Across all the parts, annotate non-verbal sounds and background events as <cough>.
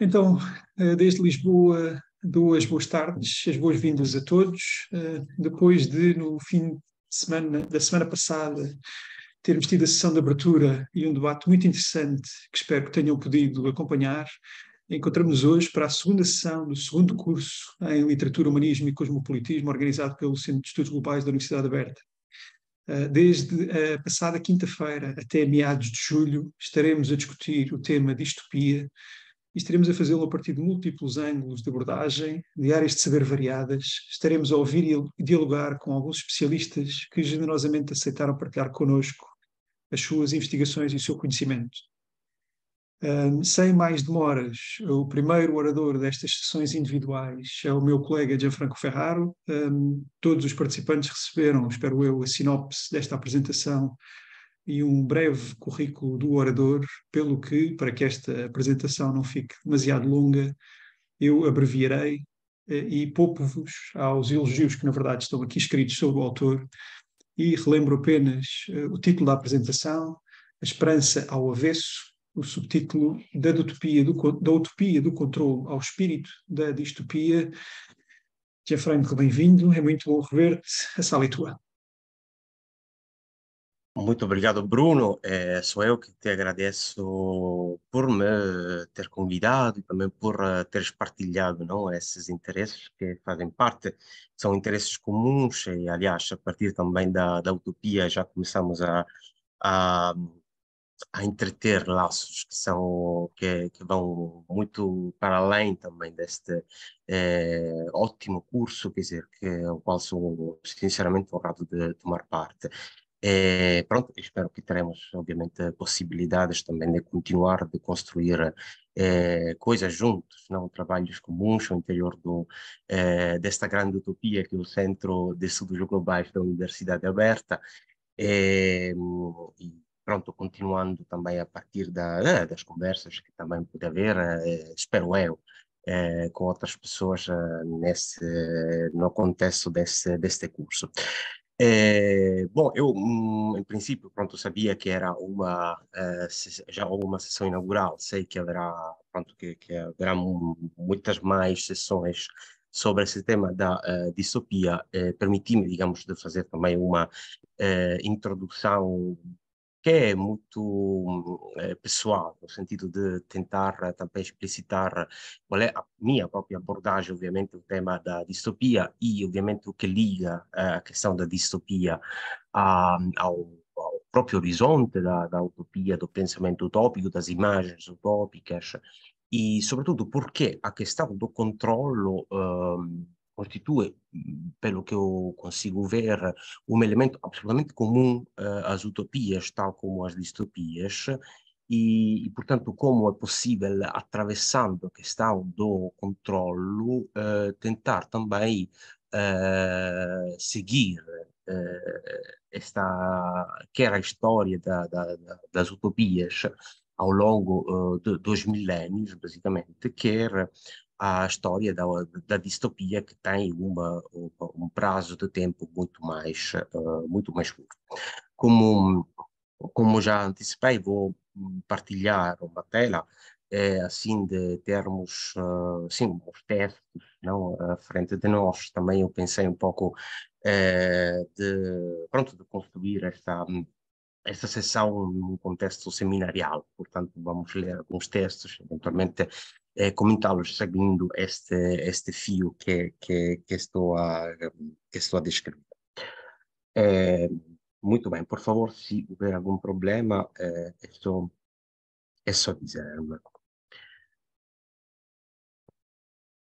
Então, eh, desde Lisboa, duas boas tardes, as boas-vindas a todos. Eh, depois de, no fim de semana, da semana passada, termos tido a sessão de abertura e um debate muito interessante que espero que tenham podido acompanhar, encontramos hoje para a segunda sessão do segundo curso em Literatura, Humanismo e Cosmopolitismo, organizado pelo Centro de Estudos Globais da Universidade Aberta. Ah, desde a passada quinta-feira até meados de julho, estaremos a discutir o tema distopia e estaremos a fazê-lo a partir de múltiplos ângulos de abordagem, de áreas de saber variadas. Estaremos a ouvir e dialogar com alguns especialistas que generosamente aceitaram partilhar connosco as suas investigações e o seu conhecimento. Um, sem mais demoras, o primeiro orador destas sessões individuais é o meu colega Gianfranco Ferraro. Um, todos os participantes receberam, espero eu, a sinopse desta apresentação e um breve currículo do orador, pelo que, para que esta apresentação não fique demasiado longa, eu abreviarei eh, e poupo-vos aos elogios que, na verdade, estão aqui escritos sobre o autor e relembro apenas eh, o título da apresentação, A Esperança ao Avesso o subtítulo da, utopia, do, da utopia do controle ao espírito da distopia. Tia Franco, bem-vindo, é muito bom rever-te, a sala é tua. Muito obrigado, Bruno. É, sou eu que te agradeço por me ter convidado e também por uh, teres partilhado não, esses interesses que fazem parte, são interesses comuns e, aliás, a partir também da, da utopia já começamos a, a a entreter laços que são que, é, que vão muito para além também deste eh, ótimo curso, quer dizer, que ao é qual sou sinceramente honrado de tomar parte. Eh, pronto, espero que teremos, obviamente, possibilidades também de continuar de construir eh, coisas juntos, não trabalhos comuns ao interior do, eh, desta grande utopia que é o Centro de Estudos Globais da Universidade Aberta. e, pronto, continuando também a partir da, eh, das conversas que também pude haver, eh, espero eu, eh, com outras pessoas nesse, no contexto desse, deste curso. É, bom, eu hum, em princípio pronto sabia que era uma já uma sessão inaugural. Sei que haverá pronto que, que haverá muitas mais sessões sobre esse tema da uh, distopia. Uh, Permiti-me, digamos, de fazer também uma uh, introdução que è molto é, mm, eh, pessoal, no sentido di tentare, também explicitar qual è la mia propria abordagem, ovviamente o tema da distopia e, ovviamente che que liga a questão da distopia a, ao ao próprio horizonte da, da, utopia, do pensamento utopico, das immagini utopiche, e, soprattutto perché a questão stato controlo um, ehm, constitui, pelo que eu consigo ver, um elemento absolutamente comum uh, às utopias, tal como às distopias, e, e, portanto, como é possível, atravessando a questão do controlo, uh, tentar também uh, seguir esta que era a história da, da, das utopias ao longo uh, de, dos milênios basicamente, quer à história da, da distopia que tem uma, um prazo de tempo muito mais, uh, muito mais curto. Como, como já antecipei, vou partilhar uma tela é, assim de termos uh, sim os textos não à frente de nós também eu pensei um pouco eh, de pronto de construir esta esta sessão num contexto seminarial portanto vamos ler alguns textos eventualmente eh, comentá-los seguindo este, este fio que, é, que, é, que, estou a, que estou a descrever. É, muito bem, por favor, se houver algum problema, é, é só, é só dizer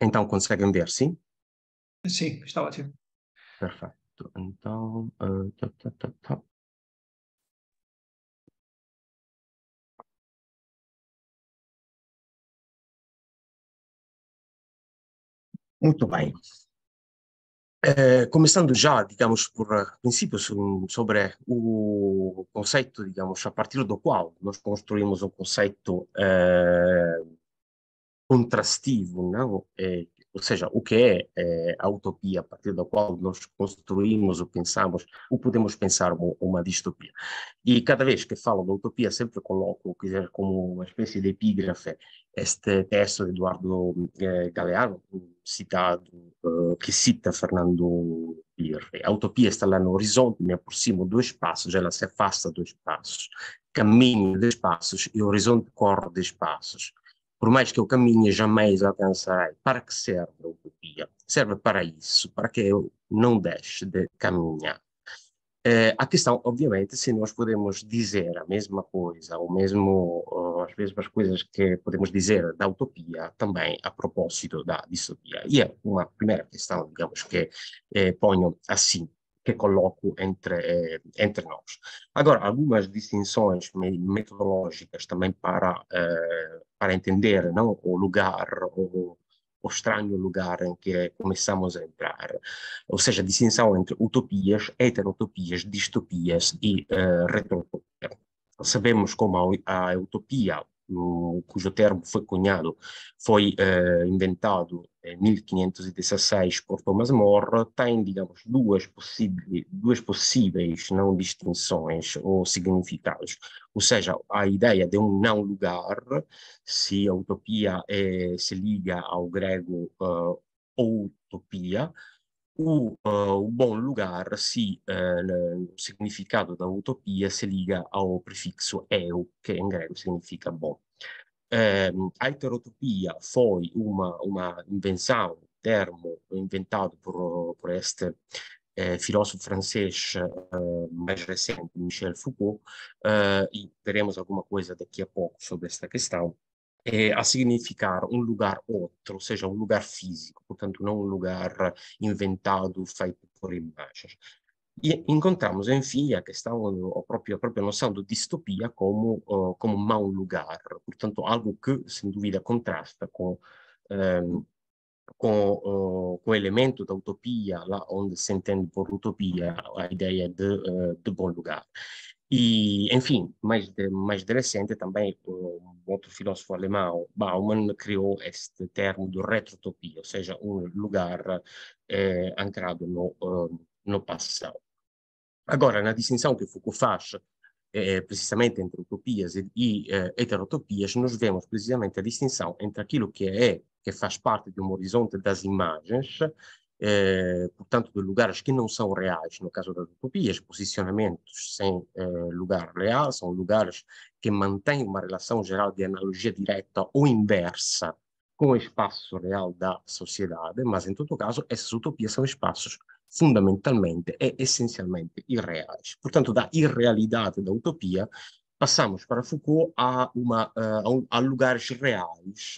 Então, conseguem ver, sim? Sim, está ótimo. Perfeito. Então, uh, tá, tá, tá, tá. Muito bem. Eh, começando já, digamos, por eh, princípios sobre o conceito, digamos, a partir do qual nós construímos um conceito eh, contrastivo, não? É, ou seja, o que é, é, a utopia a partir da qual nós construímos ou pensamos, ou podemos pensar uma, uma distopia. E cada vez que falo da utopia, sempre coloco como uma espécie de epígrafe este texto de Eduardo eh, Galeano, citado, eh, que cita Fernando Pirre A utopia está lá no horizonte, me né, aproximo do espaço, ela se afasta dos espaços, caminho de espaços e o horizonte corre de espaços. Por mais que eu caminhe, jamais alcançarei. Para que serve a utopia? Serve para isso, para que eu não deixe de caminhar. Uh, a questão, obviamente, se nós podemos dizer a mesma coisa, ou mesmo uh, as mesmas coisas que podemos dizer da utopia, também a propósito da distopia. E é uma primeira questão, digamos, que eh, ponho assim que coloco entre, eh, entre nós. Agora, algumas distinções metodológicas também para, eh, para entender não? o lugar, o, o estranho lugar em que começamos a entrar. Ou seja, a distinção entre utopias, heterotopias, distopias e uh, eh, retrotopia. Sabemos como a, a utopia cujo termo foi cunhado, foi eh, inventado em 1516 por Thomas More, tem, digamos, duas, duas possíveis não distinções ou significados. Ou seja, a ideia de um não lugar, se a utopia é eh, se liga ao grego uh, eh, utopia, o, uh, o bom lugar, se uh, o significado da utopia se liga ao prefixo eu, que em grego significa bom. Um, ehm, a heterotopia foi uma, uma invenção, um termo inventado por, por este eh, filósofo francês eh, mais recente, Michel Foucault, eh, e veremos alguma coisa daqui a pouco sobre esta questão. Eh, a significar um lugar outro, ou seja, um lugar físico, portanto, não um lugar inventado, feito por imagens. E encontramos, enfim, a questão, a própria, a própria noção de distopia como, uh, como mau lugar, portanto, algo que, sem dúvida, contrasta com, um, ehm, com, uh, com o elemento da utopia, lá onde se entende por utopia a ideia de, uh, de bom lugar. E, enfim, mais, de, mais de recente também um outro filósofo alemão, Bauman, criou este termo de retrotopia, ou seja, um lugar eh, ancrado no, uh, no passado. Agora, na distinção que Foucault faz eh, precisamente entre utopias e, e eh, heterotopias, nós vemos precisamente a distinção entre aquilo que é, que faz parte de um horizonte das imagens, eh, portanto, de lugares que não são reais, no caso das utopias, posicionamentos sem eh, lugar real, são lugares que mantêm uma relação geral de analogia direta ou inversa com o espaço real da sociedade, mas, em todo caso, essas utopias são espaços fundamentalmente e essencialmente irreais. Portanto, da irrealidade da utopia, passamos para Foucault a, uma, eh, a, a lugares reais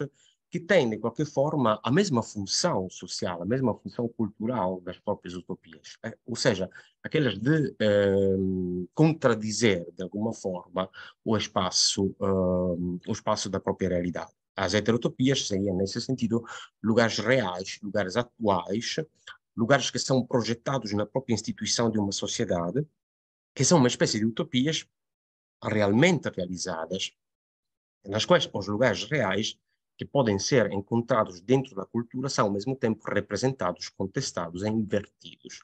que têm, de qualquer forma, a mesma função social, a mesma função cultural das próprias utopias. Eh, ou seja, aquelas de eh, contradizer, de alguma forma, o espaço, eh, o espaço da própria realidade. As heterotopias seriam, nesse sentido, lugares reais, lugares atuais, lugares que são projetados na própria instituição de uma sociedade, que são uma espécie de utopias realmente realizadas, nas quais os lugares reais que podem ser encontrados dentro da cultura são, ao mesmo tempo, representados, contestados e invertidos.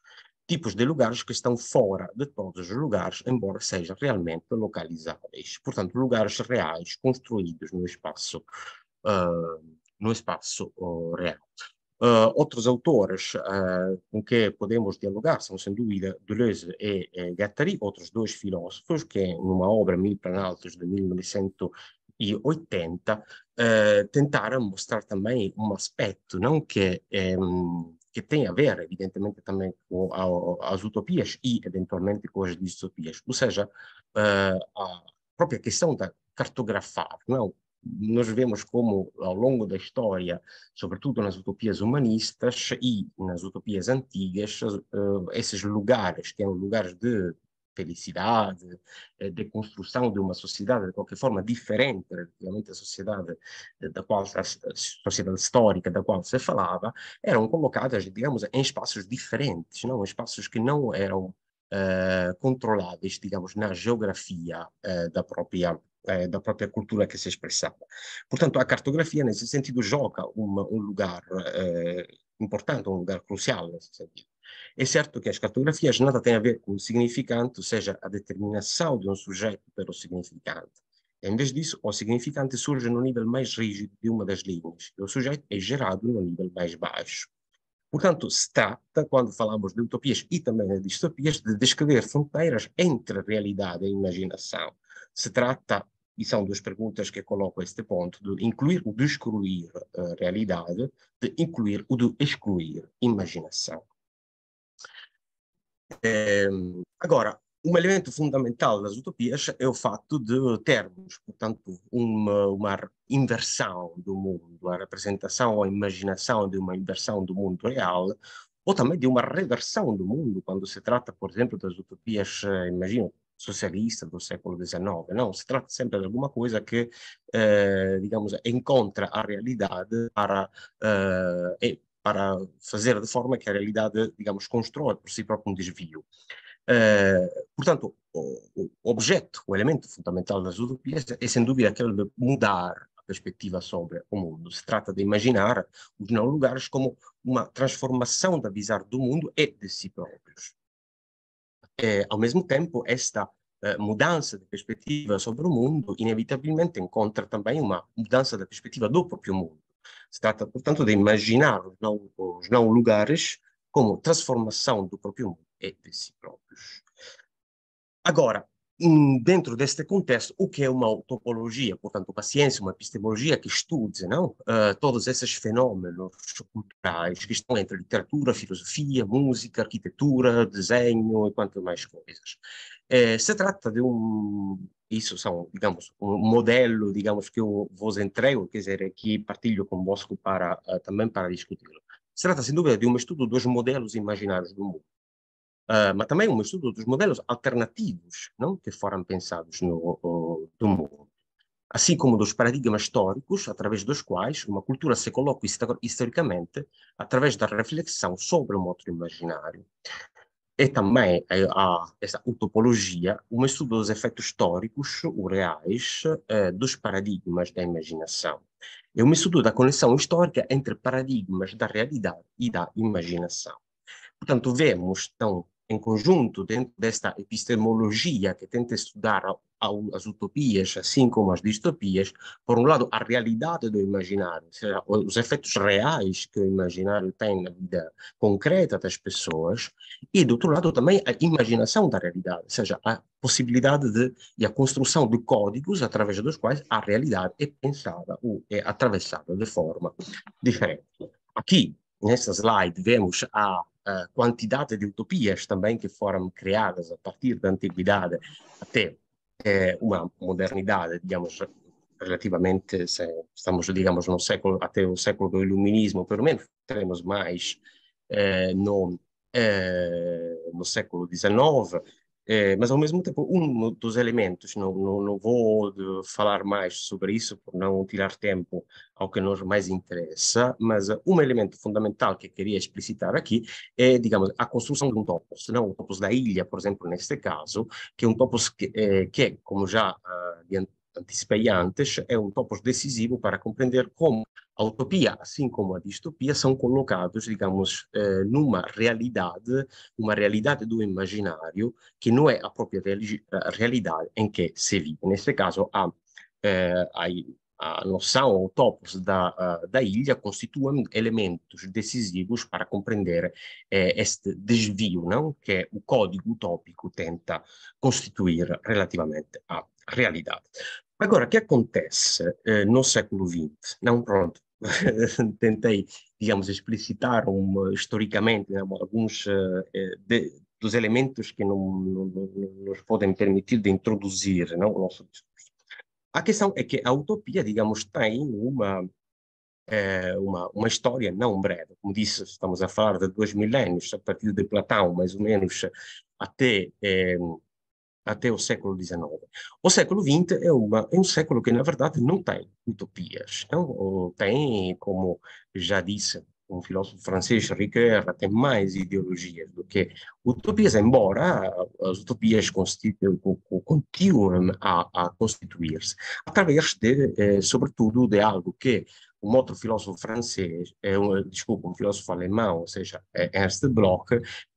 Tipos de lugares que estão fora de todos os lugares, embora sejam realmente localizáveis. Portanto, lugares reais construídos no espaço, uh, no espaço uh, real. Uh, outros autores uh, com que podemos dialogar são, sem dúvida, Deleuze e, e Guattari, outros dois filósofos que, numa obra Mil Planaltos de 1900 80, eh, tentaram mostrar também um aspecto não que que ehm, tem a ver, evidentemente, também com a, as utopias e, eventualmente, com as distopias. Ou seja, eh, a própria questão da cartografar, não? É? nós vemos como ao longo da história, sobretudo nas utopias humanistas e nas utopias antigas, eh, esses lugares, que eram lugares de felicidade, eh, de construção de uma sociedade, de qualquer forma, diferente relativamente à sociedade, eh, da qual, a, sociedade histórica da qual se falava, eram colocadas, digamos, em espaços diferentes, não? espaços que não eram eh, controláveis, digamos, na geografia da própria da própria cultura que se expressava. Portanto, a cartografia, nesse sentido, joga um, um lugar importante, um lugar crucial nesse sentido. É certo que as cartografias nada têm a ver com o significante, ou seja, a determinação de um sujeito pelo significante. Em vez disso, o significante surge no nível mais rígido de uma das linhas, e o sujeito é gerado no nível mais baixo. Portanto, se trata, quando falamos de utopias e também de distopias, de descrever fronteiras entre realidade e imaginação. Se trata, e são duas perguntas que coloco a este ponto, de incluir ou de excluir a realidade, de incluir ou de excluir imaginação. Ehm, agora, um elemento fundamental das utopias é o facto de termos, portanto, uma, uma, inversão do mundo, a representação ou a imaginação de uma inversão do mundo real, ou também de uma reversão do mundo, quando se trata, por exemplo, das utopias, eh, imagino, socialistas do século XIX. Não, se trata sempre de alguma coisa que, eh, digamos, encontra a realidade para, eh, para fazer de forma que a realidade, digamos, constrói por si próprio um desvio. Uh, portanto, o, o objeto, o elemento fundamental das utopias é, sem dúvida, aquele de mudar a perspectiva sobre o mundo. Se trata de imaginar os não lugares como uma transformação da visão do mundo e de si próprios. É, ao mesmo tempo, esta uh, mudança de perspectiva sobre o mundo inevitavelmente encontra também uma mudança da perspectiva do próprio mundo se trata, portanto, de imaginar os não, os não lugares como transformação do próprio mundo e de si próprios. Agora, dentro deste contexto, o que é uma topologia, portanto, uma ciência, uma epistemologia que estude não? Uh, todos esses fenômenos culturais que estão entre literatura, filosofia, música, arquitetura, desenho e quanto mais coisas. Eh, trata de um isso são, digamos, um modelo, digamos, que eu vos entrego, quer dizer, aqui partilho convosco para, uh, eh, também para discuti-lo. Se trata, sem dúvida, de um estudo dos modelos imaginários do mundo, uh, eh, mas também um estudo dos modelos alternativos, não, que foram pensados no uh, do mundo, assim como dos paradigmas históricos através dos quais uma cultura se coloca historicamente através da reflexão sobre o um outro imaginário, e é também eh, essa utopologia, um estudo dos efeitos históricos reais eh, dos paradigmas da imaginação. É um estudo da conexão histórica entre paradigmas da realidade e da imaginação. Portanto, vemos então, em conjunto dentro desta epistemologia que tenta estudar as utopias, assim como as distopias, por um lado, a realidade do imaginário, seja, os efeitos reais que o imaginário tem na vida concreta das pessoas, e, do outro lado, também a imaginação da realidade, ou seja, a possibilidade de, e a construção de códigos através dos quais a realidade é pensada ou é atravessada de forma diferente. Aqui, nesta slide, vemos a quantidade de utopias também que foram criadas a partir da antiguidade até é, uma modernidade, digamos, relativamente, se estamos, digamos, no século, até o século do iluminismo, pelo menos teremos mais eh, no, é, no século XIX, é, mas, ao mesmo tempo, um dos elementos, não, não, não vou falar mais sobre isso por não tirar tempo ao que nos mais interessa, mas eh, um elemento fundamental que queria explicitar aqui é, digamos, a construção de um topos, não o topos da ilha, por exemplo, neste caso, que é um topos que, eh, é, que como já adiantei, ah, despeiantes é um topos decisivo para compreender como a utopia, assim como a distopia, são colocados, digamos, eh, numa realidade, uma realidade do imaginário, que não é a própria realidade em que se vive. Nesse caso, a, eh, a, a noção, o topos da, da ilha, constituem elementos decisivos para compreender eh, este desvio não? que é o código utópico tenta constituir relativamente à realidade. Agora, o que acontece uh, no século XX? Não, pronto, <laughs> tentei, digamos, explicitar um, historicamente né, alguns uh, de, dos elementos que não, não, não, nos podem permitir de introduzir não, né, o nosso discurso. A questão é que a utopia, digamos, tem uma, uma, uma história não breve. Como disse, estamos a falar de dois milênios, a partir de Platão, mais ou menos, até até o século XIX. O século XX é, uma, é um século que, na verdade, não tem utopias. Não? Tem, como já disse um filósofo francês, Ricoeur, tem mais ideologias do que utopias, embora as utopias continuem a, a constituir-se, através, de, eh, sobretudo, de algo que um outro filósofo francês, eh, um, desculpa, um filósofo alemão, ou seja, eh, Ernst Bloch,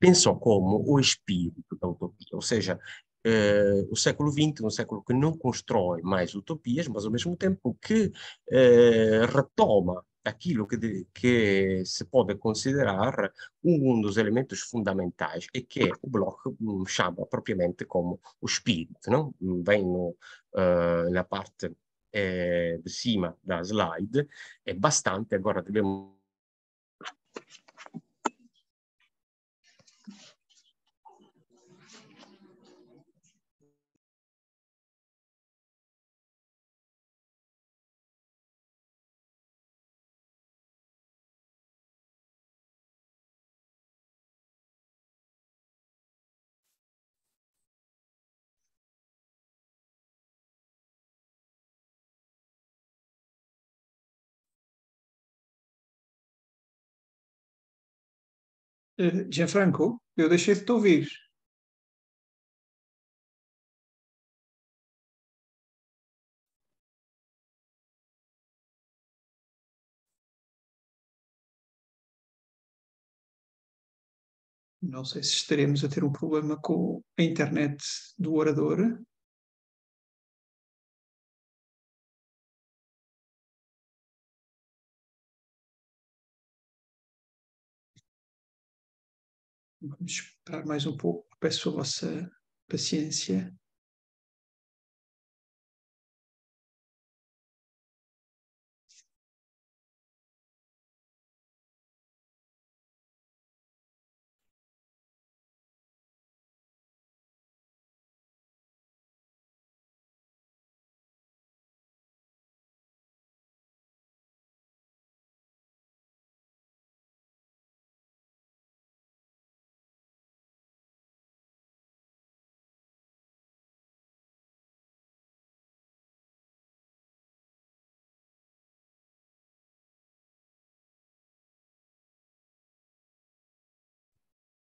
pensou como o espírito da utopia, ou seja, uh, o século XX, um século que não constrói mais utopias, mas ao mesmo tempo que uh, retoma aquilo que, de, que, se pode considerar um dos elementos fundamentais e que o Bloch hum, chama propriamente como o espírito, não? Hum, vem no, uh, na parte eh, de cima da slide, é bastante, agora devemos. uh, Gianfranco, eu deixei de te ouvir. Não sei se estaremos a ter um problema com a internet do orador. Vamos esperar mais um pouco. Peço a vossa paciência.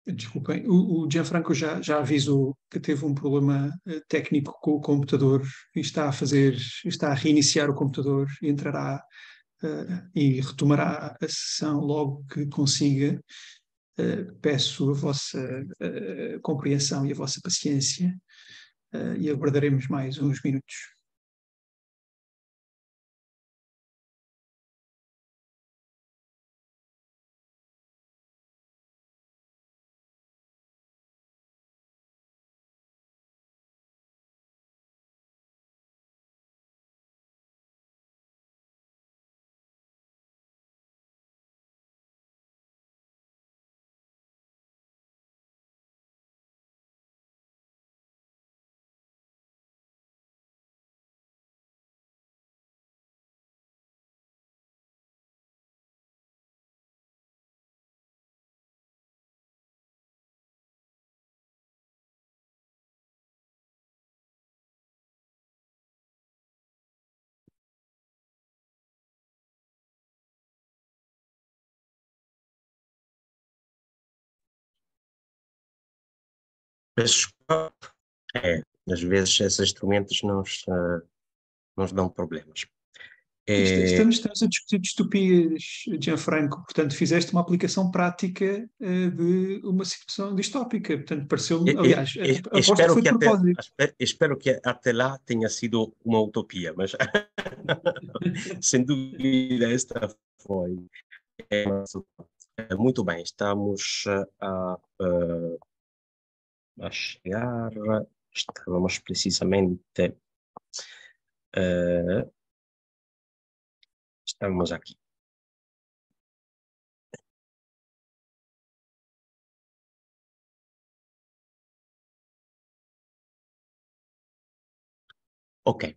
Desculpem, o, o Gianfranco já, já avisou que teve um problema eh, técnico com o computador e está a fazer, está a reiniciar o computador e entrará uh, e retomará a sessão logo que consiga. Uh, peço a vossa uh, compreensão e a vossa paciência e aguardaremos mais uns minutos. É, às vezes essas instrumentos nos, nos dão problemas. É... Estamos, estamos, a discutir distopias, Gianfranco, portanto fizeste uma aplicação prática uh, de uma situação distópica, portanto pareceu-me, aliás, eu, eu, espero, que, até, espero, espero, que até lá tenha sido uma utopia, mas <laughs> sem dúvida esta foi. É, eh, muito bem, estamos eh, a, a a chegar, estávamos precisamente. Uh, eh, estávamos aqui. Ok.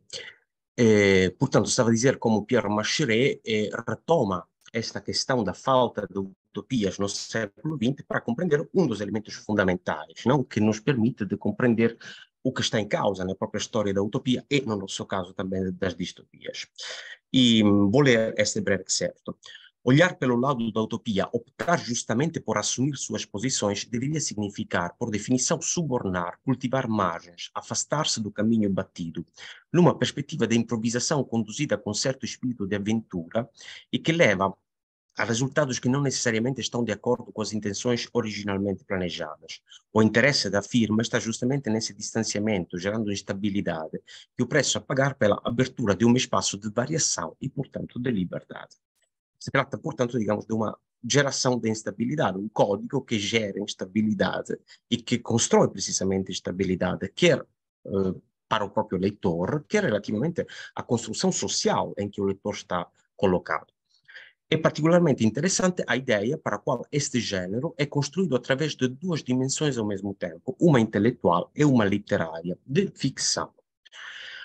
Eh, portanto, estava a dizer como Pierre Macheret eh, retoma esta questão da falta do utopias no século XX para compreender um dos elementos fundamentais, não que nos permite de compreender o que está em causa na própria história da utopia e, no nosso caso, também das distopias. E hum, vou ler este breve excerto. Olhar pelo lado da utopia, optar justamente por assumir suas posições, deveria significar, por definição, subornar, cultivar margens, afastar-se do caminho batido, numa perspectiva de improvisação conduzida com certo espírito de aventura e que leva a resultados que não necessariamente estão de acordo com as intenções originalmente planejadas. O interesse da firma está justamente nesse distanciamento, gerando instabilidade e o preço a pagar pela abertura de um espaço de variação e, portanto, de liberdade. Se trata, portanto, digamos, de uma geração de instabilidade, um código que gera instabilidade e que constrói precisamente instabilidade, quer uh, para o próprio leitor, quer relativamente à construção social em que o leitor está colocado. É particularmente interessante a ideia para a qual este gênero é construído através de duas dimensões ao mesmo tempo, uma intelectual e uma literária, de ficção.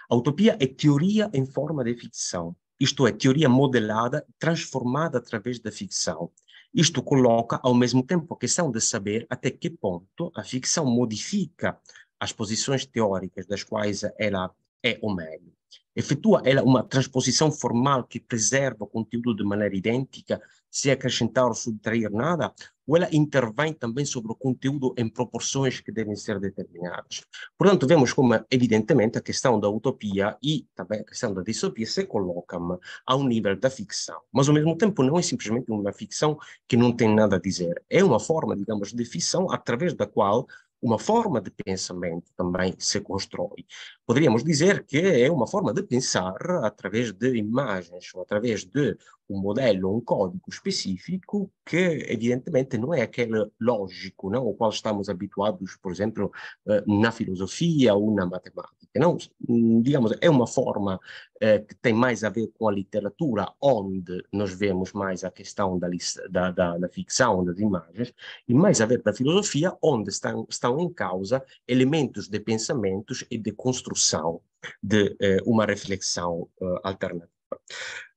A utopia é teoria em forma de ficção, isto é, teoria modelada, transformada através da ficção. Isto coloca, ao mesmo tempo, a questão de saber até que ponto a ficção modifica as posições teóricas das quais ela é ou meio efetua ela uma transposição formal que preserva o conteúdo de maneira idêntica, sem acrescentar ou subtrair nada, ou ela intervém também sobre o conteúdo em proporções que devem ser determinadas. Portanto, vemos como, evidentemente, a questão da utopia e também a questão da distopia se colocam ao nível da ficção, mas ao mesmo tempo não é simplesmente uma ficção que não tem nada a dizer, é uma forma, digamos, de ficção através da qual uma forma de pensamento também se constrói. Poderíamos dizer que é uma forma de pensar através de imagens, ou através de un modello, un código específico que evidentemente não é aquele lógico o qual estamos habituados, por exemplo, eh, na filosofia ou na matemática. Não? Mm, digamos, é uma forma eh, que tem mais a ver com a literatura, onde nós vemos mais a questão da, da, da, da ficção, das imagens, e mais a ver com a filosofia, onde estão, estão em causa elementos de pensamentos e de construção de eh, uma reflexão eh, alternativa.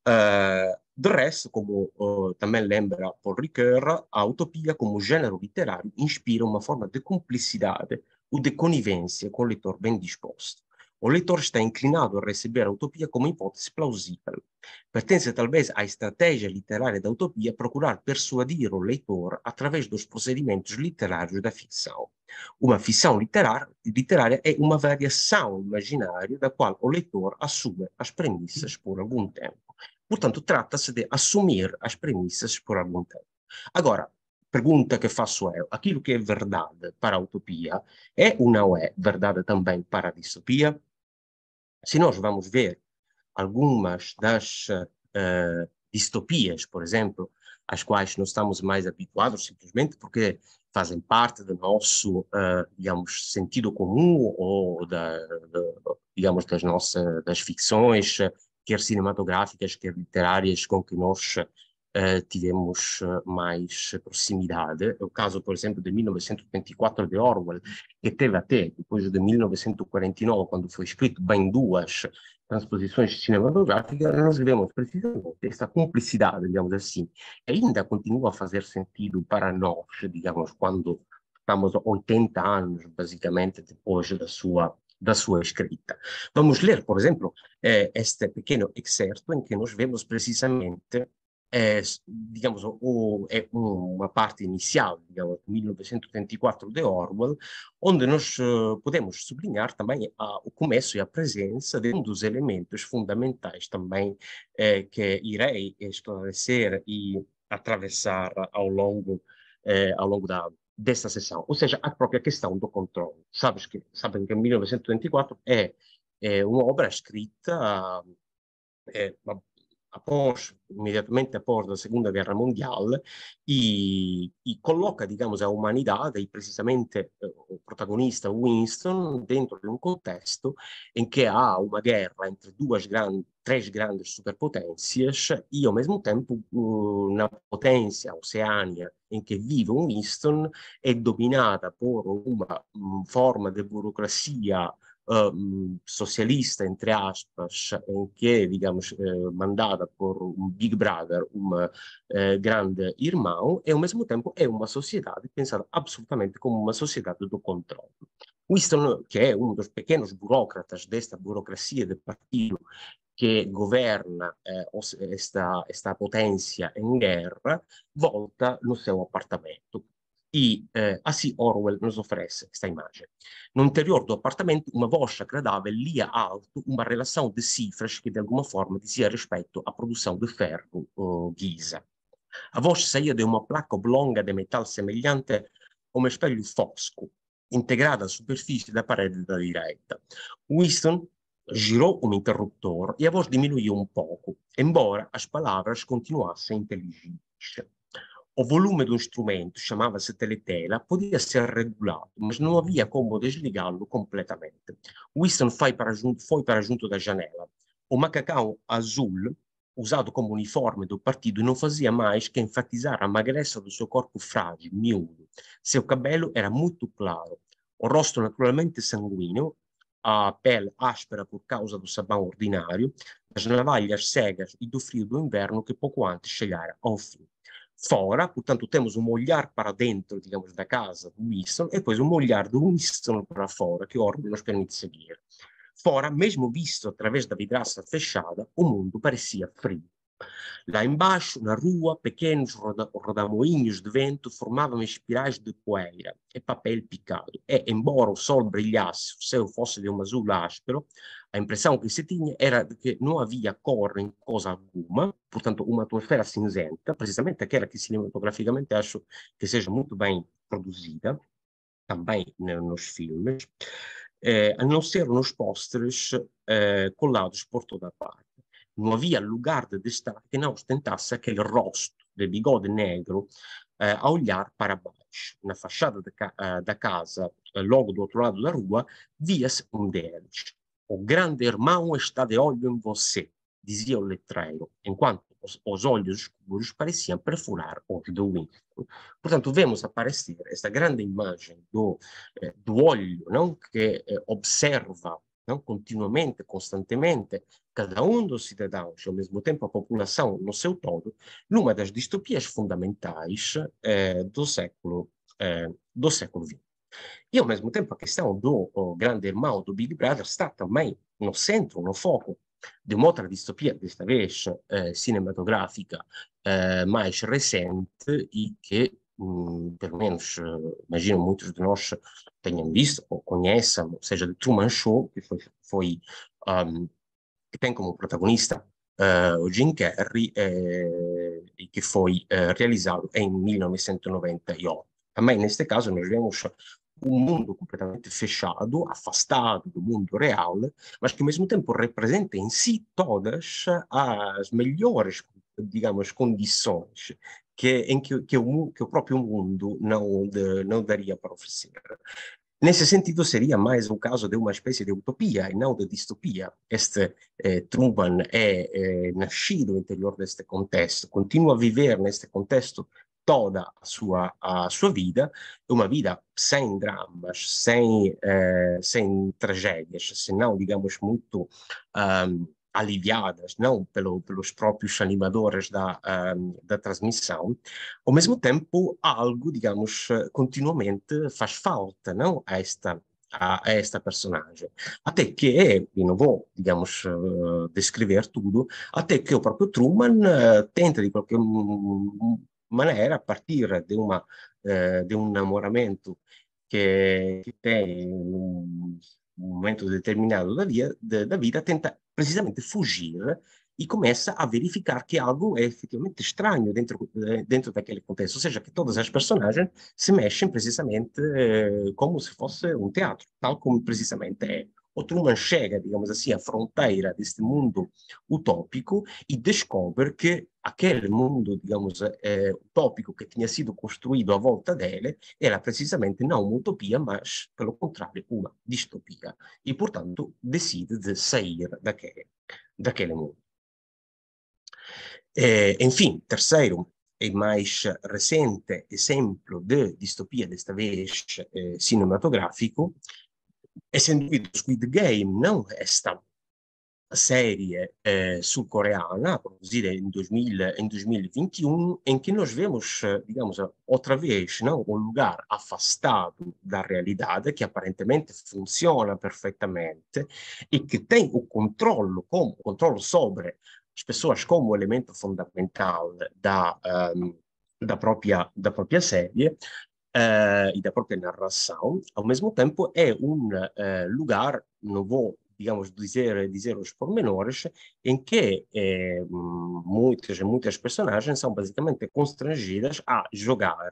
Uh, resto, como uh, também lembra Paul Ricoeur, a utopia como gênero literário inspira uma forma de cumplicidade ou de conivência com o leitor bem disposto. O leitor está inclinado a receber a utopia como hipótese plausível. Pertence talvez à estratégia literária da utopia procurar persuadir o leitor através dos procedimentos literários da ficção. Uma ficção literar, literária é uma variação imaginária da qual o leitor assume as premissas por algum tempo. Portanto, trata-se de assumir as premissas por algum tempo. Agora, pergunta que faço é? aquilo que é verdade para a utopia é ou não é verdade também para a distopia? Se nós vamos ver algumas das uh, distopias, por exemplo, às quais não estamos mais habituados simplesmente porque fazem parte do nosso, uh, digamos, sentido comum ou da, da, digamos, das nossas das ficções quer cinematográficas, quer literárias, com que nós Uh, tivemos uh, mais proximidade. O caso, por exemplo, de 1924 de Orwell, que teve até, depois de 1949, quando foi escrito, bem duas transposições cinematográficas, nós vemos precisamente essa cumplicidade, digamos assim, ainda continua a fazer sentido para nós, digamos, quando estamos 80 anos, basicamente, depois da sua da sua escrita. Vamos ler, por exemplo, eh, este pequeno excerto em que nós vemos precisamente eh, digamos, o, é uma parte inicial, digamos, 1984 de Orwell, onde nós uh, podemos sublinhar também a, o começo e a presença de um dos elementos fundamentais também eh, que irei esclarecer e atravessar ao longo, eh, ao longo da, desta sessão, ou seja, a própria questão do controle. Sabes que, sabem que 1924 é, é uma obra escrita é, uma Porsche, immediatamente após la Seconda Guerra Mondiale, y, y coloca, digamos, la umanità, e precisamente o eh, protagonista Winston dentro di un contesto in cui ha una guerra entre duas grandi, três grandes superpotências e, al mesmo tempo, mm, una potenza Oceania, in cui vive Winston, è dominata por uma mm, forma de burocracia Ehm, socialista, entre aspas, em que, digamos, eh, mandada por um Big Brother, um eh, grande irmão, e ao mesmo tempo é uma sociedade pensada absolutamente como uma sociedade do controle. Winston, que é um dos pequenos burocratas desta burocracia do partido que governa eh, esta, esta potência em guerra, volta no seu apartamento. e eh, a ah Orwell nos oferece questa immagine. No interior do appartamento una voce agradabile lia alto una relazione di cifras che di alguma forma, dizia respeito à produzione di ferro uh, ghisa. A voce saía di una placa oblonga di metal semelhante a un espelho fosco, integrata à superficie da parede da direita. Winston girò um interruptor e a voce diminuiu un poco, embora as palavras continuassem intelligibili. o volume do instrumento, chamava-se teletela, podia ser regulado, mas não havia como desligá-lo completamente. Wilson foi para, junto, foi para junto da janela. O macacão azul, usado como uniforme do partido, não fazia mais que enfatizar a magreza do seu corpo frágil, miúdo. Seu cabelo era muito claro, o rosto naturalmente sanguíneo, a pele áspera por causa do sabão ordinário, As navalhas cegas e do frio do inverno que pouco antes chegara ao fim fora, portanto temos um olhar para dentro, digamos, da casa do Winston e depois um olhar do Winston para fora que Orwell nos permite seguir. Fora, mesmo visto através da vidraça fechada, o mundo parecia frio. Lá embaixo, na rua, pequenos roda rodamoinhos de vento formavam espirais de poeira e papel picado, e, embora o sol brilhasse, o céu fosse de um azul áspero, a impressão que se tinha era de que não havia cor em coisa alguma, portanto, uma atmosfera cinzenta, precisamente aquela que cinematograficamente acho que seja muito bem produzida, também nos filmes, eh, a não ser nos pósteres eh, colados por toda a parte. Não havia lugar de destaque que não ostentasse aquele rosto de bigode negro eh, a olhar para baixo. Na fachada da, ca eh, da casa, eh, logo do outro lado da rua, via-se um deles o grande irmão está de olho em você, dizia o letreiro, enquanto os, os olhos escuros pareciam perfurar os do Winston. Portanto, vemos aparecer esta grande imagem do, eh, do olho, não? que eh, observa não? continuamente, constantemente, cada um dos cidadãos, e ao mesmo tempo a população no seu todo, numa das distopias fundamentais eh, do século eh, do século XX. Io, ao mesmo tempo, a questão do oh, grande irmão, do Big Brother, está também no centro, no foco de uma outra distopia desta vez eh, cinematográfica eh, mais recente e que, hum, mm, pelo menos, imagino muitos de nós tenham visto ou conheçam, seja de Truman Show, que foi, foi um, ehm, que tem como protagonista uh, o Jim Carrey eh, e que foi uh, realizado em 1998. Também neste caso nós vemos um mundo completamente fechado, afastado do mundo real, mas que ao mesmo tempo representa em si todas eh, as melhores, digamos, condições que, em que, que, o, que o próprio mundo não, de, não daria para oferecer. Nesse sentido, seria mais o caso de uma espécie de utopia e não de distopia. Este eh, Truman é, é nascido no interior deste contexto, continua a viver neste contexto toda a sua, a sua vida, uma vida sem dramas, sem, eh, sem tragédias, senão, digamos, muito um, ehm, aliviadas, não pelo, pelos próprios animadores da, um, da transmissão, ao mesmo tempo, algo, digamos, continuamente faz falta, não? A esta a, esta personagem. Até che, e non vou, digamos, uh, descrever tudo, até che o próprio Truman eh, tenta, di qualche, maneira a partir eh, de, uma, de um namoramento que, tem um, momento determinado da vida, da vida, tenta precisamente fugir e começa a verificar que algo é efetivamente estranho dentro, eh, dentro daquele contexto, ou seja, que todas as personagens se mexem precisamente eh, como se fosse um teatro, tal como precisamente é o Truman chega, digamos assim, à fronteira deste mundo utópico e descobre que aquele mundo, digamos, eh, utópico que tinha sido construído à volta dele era precisamente não uma utopia, mas, pelo contrário, uma distopia. E, portanto, decide de sair daquele, daquele mundo. Eh, enfim, terceiro e mais recente exemplo de distopia, desta vez eh, cinematográfico, é sem dúvida o Squid Game, não é esta série eh, sul-coreana produzida em, 2000, em 2021, em que nós vemos, eh, digamos, outra vez, não? um lugar afastado da realidade, que aparentemente funciona perfeitamente e que tem o controle, como, o controle sobre as pessoas como elemento fundamental da, um, ehm, da, própria, da própria série, uh, eh, e da própria narração, ao mesmo tempo é um uh, eh, lugar, não vou, digamos, dizer, dizer os pormenores, em que eh, muitas e muitas personagens são basicamente constrangidas a jogar,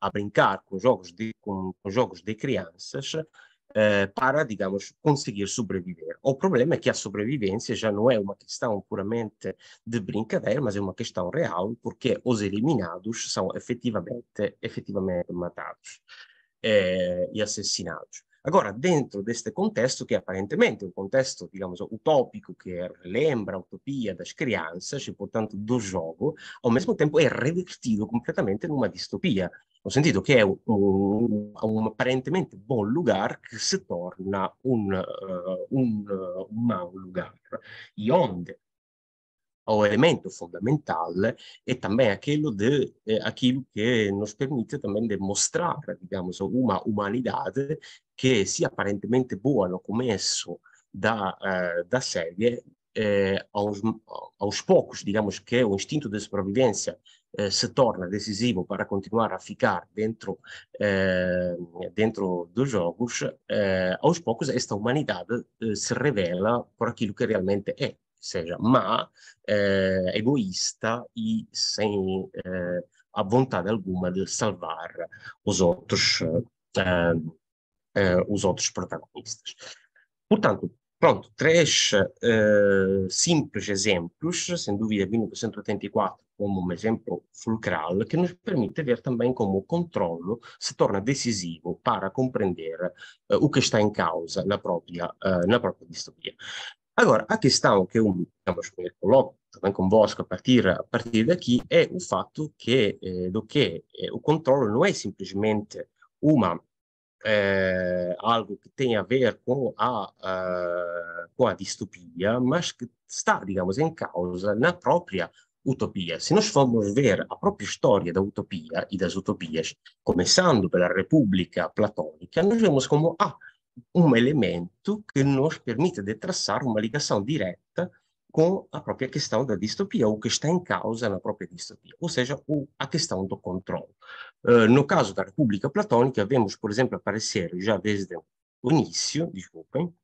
a brincar com jogos de, com, com jogos de crianças, eh, para, digamos, conseguir sobreviver. O problema é que a sobrevivência já não é uma questão puramente de brincadeira, mas é uma questão real, porque os eliminados são efetivamente, efetivamente matados eh, e assassinados. Agora, dentro deste contexto, que é aparentemente é um contexto, digamos, utópico, que é, lembra a utopia das crianças, e portanto do jogo, ao mesmo tempo é revertido completamente numa distopia. ho sentito che è un, un, un apparentemente buon lugar che si torna un, uh, un, uh, un mau lugar. E onde o elemento fondamentale è também quello de eh, aquilo que nos permite também demonstrar, una umanità che sia apparentemente buona come esso da, uh, eh, da série, eh, aos, aos poucos, digamos que o instinto de sobrevivência eh, se torna decisivo para continuar a ficar dentro, eh, dentro dos jogos, eh, aos poucos esta humanidade eh, se revela por aquilo que realmente é, seja má, eh, egoísta e sem eh, a vontade alguma de salvar os outros, os outros protagonistas. Portanto, Pronto, trash, eh, semplice exemplos, sem dúvida 1984, come un esempio fulcral, che nos permette ver também como o controllo se torna decisivo para compreender eh, o che está em causa na própria, eh, na própria distopia. Agora, a questão que eu, digamos, eu coloco também convosco a partir, a partir daqui è o fato che, eh, do eh, o controllo non è simplesmente uma é, eh, algo que tem a ver com a, uh, eh, com a distopia, mas que está, digamos, em causa na própria utopia. Se nós formos ver a própria história da utopia e das utopias, começando pela República Platonica, nós vemos como há ah, um elemento que nos permite de traçar uma ligação direta com a própria questão da distopia, o que está em causa na própria distopia, ou seja, o, a questão do controle. Uh, no caso da República Platônica, vemos, por exemplo, aparecer já desde o início, desculpem,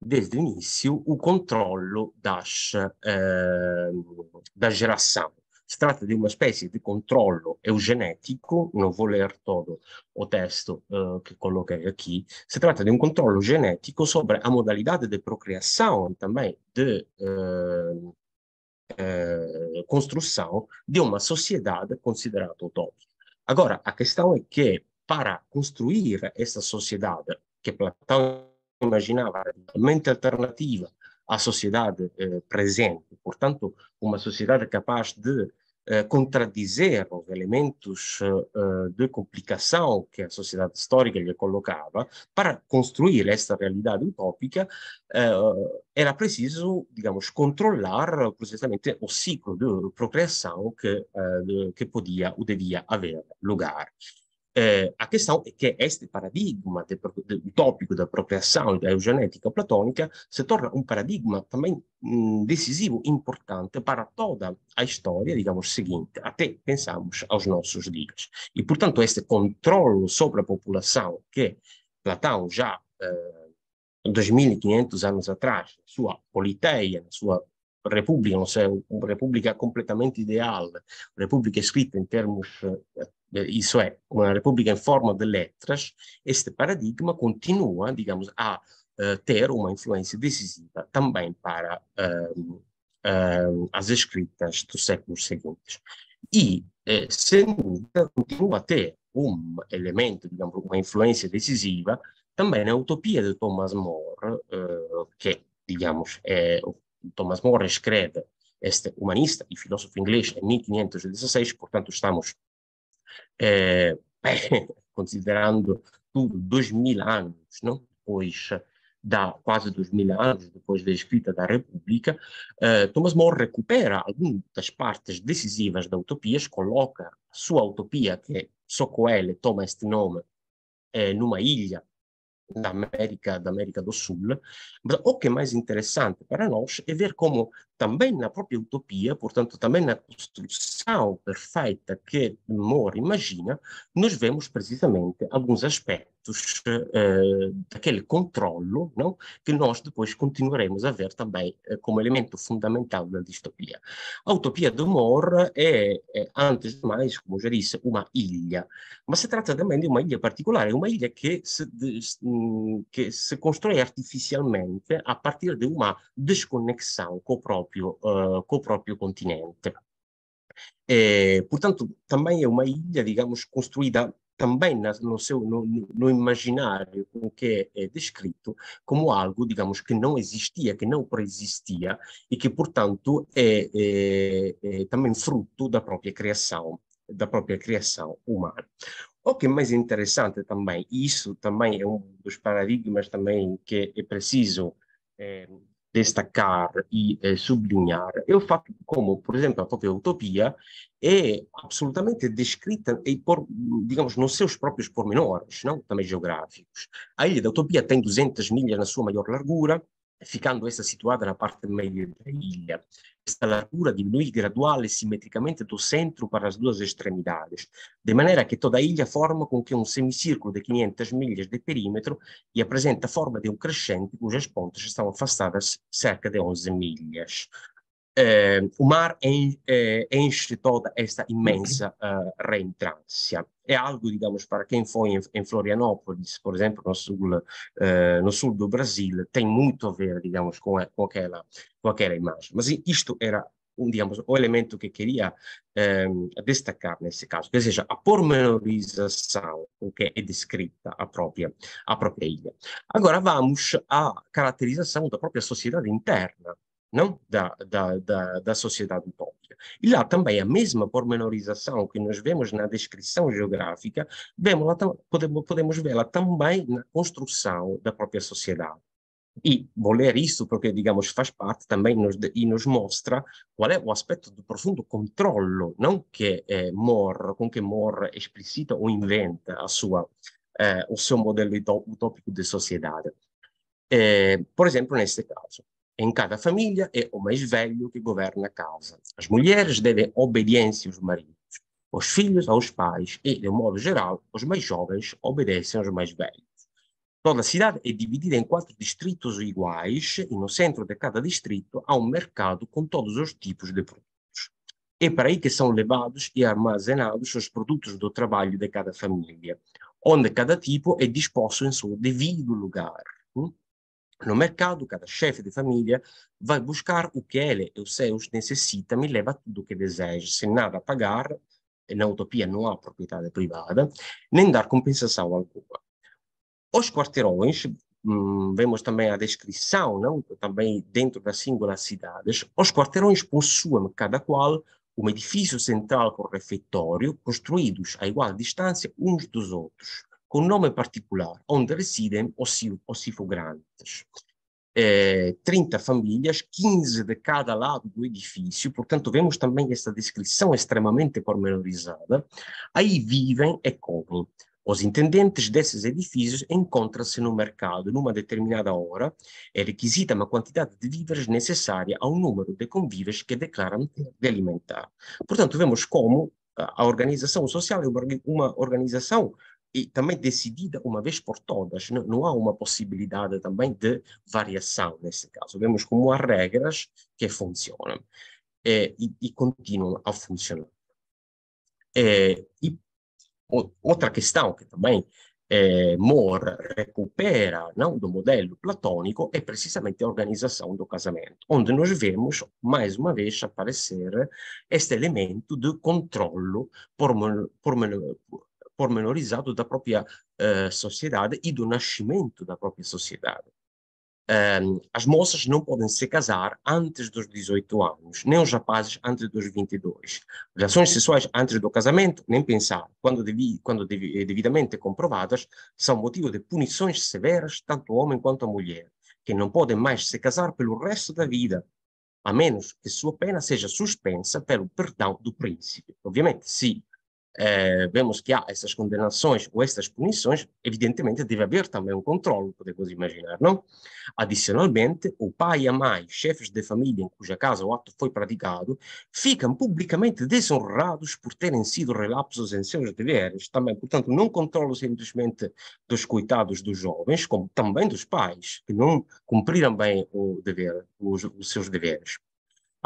desde o início, o controle das, uh, ah, da geração Si tratta di una specie di controllo eugenetico, non voler todo o testo eh, que coloquei aqui. Se tratta di un controllo genético sobre a modalità di procriação e também de ehm, eh, eh, construção de uma sociedade considerada utópica. Agora, a questão è che per costruire essa società, che Platão imaginava totalmente alternativa à sociedade eh, presente. Portanto, uma sociedade capaz de eh, contradizer os elementos eh, de complicação que a sociedade histórica lhe colocava, para construir esta realidade utópica, era preciso, digamos, controlar precisamente o ciclo de progressão que, de, que podia ou devia haver lugar eh, a questão é que este paradigma de, de, utópico da apropriação da eugenética platônica se torna um paradigma também hum, decisivo, importante para toda a história, digamos, seguinte, até pensamos aos nossos dias. E, portanto, este controle sobre a população que Platão já, eh, 2.500 anos atrás, na sua Politeia, na sua República, não sei, uma República completamente ideal, República escrita em termos eh, eh, isso é, uma república em forma de letras, este paradigma continua, digamos, a uh, ter uma influência decisiva também para uh, uh, as escritas dos séculos seguintes. E, eh, sem dúvida, continua a ter um elemento, digamos, uma influência decisiva também na utopia de Thomas More, que, digamos, é, Thomas More escreve este humanista e filósofo inglês em 1516, portanto estamos é, <laughs> considerando tudo, dois mil anos, não? Depois da quase dois mil anos depois da escrita da República, eh, Thomas More recupera algumas das partes decisivas da utopia, coloca a sua utopia, que é só com ele toma este nome, eh, numa ilha da América, da América do Sul. Mas o que é mais interessante para nós é ver como também na própria utopia, portanto também na construção perfeita que Moore imagina, nós vemos precisamente alguns aspectos uh, daquele controlo não? que nós depois continuaremos a ver também uh, eh, como elemento fundamental da distopia. A utopia do Moore é, é, antes de mais, como já disse, uma ilha, mas se trata também de uma mm, ilha particular, é uma ilha que se, que se constrói artificialmente a partir de uma desconexão com o próprio, uh, eh, com o continente. portanto, também é uma ilha, digamos, construída também na, no seu no, no, imaginário o que é, é, descrito como algo digamos que não existia que não preexistia e que portanto é, é, é também fruto da própria criação da própria criação humana o que é mais interessante também isso também é um dos paradigmas também que é preciso eh, destacar e eh, sublinhar é o fato de como, por exemplo, a própria utopia é absolutamente descrita e por, digamos, nos seus próprios pormenores, não também geográficos. A ilha da utopia tem 200 milhas na sua maior largura, ficando essa situada na parte meio da ilha. Esta largura diminui gradual e simetricamente do centro para as duas extremidades, de maneira que toda a ilha forma com que um semicírculo de 500 milhas de perímetro e apresenta a forma de um crescente cujas pontas estão afastadas cerca de 11 milhas eh, o mar en, eh, enche toda esta imensa uh, eh, reentrância. É algo, digamos, para quem foi em, em Florianópolis, por exemplo, no sul, uh, no sul do Brasil, tem muito a ver, digamos, com, a, com, aquela, com aquela imagem. Mas isto era um, digamos, o elemento que queria um, eh, destacar nesse caso, que seja a pormenorização que é descrita a própria, a própria ilha. Agora vamos à caracterização da própria sociedade interna não? Da, da, da, da sociedade utópica. E lá também a mesma pormenorização que nós vemos na descrição geográfica, vemos lá, podemos, podemos vê-la também na construção da própria sociedade. E vou ler isso porque, digamos, faz parte também nos, e nos mostra qual é o aspecto do profundo controlo não que eh, é, Moore, com que Moore explicita ou inventa a sua, eh, o seu modelo utópico de sociedade. Eh, por exemplo, neste caso, em cada família é o mais velho que governa a casa. As mulheres devem obediência aos maridos, os filhos aos pais e, de um modo geral, os mais jovens obedecem aos mais velhos. Toda a cidade é dividida em quatro distritos iguais e no centro de cada distrito há um mercado com todos os tipos de produtos. É para aí que são levados e armazenados os produtos do trabalho de cada família, onde cada tipo é disposto em seu devido lugar. No mercado, cada chefe de família vai buscar o que é, ele e os seus necessitam e leva tudo o que deseja, sem nada a pagar. Na utopia não há propriedade privada, nem dar compensação alguma. Os quarteirões, hum, vemos também a descrição, não? também dentro das singulares cidades, os quarteirões possuem cada qual um edifício central com refeitório, construídos a igual distância uns dos outros com nome particular, onde residem ossifograntes. Eh, é, 30 famílias, 15 de cada lado do edifício, portanto, vemos também esta descrição extremamente pormenorizada. Aí vivem e comem. Os intendentes desses edifícios encontram-se no mercado numa determinada hora é requisita uma quantidade de víveres necessária ao número de convívios que declaram de alimentar. Portanto, vemos como a organização social é uma organização e também decidida uma vez por todas. Não, não há uma possibilidade também de variação nesse caso. Vemos como há regras que funcionam é, e, e, continuam a funcionar. É, e o, outra questão que também é, eh, Moore recupera não, do modelo platônico é precisamente a organização do casamento, onde nós vemos, mais uma vez, aparecer este elemento de controlo pormenor, pormenor, pormenorizado da própria uh, eh, sociedade e do nascimento da própria sociedade. Um, ehm, as moças não podem se casar antes dos 18 anos, nem os rapazes antes dos 22. Relações sexuais antes do casamento, nem pensar, quando, devi, quando devi, eh, devidamente comprovadas, são motivo de punições severas, tanto o homem quanto a mulher, que não podem mais se casar pelo resto da vida, a menos que sua pena seja suspensa pelo perdão do príncipe. Obviamente, se eh, vemos que há essas condenações ou essas punições, evidentemente deve haver também um controle, podemos imaginar, não? Adicionalmente, o pai e a mãe, chefes de família em cuja casa o ato foi praticado, ficam publicamente desonrados por terem sido relapsos em seus deveres também. Portanto, não controlo simplesmente dos coitados dos jovens, como também dos pais, que não cumpriram bem o dever, os, os seus deveres.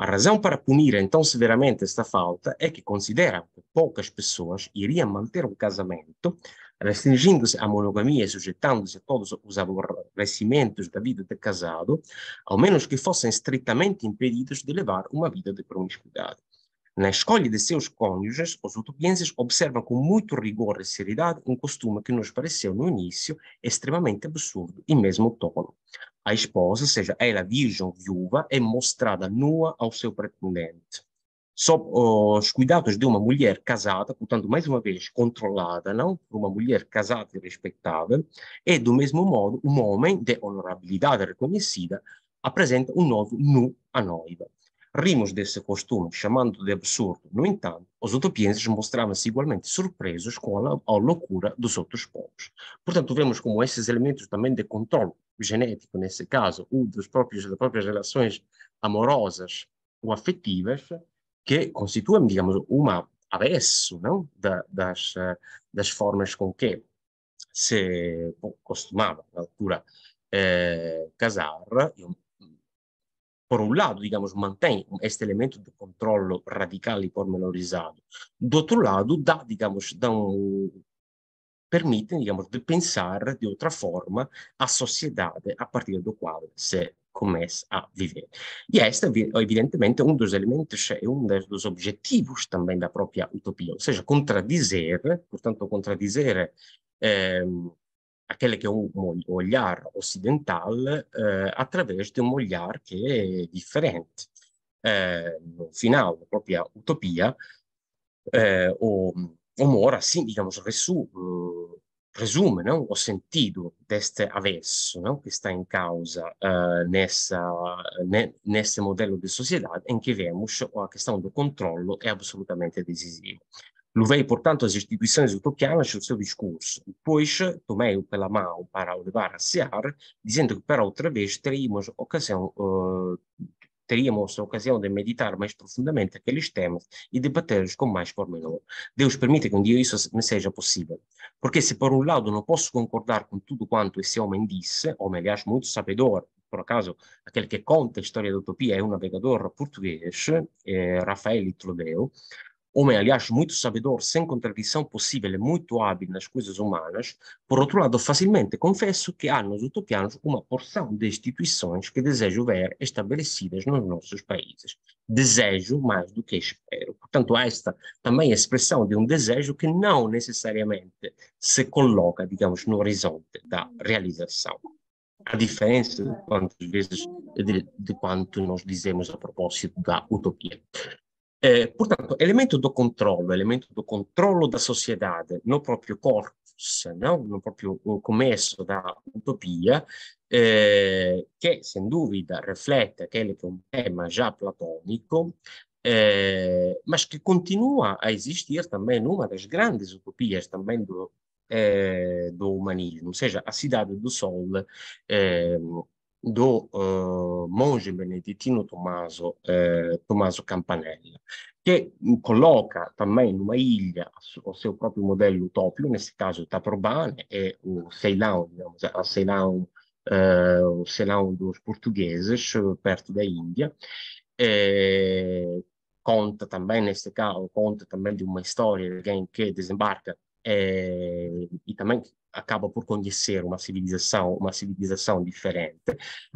A razão para punir então severamente esta falta é que considera que poucas pessoas iriam manter um casamento, restringindo-se à monogamia e sujeitando-se a todos os aborrecimentos da vida de casado, ao menos que fossem estritamente impedidos de levar uma vida de promiscuidade. Na escolha de seus cônjuges, os utopienses observam com muito rigor e seriedade um costume que nos pareceu, no início, extremamente absurdo e mesmo tolo. A esposa, seja ela virgem ou viúva, é mostrada nua ao seu pretendente. Sob oh, os cuidados de uma mulher casada, portanto, mais uma vez, controlada, não? Por uma mulher casada e respeitável, e, é, do mesmo modo, um homem de honorabilidade reconhecida apresenta um novo nu à noiva. Rimos desse costume, chamando de absurdo. No entanto, os utopienses mostravam-se igualmente surpresos com a, a, loucura dos outros povos. Portanto, vemos como esses elementos também de controle genético, nesse caso, ou dos próprios, das próprias relações amorosas ou afetivas, que constituem, digamos, uma avesso não? Da, das, das formas com que se costumava, na altura, eh, casar, por um lado, digamos, mantém este elemento do controlo radical e pormenorizado. Do outro lado, dá, digamos, dá um, permite, digamos, de pensar de outra forma a sociedade a partir do qual se começa a viver. E este é, evidentemente, um dos elementos, é um dos objetivos também da própria utopia, ou seja, contradizer, portanto, contradizer eh, aquele que é o olhar ocidental uh, eh, através de um olhar che è differente. Uh, eh, no final da própria utopia, uh, o, o Mora, assim, digamos, resu, resume não? o sentito deste avesso não? que está em causa nessa, ne, nesse modelo de sociedade em que vemos a questão do controle é absolutamente decisiva. Levei, portanto, as instituições utopianas no seu discurso. Depois tomei-o pela mão para o levar a Sear, dizendo que para outra vez teríamos ocasião, uh, teríamos a ocasião de meditar mais profundamente aqueles temas e debatê-los com mais pormenor. Deus permita que um dia isso me seja possível. Porque se por um lado não posso concordar com tudo quanto esse homem disse, homem, aliás, muito sabedor, por acaso, aquele que conta a história da utopia é um navegador português, eh, Rafael Troveu, homem, aliás, muito sabedor, sem contradição possível, é muito hábil nas coisas humanas, por outro lado, facilmente confesso que há nos utopianos uma porção de instituições que desejo ver estabelecidas nos nossos países. Desejo mais do que espero. Portanto, esta também é expressão de um desejo que não necessariamente se coloca, digamos, no horizonte da realização a diferença de quantas vezes de, de, quanto nós dizemos a propósito da utopia. Eh, portanto, elemento do controllo, elemento do controllo da sociedade, no proprio corpus, não? no proprio uh, começo da utopia, eh, che sem dúvida reflete aquele que é um tema già platonico, eh, mas que continua a existir também numa das grandes utopias também do, eh, do humanismo, ou seja, a cidade do sol ehm, do eh, monge benedettino Tommaso, eh, Tommaso, Campanella, che mm, colloca una Numaiglia il suo proprio modello utopico, nel caso Taprobane e diciamo, eh, o Ceilão, diciamo, Ceilão, dos portugueses, perto da Índia, eh, conta também, neste caso, conta também de uma história de alguém desembarca é, e também acaba por conhecer uma civilização, uma civilização diferente.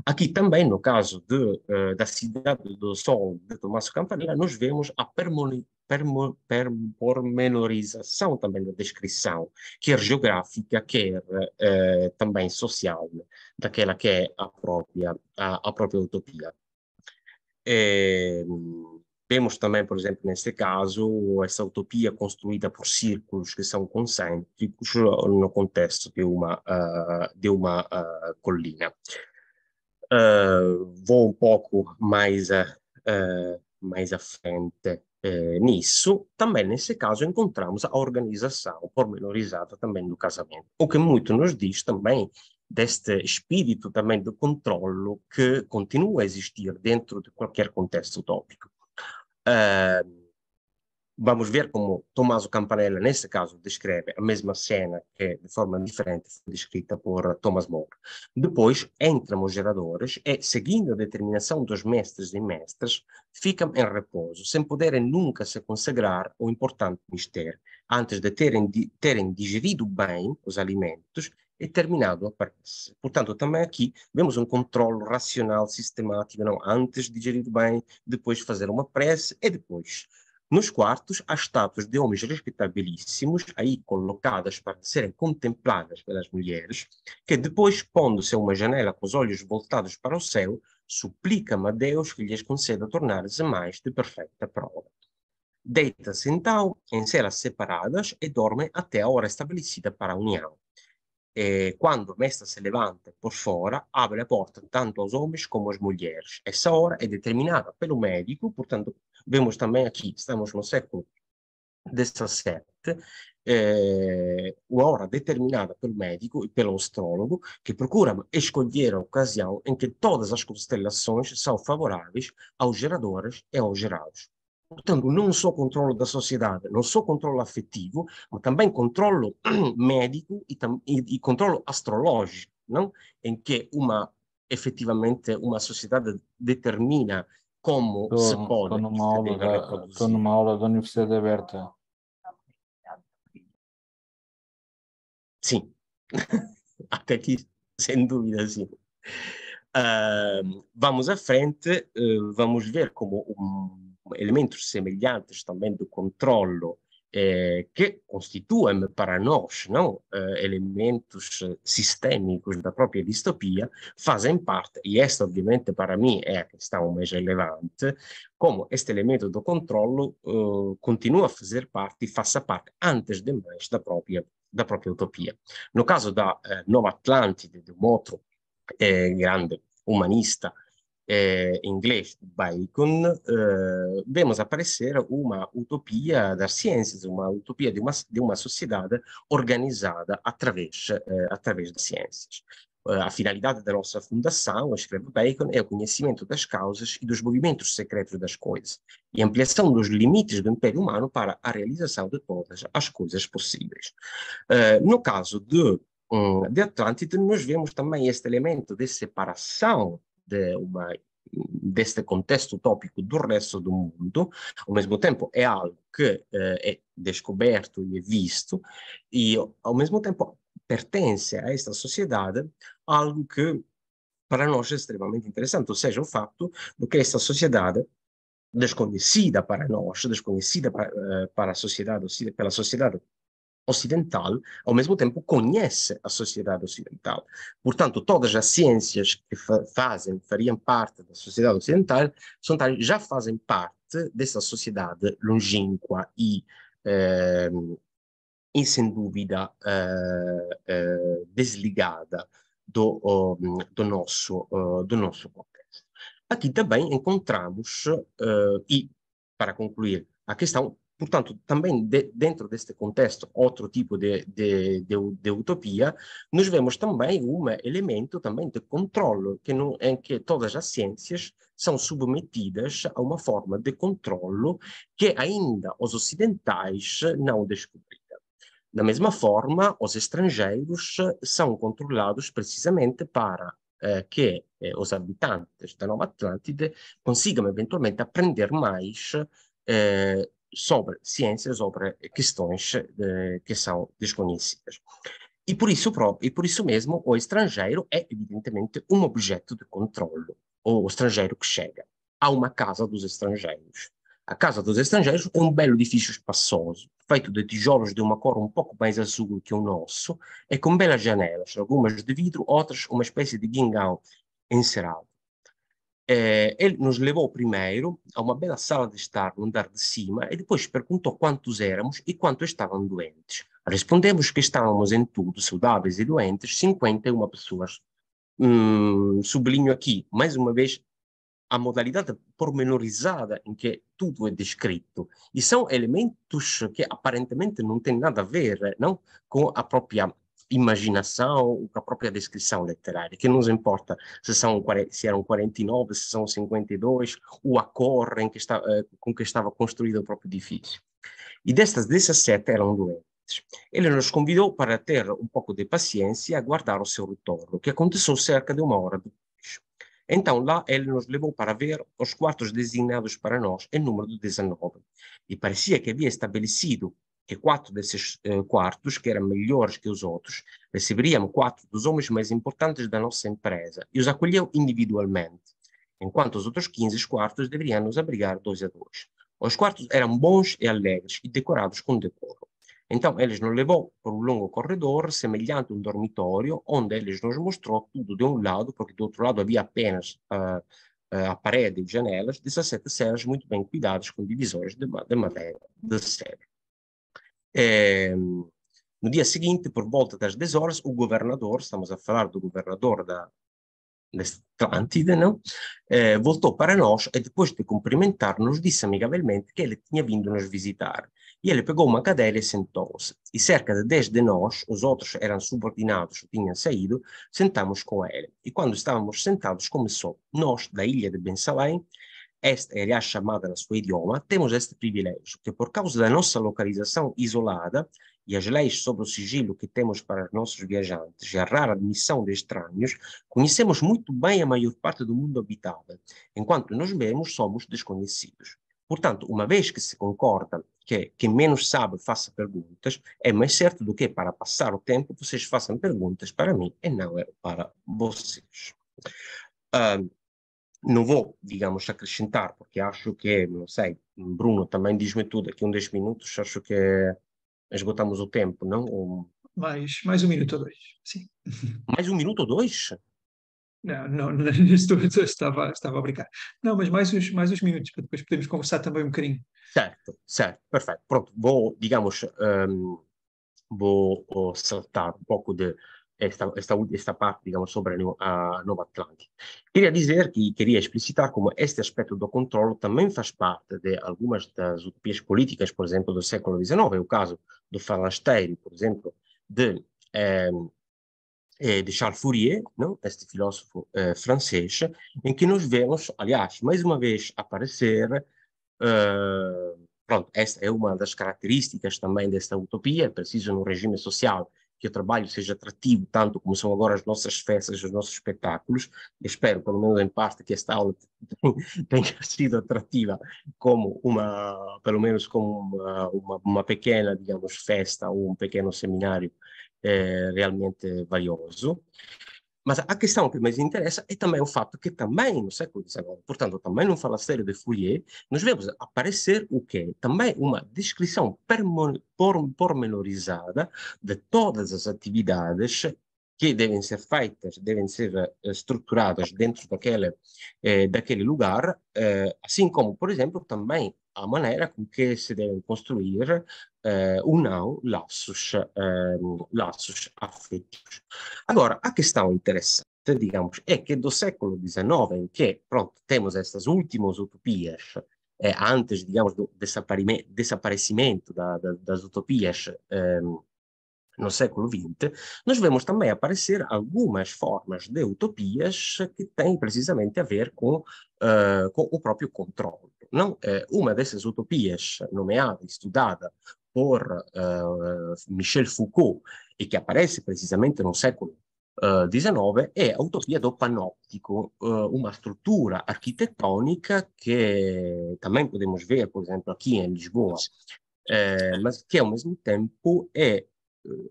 Aqui também, no caso de, uh, da Cidade do Sol de Tomás Campanella, nós vemos a pormenorização também da descrição, quer geográfica, quer uh, também social, daquela que é a própria, a, a própria utopia. É, temos também, por exemplo, neste caso, essa utopia construída por círculos que são concêntricos no contexto de uma, uh, de uma uh, colina. Uh, vou um pouco mais, mais à frente eh, nisso. Também, nesse caso, encontramos a organização pormenorizada também do casamento, o que muito nos diz também deste espírito também do controlo que continua a existir dentro de qualquer contexto utópico. Uh, vamos ver como Tommaso Campanella, nesse caso, descreve a mesma cena que, de forma diferente, foi descrita por Thomas More. Depois, entram os geradores e, seguindo a determinação dos mestres e mestras, ficam em repouso, sem poderem nunca se consagrar ao importante mistério, antes de terem, de terem digerido bem os alimentos determinado aparece. Portanto, também aqui vemos um controle racional, sistemático, não? antes digerir bem, depois fazer uma prece e depois. Nos quartos, há estátuas de homens respeitabilíssimos, aí colocadas para serem contempladas pelas mulheres, que depois, pondo-se a uma janela com os olhos voltados para o céu, suplicam a Deus que lhes conceda tornar-se mais de perfeita prova. Deita-se então em celas separadas e dormem até a hora estabelecida para a união eh, quando Mestre se levanta por fora, abre a porta tanto aos homens como às mulheres. Essa hora é determinada pelo médico, portanto, vemos também aqui, estamos no século XVII, eh, uma hora determinada pelo médico e pelo astrólogo, que procura escolher a ocasião em que todas as constelações são favoráveis aos geradores e aos gerados portanto não só controlo da sociedade não só controlo afetivo mas também controlo <clears throat> médico e, e, e astrológico, não? em que uma, efetivamente uma sociedade determina como tô, se pode. Estou numa, aula da, Universidade Aberta. Sim, <laughs> até aqui, sem dúvida, sim. Uh, vamos à frente, uh, vamos ver como um, elementos semelhantes também controllo, controlo eh, que constituem para nós não eh, elementos sistêmicos da própria distopia fazem parte e questo ovviamente para mim è a questão mais relevante come este elemento do controllo eh, continua a fazer parte faça parte antes demais da própria da própria utopia no caso da eh, Nova Atlântide de um outro eh, grande umanista é, eh, em inglês, Bacon, uh, eh, vemos aparecer uma utopia das ciências, uma utopia de uma, de uma sociedade organizada através, uh, eh, através das ciências. Uh, a finalidade da nossa fundação, escreve Bacon, é o conhecimento das causas e dos movimentos secretos das coisas, e a ampliação dos limites do império humano para a realização de todas as coisas possíveis. no caso de, um, de Atlântida, nós vemos também este elemento de separação de uma, deste contexto utópico do resto do mundo, ao mesmo tempo é algo que eh, é descoberto e é visto, e ao mesmo tempo pertence a esta sociedade algo que para nós é extremamente interessante, ou seja, o fato de que esta sociedade desconhecida para nós, desconhecida para, eh, para a sociedade, pela sociedade ocidental, ao mesmo tempo conhece a sociedade ocidental. Portanto, todas as ciências que fa fazem, fariam parte da sociedade ocidental, são, já fazem parte dessa sociedade longínqua e, eh, e sem dúvida, eh, eh, desligada do, ehm, do, nosso, eh, do nosso contexto. Aqui também encontramos, eh, e para concluir a questão, Portanto, também de, dentro deste contexto, outro tipo de, de, de, utopia, nós vemos também um elemento também de controle, que não, em que todas as ciências são submetidas a uma forma de controle que ainda os ocidentais não descobriram. Da mesma forma, os estrangeiros são controlados precisamente para eh, que eh, os habitantes da Nova Atlântida consigam eventualmente aprender mais eh, sobre ciências, sobre questões de, eh, que são desconhecidas. E por, isso, e por isso mesmo, o estrangeiro é evidentemente um objeto de controle, o estrangeiro que chega. Há uma casa dos estrangeiros. A casa dos estrangeiros é um belo edifício espaçoso, feito de tijolos de uma cor um pouco mais azul que o nosso, e com belas janelas, algumas de vidro, outras uma espécie de guingão encerado eh, ele nos levou primeiro a uma bela sala de estar no andar de cima e depois perguntou quantos éramos e quanto estavam doentes. Respondemos que estávamos em tudo, saudáveis e doentes, 51 pessoas. Hum, sublinho aqui, mais uma vez, a modalidade pormenorizada em que tudo é descrito. E são elementos que aparentemente não têm nada a ver não, com a própria imaginação ou com a própria descrição literária, que nos importa se, são, se eram 49, se são 52, ou a cor em que está, eh, com que estava construído o próprio edifício. E destas 17 eram doentes. Ele nos convidou para ter um pouco de paciência e aguardar o seu retorno, que aconteceu cerca de uma hora depois. Então lá ele nos levou para ver os quartos designados para nós em número 19, e parecia que havia estabelecido que quatro desses uh, quartos, que eram melhores que os outros, receberíamos quatro dos homens mais importantes da nossa empresa e os acolheu individualmente, enquanto os outros 15 quartos deveriam nos abrigar dois a dois. Os quartos eram bons e alegres e decorados com decoro. Então, eles nos levou por um longo corredor, semelhante a um dormitório, onde eles nos mostrou tudo de um lado, porque do outro lado havia apenas uh, a parede e janelas, 17 celas muito bem cuidadas com divisões de, de madeira de seda. É, no dia seguinte, por volta das 10 horas, o governador, estamos a falar do governador da, da Atlântida, não? É, voltou para nós e depois de cumprimentar nos disse amigavelmente que ele tinha vindo nos visitar. E ele pegou uma cadeira e sentou-se. E cerca de 10 de nós, os outros eram subordinados, tinham saído, sentamos com ele. E quando estávamos sentados, começou. Nós, da ilha de Bensalém, este eh, é a chamada na sua idioma, temos este privilégio, que por causa da nossa localização isolada e as leis sobre o sigilo que temos para nossos viajantes e a rara admissão de estranhos, conhecemos muito bem a maior parte do mundo habitado, enquanto nós mesmos somos desconhecidos. Portanto, uma vez que se concorda que quem menos sabe faça perguntas, é mais certo do que para passar o tempo vocês façam perguntas para mim e não eu para vocês. Uh, ehm, não vou, digamos, acrescentar, porque acho que, é, não sei, Bruno também diz-me tudo, aqui em 10 minutos acho que é, esgotamos o tempo, não? Ou... Mais, mais um minuto ou dois, sim. Mais um minuto ou dois? Não, não, não <laughs> estou, estava, estava a brincar. Não, mas mais uns, mais uns minutos, para depois podemos conversar também um bocadinho. Certo, certo, perfeito. Pronto, vou, digamos, um, vou saltar um pouco de esta, esta, esta parte, digamos, sobre a Nova Atlântica. Queria dizer que queria explicitar como este aspecto do controle também faz parte de algumas das utopias políticas, por exemplo, do século XIX. É o caso do Fallenstein, por exemplo, de, ehm, eh, de Charles Fourier, não? este filósofo eh, francês, em que nós vemos, aliás, mais uma vez aparecer. Eh, pronto, esta é uma das características também desta utopia, preciso um regime social que o trabalho seja atrativo, tanto como são agora as nossas festas, os nossos espetáculos. Eu espero, pelo menos em parte, que esta aula <laughs> tenha sido atrativa como uma, pelo menos como uma, uma, uma pequena, digamos, festa ou um pequeno seminário eh, realmente valioso. Mas a questão que mais interessa é também o fato que também no século XIX, portanto, também no Falasteiro de Fourier, nós vemos aparecer o quê? Também uma descrição pormenorizada de todas as atividades que devem ser feitas, devem ser eh, estruturadas dentro daquele, eh, daquele lugar, eh, assim como, por exemplo, também a maniera con que si deve costruire eh, ou não laços, eh, laços afetivos. Agora, a questão interessante, digamos, é que do século XIX, in que, pronto, temos estas últimas utopias, eh, antes, digamos, do desaparecimento da, da, das utopias, ehm, no século XX, nós vemos também aparecer algumas formas de utopias que têm precisamente a ver com, uh, com o próprio controle. Não? Eh, uma dessas utopias nomeada, estudada por uh, Michel Foucault e que aparece precisamente no século XIX uh, é a Utopia do Panóptico, uh, uma estrutura arquitetônica que também podemos ver, por exemplo, aqui em Lisboa, mas que ao mesmo tempo é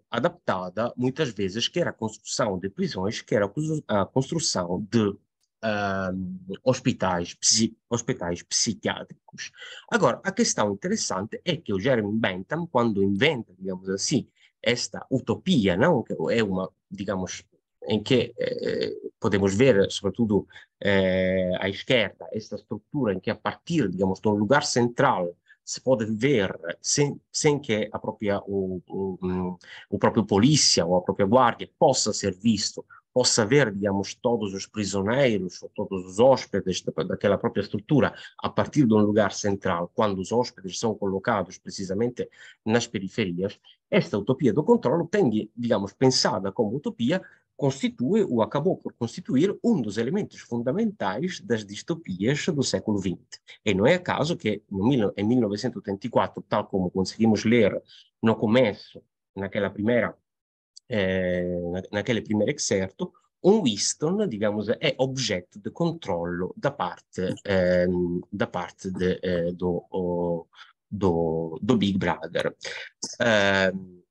adaptada muitas vezes que era a construção de prisões, que era a construção de uh, hospitais, psi, hospitais psiquiátricos. Agora, a questão interessante é que o Jeremy Bentham, quando inventa, digamos assim, esta utopia, não que é uma, digamos, em que eh, podemos ver, sobretudo eh, à esquerda, esta estrutura em que a partir, digamos, de um lugar central se pode ver sem que la propria, o, o, mm, o próprio polícia ou a própria guardia possa ser visto possa ver, digamos, todos os prisioneiros ou todos os hóspedes daquela própria estrutura a partir de um lugar central, quando os hóspedes são colocados precisamente nas periferias, esta utopia do controlo tem digamos, pensada como utopia, constitui ou acabou por constituir um dos elementos fundamentais das distopias do século XX. E não é caso que em 1984, tal como conseguimos ler no começo, naquela primeira, eh, naquele primeiro excerto, um Winston, digamos, é objeto de controllo da parte, eh, da parte de, eh, do, do, do, Big Brother. Ehm,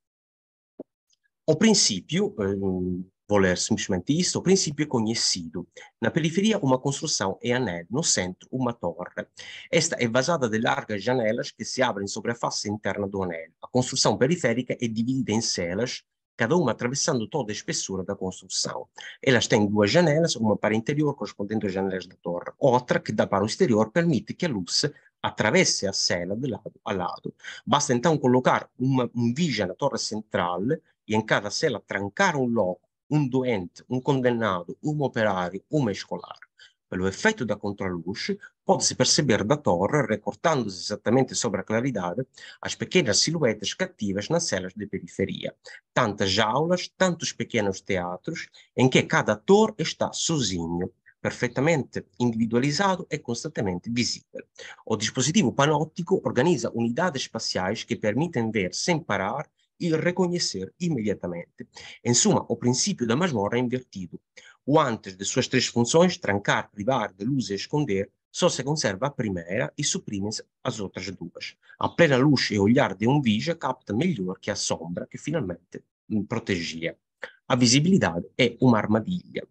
o princípio, ehm, voler simplesmente isto. o princípio é conhecido. Na periferia, uma construção é anel, no centro, uma torre. Esta é vazada de largas janelas que se abrem sobre a face interna do anel. A construção periférica é dividida em celas, cada uma atravessando toda a espessura da construção. Elas têm duas janelas, uma para o interior, correspondente às janelas da torre, outra que dá para o exterior, permite que a luz atravesse a cela de lado a lado. Basta então colocar uma, um vigia na torre central e em cada cela trancar um loco um doente, um condenado, um operário, uma escolar. Pelo efeito da contraluz, pode-se perceber da torre, recortando-se exatamente sobre a claridade, as pequenas silhuetas cativas nas celas de periferia. Tantas jaulas, tantos pequenos teatros, em que cada ator está sozinho, perfeitamente individualizado e constantemente visível. O dispositivo panóptico organiza unidades espaciais que permitem ver sem parar e reconhecer imediatamente. Em suma, o princípio da masmorra é invertido. O antes de suas três funções, trancar, privar de luz e esconder, só se conserva a primeira e suprimem-se as outras duas. A plena luz e o olhar de um vídeo capta melhor que a sombra que finalmente hum, protegia. A visibilidade é uma armadilha.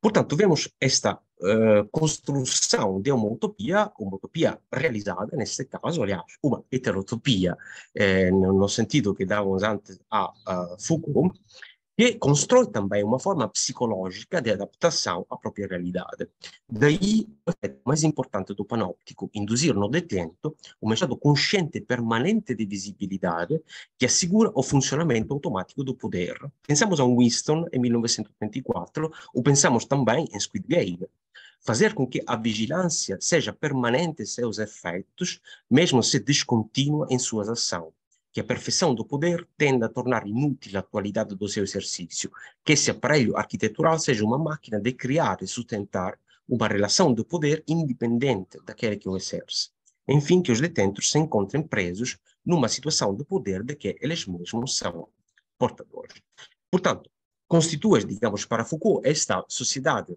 Portanto, vemos esta uh, eh, construção de uma utopia, uma utopia realizada, neste caso, aliás, uma heterotopia, eh, no, no sentido que dávamos antes a, a eh, Foucault, que constrói também é uma forma psicológica de adaptação à própria realidade. Daí, o efeito mais importante do panóptico, induzir no detento um estado consciente permanente de visibilidade que assegura o funcionamento automático do poder. Pensamos a Winston, em 1924 ou pensamos também em Squid Game, fazer com que a vigilância seja permanente em seus efeitos, mesmo se descontínua em suas ações que a perfeição do poder tende a tornar inútil a atualidade do seu exercício, que esse aparelho arquitetural seja uma máquina de criar e sustentar uma relação de poder independente daquele que o exerce. Enfim, que os detentos se encontrem presos numa situação de poder de que eles mesmos são portadores. Portanto, constitui, digamos, para Foucault, esta sociedade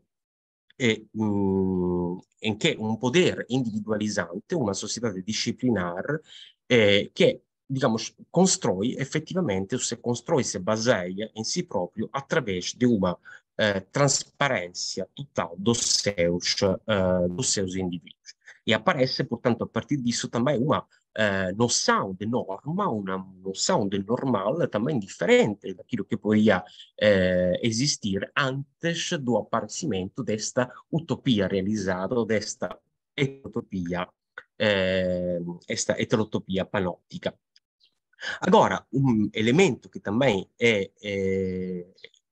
eh, um, em que um poder individualizante, uma sociedade disciplinar, eh, que che diciamo, constrói effettivamente, se constrói, se baseia in si proprio attraverso di una eh, transparência total dos seus, uh, dos indivíduos. E aparece, portanto, a partir disso também una eh, noção de norma, una noção de normal também diferente daquilo che podia eh, existir antes do aparecimento desta utopia realizzata, desta heterotopia, eh, esta heterotopia panóptica. Agora, um elemento que também é, é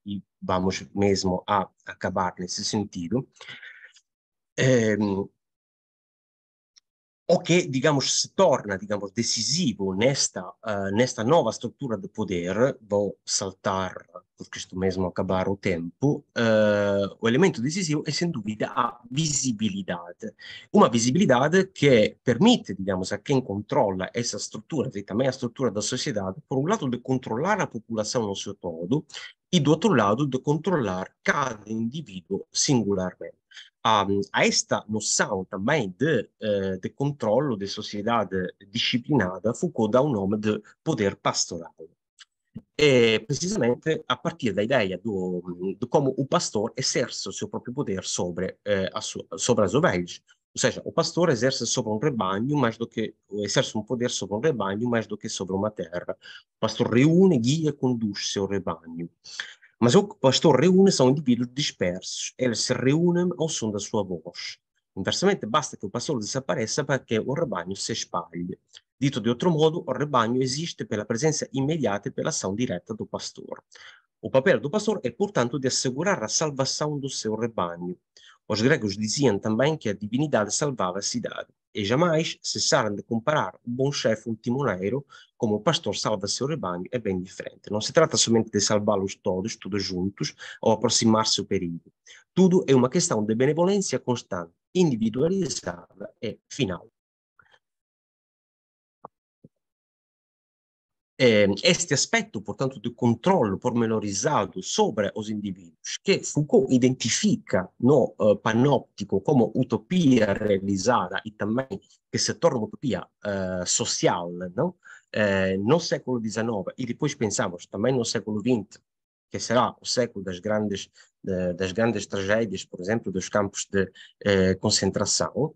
e vamos mesmo a acabar nesse sentido, é, o que, digamos, se torna, digamos, decisivo nesta, uh, nesta nova estrutura de poder, vou saltar, porque estou mesmo a acabar o tempo, uh, o elemento decisivo é, sem dúvida, a visibilidade. Uma visibilidade que permite, digamos, a quem controla essa estrutura, e também a estrutura da sociedade, por um lado, de controlar a população no seu todo, e do outro lado, de controlar cada indivíduo singularmente um, a esta noção também de, uh, de controlo de sociedade disciplinada, Foucault dá un nome de poder pastorale. É precisamente a partir da ideia do, de como o pastor exerce o seu próprio poder sobre, uh, a sua, sobre as Ou seja, o pastor exerce sobre um rebanho mais do que exerce um poder sobre um rebanho mais do que sobre uma terra. O pastor reúne, guia, conduz seu rebanho. Mas o que pastor reúne são indivíduos dispersos, eles se reúnem ao som da sua voz. Inversamente, basta que o pastor desapareça para que o rebanho se espalhe. Dito de outro modo, o rebanho existe pela presença imediata e pela ação direta do pastor. O papel do pastor é, portanto, de assegurar a salvação do seu rebanho. Os gregos diziam também que a divindade salvava a cidade. E jamais cessaram de comparar um bom chefe, um timoneiro, como o pastor salva seu rebanho, é bem diferente. Não se trata somente de salvá-los todos, todos juntos, ou aproximar-se do perigo. Tudo é uma questão de benevolência constante, individualizada e final. Ehm, este aspecto, portanto, de controle pormenorizado sobre os indivíduos, que Foucault identifica no uh, eh, panóptico como utopia realizada e também que se torna utopia uh, eh, social não? Uh, no eh, século XIX, e depois pensamos também no século XX, que será o século das grandes, das grandes tragédias, por exemplo, dos campos de concentração,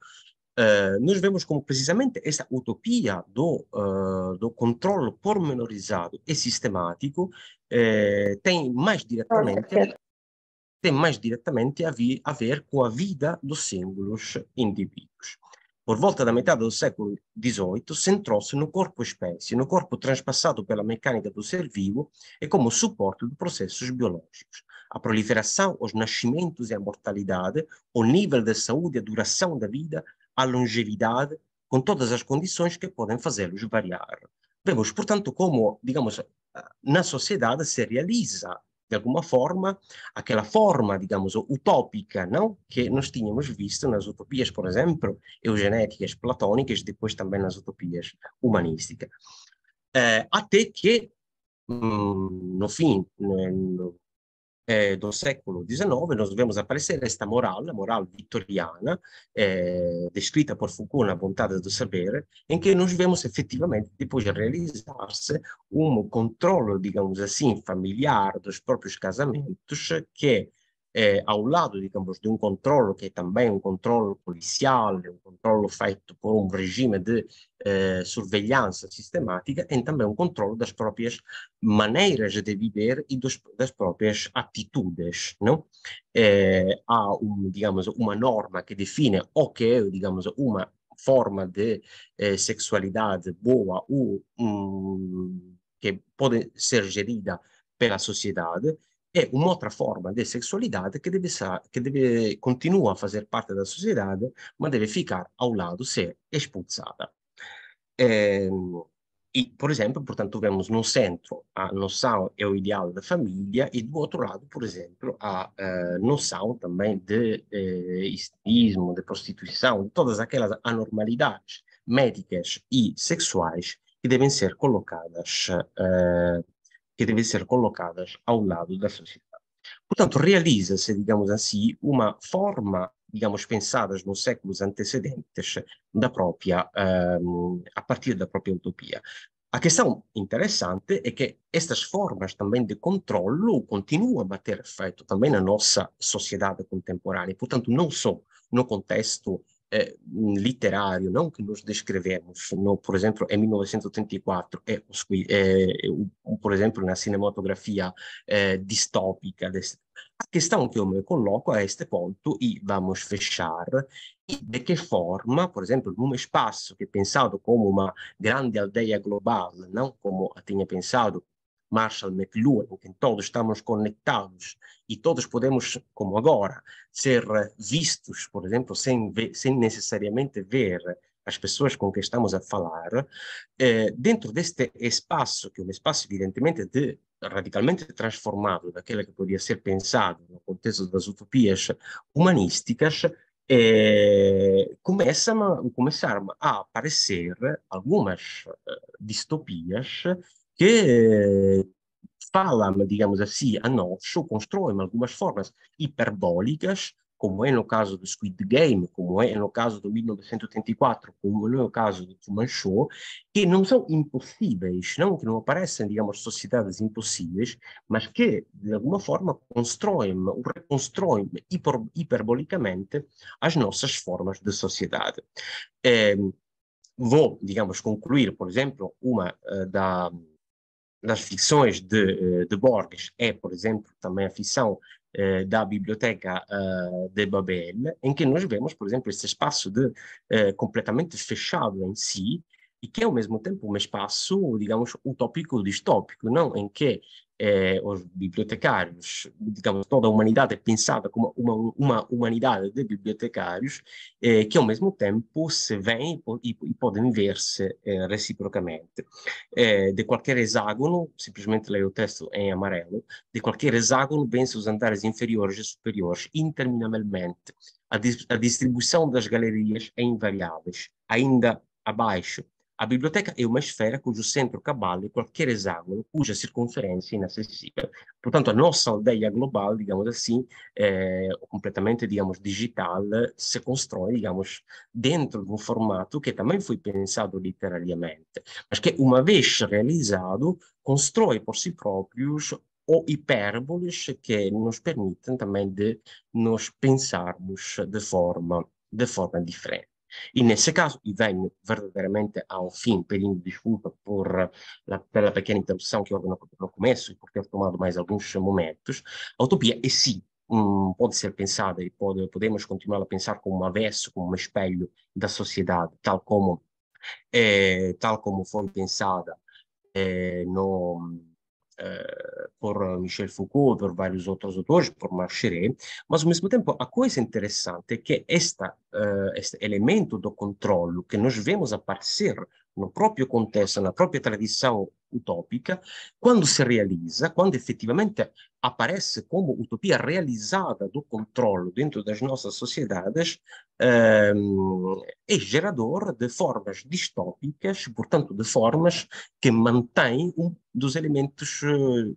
eh, nós vemos como precisamente essa utopia do, uh, do controle pormenorizado e sistemático eh, tem mais diretamente tem mais diretamente a, vi, a ver com a vida dos símbolos indivíduos. Por volta da metà do século XVIII, centrou-se no corpo espécie, no corpo transpassado pela mecânica do ser vivo e como suporte de processos biológicos. A proliferação, os nascimentos e a mortalidade, o nível da saúde e a duração da vida à longevidade, com todas as condições que podem fazê-los variar. Vemos, portanto, como, digamos, na sociedade se realiza, de alguma forma, aquela forma, digamos, utópica, não? Que nós tínhamos visto nas utopias, por exemplo, eugenéticas platônicas, depois também nas utopias humanísticas. É, até que, hum, no fim, no, eh, do século XIX, noi devemos aparecer questa moral, la moral vittoriana, eh, descrita por Foucault na Vontade do Saber, em que nós vemos efetivamente depois realizar-se um controle, digamos assim, familiar dos próprios casamentos, que eh, a lado, digamos, de um controlo que é também um controlo policial, um controlo feito por um regime de eh, surveillance sistemática, tem também um controlo das próprias maneiras de viver e dos, das próprias atitudes, não? Eh, há, um, digamos, uma norma que define o que é, digamos, uma forma de eh, sexualidade boa ou um, que pode ser gerida pela sociedade, é uma outra forma de sexualidade que deve, que deve continua a fazer parte da sociedade, mas deve ficar ao lado, ser expulsada. É, e, por exemplo, portanto, temos no centro a noção e o ideal da família e do outro lado, por exemplo, a uh, eh, noção também de uh, de prostituição, todas aquelas anormalidades médicas e sexuais que devem ser colocadas eh, que devem ser colocadas a lado da sociedade. Portanto, realiza-se, digamos assim, uma forma, digamos, pensada nos séculos antecedentes da própria, um, ehm, a partir da própria utopia. A questão interessante é que estas formas também de controlo continuam a ter efeito também na nossa sociedade contemporânea. Portanto, não só no contexto é, literário, não que nos descrevemos, no, por exemplo, em 1984, é, é, é, por exemplo, na cinematografia é, distópica. Desse. A questão que eu me coloco a este ponto, e vamos fechar, e de que forma, por exemplo, num espaço que é pensado como uma grande aldeia global, não como eu tinha pensado Marshall McLuhan, em que todos estamos conectados e todos podemos, como agora, ser eh, vistos, por exemplo, sem, ver, sem necessariamente ver as pessoas com que estamos a falar, eh, dentro deste espaço, que é um espaço evidentemente de, radicalmente transformado daquela que podia ser pensado no contexto das utopias humanísticas, eh, começam, começaram a aparecer algumas eh, distopias que falam digamos assim, a nosso, constroem algumas formas hiperbólicas, como é no caso do Squid Game, como é no caso do 1984, como é no caso do Truman Show, que não são impossíveis, não que não aparecem, digamos, sociedades impossíveis, mas que, de alguma forma, constroem ou reconstroem hiper, hiperbolicamente as nossas formas de sociedade. É, vou, digamos, concluir, por exemplo, uma uh, da nas ficções de, eh, de Borges é, por exemplo, também a ficção eh, da biblioteca eh, de Babel, em que nós vemos, por exemplo, esse espaço de, completamente fechado em si, e que é ao mesmo tempo um espaço, digamos, utópico ou distópico, não? em que eh, os bibliotecários, digamos, toda a humanidade é pensada como uma, uma humanidade de bibliotecários eh, que ao mesmo tempo se veem e, e, podem ver-se eh, reciprocamente. Eh, de qualquer hexágono, simplesmente leio o texto em amarelo, de qualquer hexágono vêm-se os andares inferiores e superiores interminavelmente. A, dis a distribuição das galerias é invariável, ainda abaixo a biblioteca é uma esfera cujo centro cabale qualquer hexágono cuja circunferência é inacessível. Portanto, a nossa aldeia global, digamos assim, é, completamente, digamos, digital, se constrói, digamos, dentro de um formato que também foi pensado literariamente, mas que, uma vez realizado, constrói por si próprios ou hipérboles que nos permitem também de nos pensarmos de forma, de forma diferente. E nesse caso, e venho verdadeiramente ao fim pedindo desculpa por, la, eh, pela pequena interrupção que houve no, no começo e por ter tomado mais alguns momentos, a utopia é sim hum, pode ser pensada e pode, podemos continuar a pensar como um avesso, como um espelho da sociedade, tal como, eh, tal como foi pensada eh, no, eh, por Michel Foucault, por vários outros autores, por Marcheré, mas ao mesmo tempo a coisa interessante é que esta, eh, este elemento do controle que nós vemos aparecer no próprio contexto, na própria tradição utópica quando se realiza quando efetivamente aparece como utopia realizada do controle dentro das nossas sociedades, é ehm, gerador de formas distópicas, portanto, de formas que mantêm um dos elementos eh,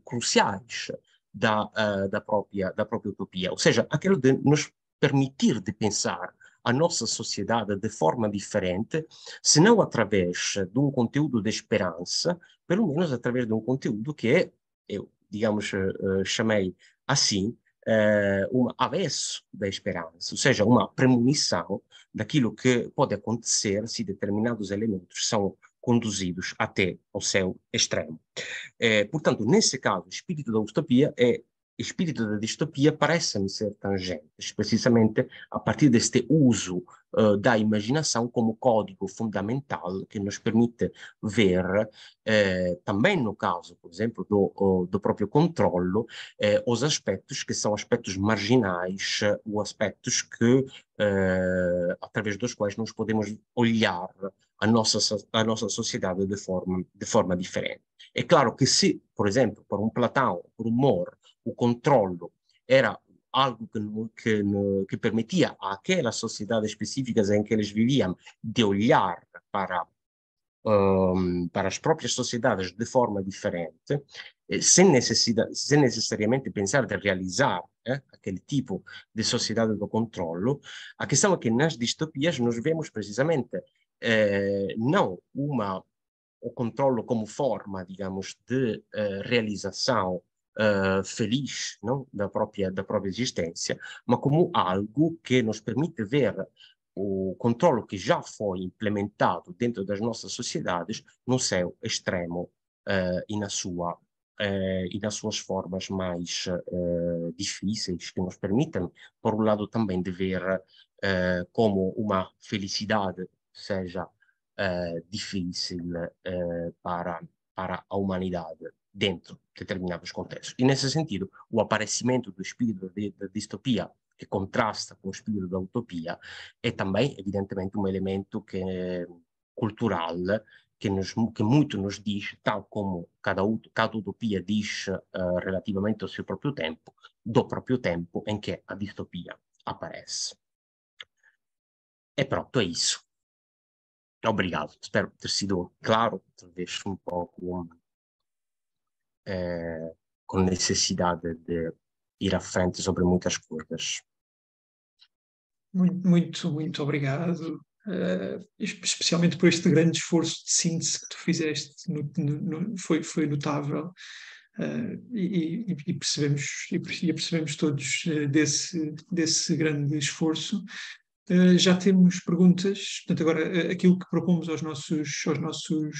cruciais da, eh, da, própria, da própria utopia, ou seja, aquele de nos permitir de pensar a nossa sociedade de forma diferente, se não através de um conteúdo de esperança, pelo menos através de um conteúdo que é, eu, digamos, eh, eh, chamei assim, eh, um avesso da esperança, ou seja, uma premonição daquilo que pode acontecer se determinados elementos são conduzidos até ao seu extremo. É, portanto, nesse caso, o espírito da utopia é espírito da distopia parece-me ser tangentes, precisamente a partir deste uso uh, da imaginação como código fundamental que nos permite ver, eh, também no caso, por exemplo, do, do próprio controlo, eh, os aspectos que são aspectos marginais eh, ou aspectos que, eh, através dos quais nós podemos olhar a nossa, a nossa sociedade de forma, de forma diferente. É claro que se, por exemplo, por um Platão, por um Moore, o controlo era algo que, que, que, permitia àquelas sociedades específicas em que eles viviam de olhar para, um, para as próprias sociedades de forma diferente, eh, sem, necessidade, sem necessariamente pensar de realizar eh, aquele tipo de sociedade do controlo, a questão é que nas distopias nós vemos precisamente eh, não uma, o controlo como forma, digamos, de realização uh, feliz não? Da, própria, da própria existência, mas como algo que nos permite ver o controle que já foi implementado dentro das nossas sociedades no seu extremo uh, eh, e, na sua, uh, eh, e nas suas formas mais uh, difíceis, que nos permitem, por um lado, também de ver como uma felicidade seja difícil para, para a humanidade dentro de determinados contextos. E nesse sentido, o aparecimento do espírito da distopia que contrasta com o espírito da utopia é também, evidentemente, um elemento que, é cultural que, nos, que muito nos diz, tal como cada, cada utopia diz uh, relativamente ao seu próprio tempo, do próprio tempo em que a distopia aparece. E pronto, é isso. Obrigado. Espero ter sido claro, talvez um pouco com necessidade de ir à frente sobre muitas coisas. Muito, muito, muito obrigado, uh, especialmente por este grande esforço de síntese que tu fizeste, no, no, no, foi, foi notável. Uh, e, e, percebemos e percebemos todos uh, desse desse grande esforço uh, já temos perguntas portanto agora aquilo que propomos aos nossos aos nossos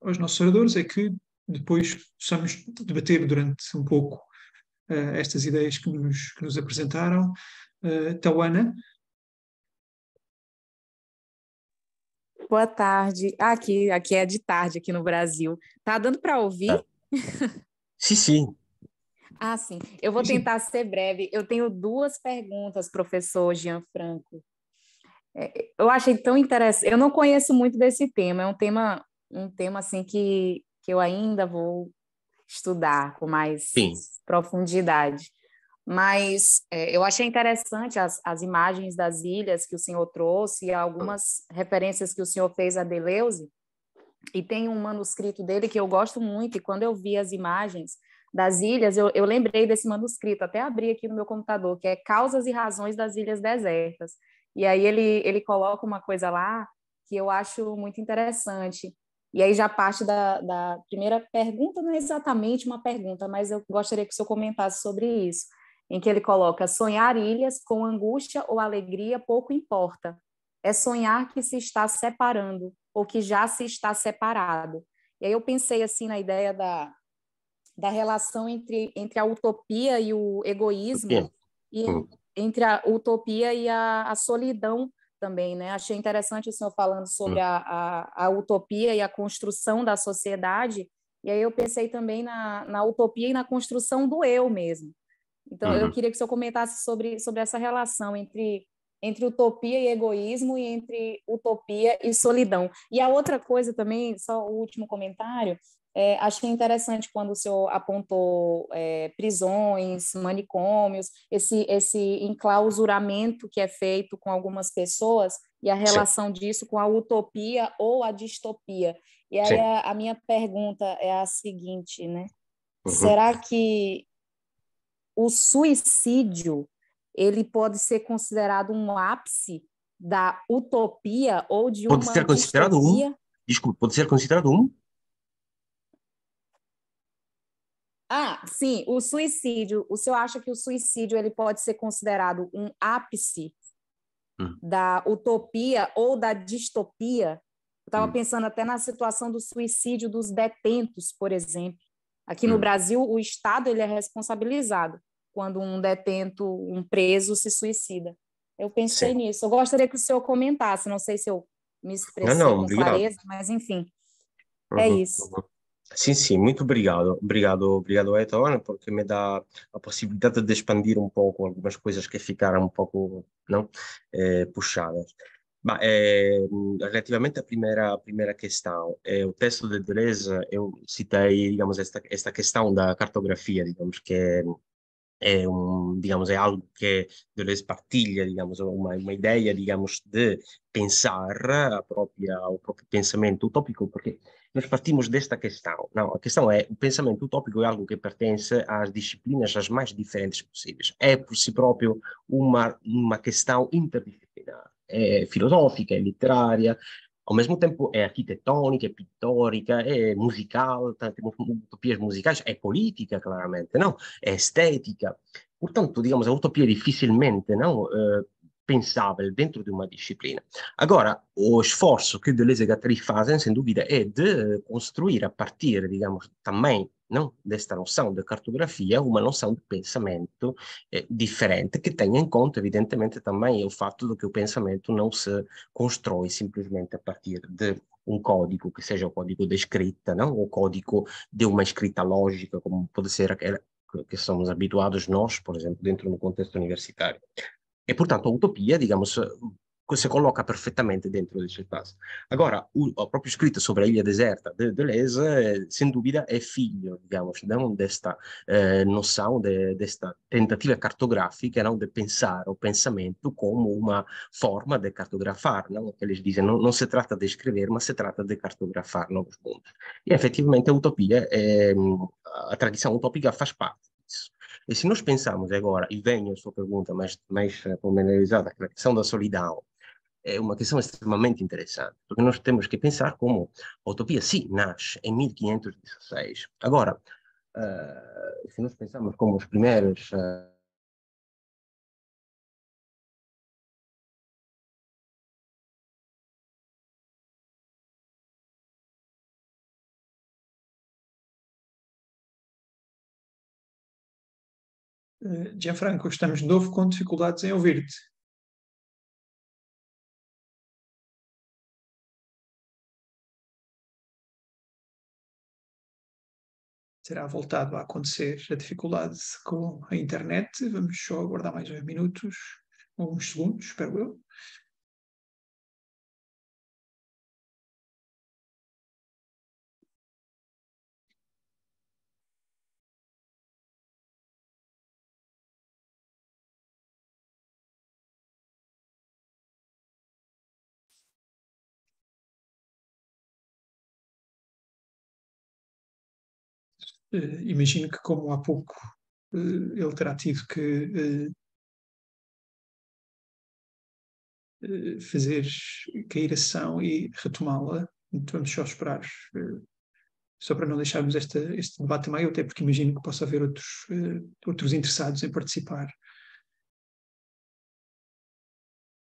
aos nossos oradores é que depois possamos debater durante um pouco uh, estas ideias que nos, que nos apresentaram. Uh, eh, Tawana. Boa tarde. Ah, aqui, aqui é de tarde, aqui no Brasil. Tá dando para ouvir? Ah. sim, sim. Ah, sim. Eu vou tentar ser breve. Eu tenho duas perguntas, professor Gianfranco. É, eu achei tão interessante. Eu não conheço muito desse tema. É um tema, um tema assim que que eu ainda vou estudar com mais Sim. profundidade. Mas é, eu achei interessante as, as imagens das ilhas que o senhor trouxe e algumas referências que o senhor fez a Deleuze. E tem um manuscrito dele que eu gosto muito, e quando eu vi as imagens das ilhas, eu, eu lembrei desse manuscrito, até abri aqui no meu computador, que é Causas e Razões das Ilhas Desertas. E aí ele, ele coloca uma coisa lá que eu acho muito interessante, e aí já parte da, da primeira pergunta, não é exatamente uma pergunta, mas eu gostaria que o senhor comentasse sobre isso, em que ele coloca: sonhar ilhas com angústia ou alegria pouco importa. É sonhar que se está separando ou que já se está separado. E aí eu pensei assim na ideia da, da relação entre, entre a utopia e o egoísmo, e hum. entre a utopia e a, a solidão também, né? Achei interessante o senhor falando sobre hum. a, a, a, utopia e a construção da sociedade, e aí eu pensei também na, na utopia e na construção do eu mesmo. Então, uhum. eu queria que o senhor comentasse sobre, sobre essa relação entre, entre utopia e egoísmo e entre utopia e solidão. E a outra coisa também, só o último comentário, é, achei interessante quando o senhor apontou é, prisões, manicômios, esse, esse enclausuramento que é feito com algumas pessoas e a relação Sim. disso com a utopia ou a distopia. E aí a, a, minha pergunta é a seguinte, né? Uhum. Será que o suicídio ele pode ser considerado um ápice da utopia ou de pode uma ser considerado distopia? um Desculpe, pode ser considerado um Ah, sim, o suicídio. O senhor acha que o suicídio ele pode ser considerado um ápice hum. da utopia ou da distopia? Eu estava hum. pensando até na situação do suicídio dos detentos, por exemplo. Aqui hum. no Brasil, o Estado ele é responsabilizado quando um detento, um preso, se suicida. Eu pensei sim. nisso. Eu gostaria que o senhor comentasse. Não sei se eu me expressei não, não, com clareza, mas enfim, uhum, é isso. Uhum. Sim, sim, muito obrigado. Obrigado, obrigado, Etoana, porque me dá a possibilidade de expandir um pouco algumas coisas que ficaram um pouco não, é, puxadas. Bah, é, relativamente à primeira, à primeira questão, é, o texto de Deleuze, eu citei, digamos, esta, esta questão da cartografia, digamos, que é, é um, digamos, é algo que Deleuze partilha, digamos, uma, uma ideia, digamos, de pensar a própria, o próprio pensamento utópico, porque nós partimos desta questão. Não, a questão é, o pensamento utópico é algo que pertence às disciplinas as mais diferentes possíveis. É, por si próprio, uma, uma questão interdisciplinar. É filosófica, é literária, ao mesmo tempo é arquitetônica, é pictórica, é musical, tá, temos utopias musicais, é política, claramente, não? É estética. Portanto, digamos, a utopia dificilmente não, uh, pensável dentro de uma disciplina. Agora, o esforço que Deleuze e Guattari fazem, sem dúvida, é de construir a partir, digamos, também não, desta noção de cartografia, uma noção de pensamento eh, diferente, que tenha em conta, evidentemente, também o fato de que o pensamento não se constrói simplesmente a partir de um código, que seja o código de escrita, não? o código de uma escrita lógica, como pode ser aquela que somos habituados nós, por exemplo, dentro do contexto universitário. E portanto Utopia, digamos, mm, si colloca perfettamente dentro desse espaço. Agora, a própria escrita sobre a deserta de Deleuze, sem dúvida, é filho, di questa eh, eh noção, de, desta tentativa cartografica não, de pensar o pensamento come una forma di cartografare, Não? Que eles dice, não, non si tratta di scrivere, ma si tratta di cartografare. novos mundos. E, effettivamente, utopia, é, mm, a tradição utópica faz parte E se nós pensarmos agora, e venho a sua pergunta mais, mais eh, pormenorizada, é a questão da solidão, é uma questão extremamente interessante, porque nós temos que pensar como a utopia, sim, nasce em 1516. Agora, uh, se nós pensarmos como os primeiros uh, eh, Eh, Gianfranco, estamos de novo com dificuldades em ouvir-te. Terá voltado a acontecer a dificuldade com a internet. Vamos só aguardar mais uns minutos, ou segundos, espero eu. Eh, imagino que, como há pouco, eh, ele terá tido que eh, fazer cair a sessão e retomá-la. Então, vamos só esperar, só para não deixarmos esta, este debate meio, até porque imagino que possa haver outros, outros interessados em participar.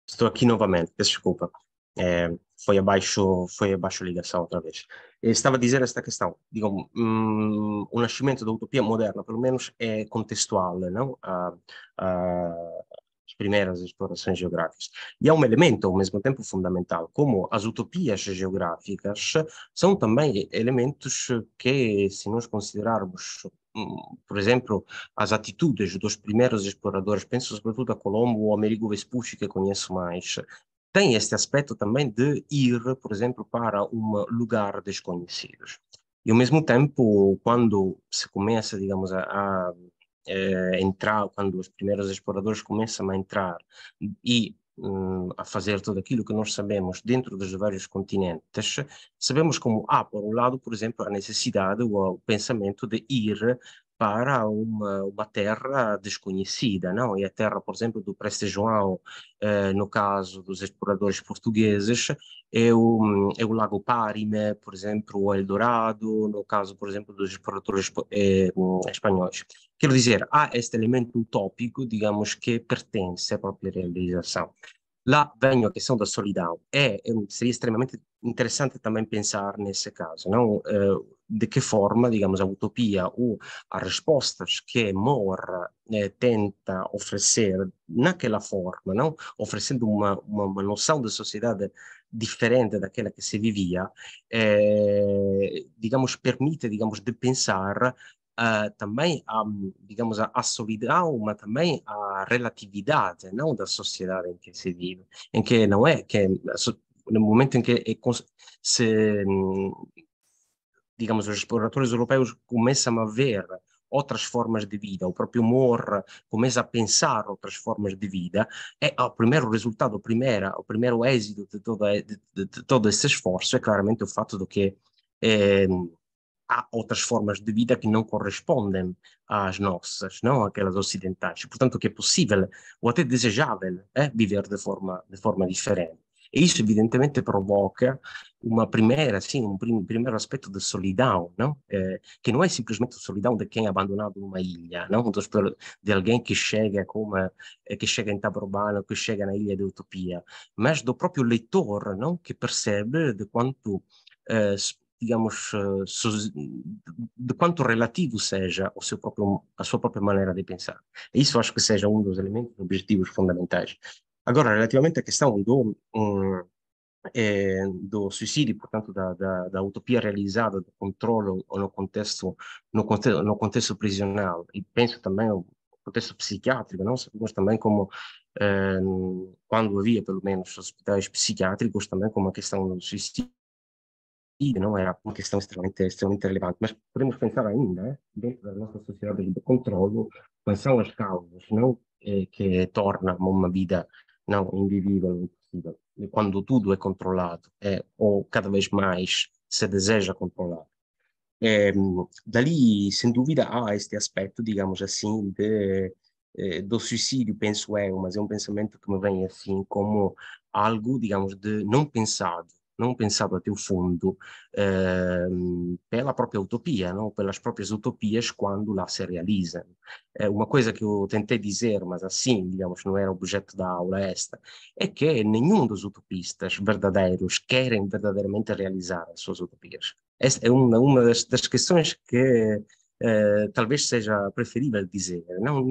Estou aqui novamente, peço desculpa. É, foi abaixo foi abaixo a ligação outra vez. estava a dizer esta questão. Digo, hum, o nascimento da utopia moderna, pelo menos, é contextual, não? A, é, a, ah, ah, as primeiras explorações geográficas. E há é um elemento, ao mesmo tempo, fundamental, como as utopias geográficas são também elementos que, se nós considerarmos hum, por exemplo, as atitudes dos primeiros exploradores, penso sobretudo a Colombo ou Amerigo Vespucci, que conheço mais, tem este aspecto também de ir, por exemplo, para um lugar desconhecido. E ao mesmo tempo, quando se começa, digamos, a, a é, entrar, quando os primeiros exploradores começam a entrar e hum, a fazer tudo aquilo que nós sabemos dentro dos vários continentes, sabemos como há, por um lado, por exemplo, a necessidade ou o pensamento de ir para uma, uma terra desconhecida, não? E a terra, por exemplo, do Preste João, eh, no caso dos exploradores portugueses, é o, é o Lago Parime, por exemplo, o Eldorado, no caso, por exemplo, dos exploradores eh, espanhóis. Quero dizer, há este elemento utópico, digamos, que pertence à própria realização. Lá vem a questão da solidão. É, é seria extremamente interessante também pensar nesse caso, não? Eh, de que forma, digamos, a utopia ou as respostas que Moore eh, tenta oferecer naquela forma, não? oferecendo uma, uma, uma, noção de sociedade diferente daquela que se vivia, eh, digamos, permite, digamos, de pensar Uh, também a, digamos, a, a solidão, mas também a relatividade não da sociedade em que se vive, em que não é que é, no momento em que é, se hum, digamos, os exploradores europeus começam a ver outras formas de vida, o próprio humor começa a pensar outras formas de vida, é o primeiro resultado, o primeiro, o primeiro êxito de, todo de, de, de todo esse esforço é claramente o fato de que eh, há outras formas de vida que não correspondem às nossas, não aquelas ocidentais. Portanto, que é possível ou até desejável é, viver de forma, de forma diferente. E isso evidentemente provoca uma primeira, sim, um prim primeiro aspecto de solidão, não? É, que não é simplesmente solidão de quem é abandonado numa ilha, não? de alguém que chega como eh, que chega em Taborobano, que chega na ilha da Utopia, mas do próprio leitor, não? Que percebe de quanto eh, digamos, de quanto relativo seja o seu próprio, a sua própria maneira de pensar. Isso acho que seja um dos elementos objetivos fundamentais. Agora, relativamente à questão do, um, é, do suicídio, portanto, da, da, da, utopia realizada, do controle no contexto, no contexto, no contexto prisional, e penso também ao contexto psiquiátrico, não sabemos também como, eh, quando havia, pelo menos, hospitais psiquiátricos, também como a questão do suicídio não era uma questão extremamente, extremamente relevante, mas podemos pensar ainda, né, dentro da nossa sociedade de controlo, quais são as causas não, eh, que tornam uma vida não é invivível, é impossível. quando tudo é controlado, é, ou cada vez mais se deseja controlar. É, dali, sem dúvida, há este aspecto, digamos assim, de, eh, do suicídio, penso eu, mas é um pensamento que me vem assim como algo, digamos, de não pensado, não pensado até o fundo ehm, pela própria utopia, não? pelas próprias utopias quando lá se realizam. É uma coisa que eu tentei dizer, mas assim, digamos, não era objeto da aula esta, é que nenhum dos utopistas verdadeiros querem verdadeiramente realizar as suas utopias. Essa é uma, uma das, das questões que eh, talvez seja preferível dizer, não,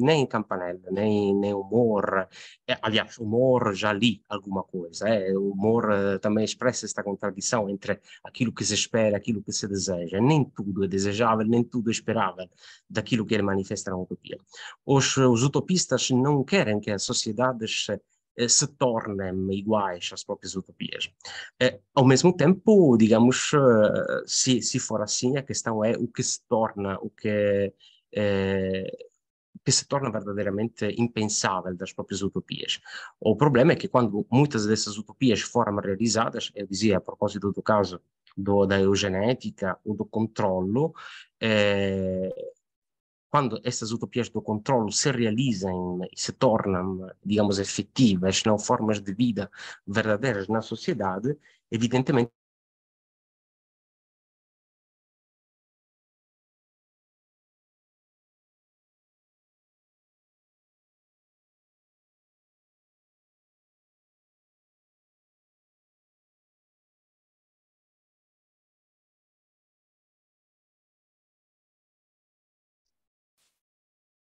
nem campanella, nem, nem humor, eh, aliás, humor já li alguma coisa, eh, humor eh, também expressa esta contradição entre aquilo que se espera e aquilo que se deseja, nem tudo é desejável, nem tudo é esperável daquilo que ele manifesta na utopia. Os, os utopistas não querem que as sociedades eh, se tornem iguais às próprias utopias. Eh, ao mesmo tempo, digamos, eh, se, se for assim, a questão é o que se torna, o que, que se torna verdadeiramente impensável das próprias utopias. O problema é que quando muitas dessas utopias foram realizadas, eu dizia a propósito do caso do, da eugenética ou do controlo, quando essas utopias do controle se realizam e se tornam, digamos, efetivas, não formas de vida verdadeiras na sociedade, evidentemente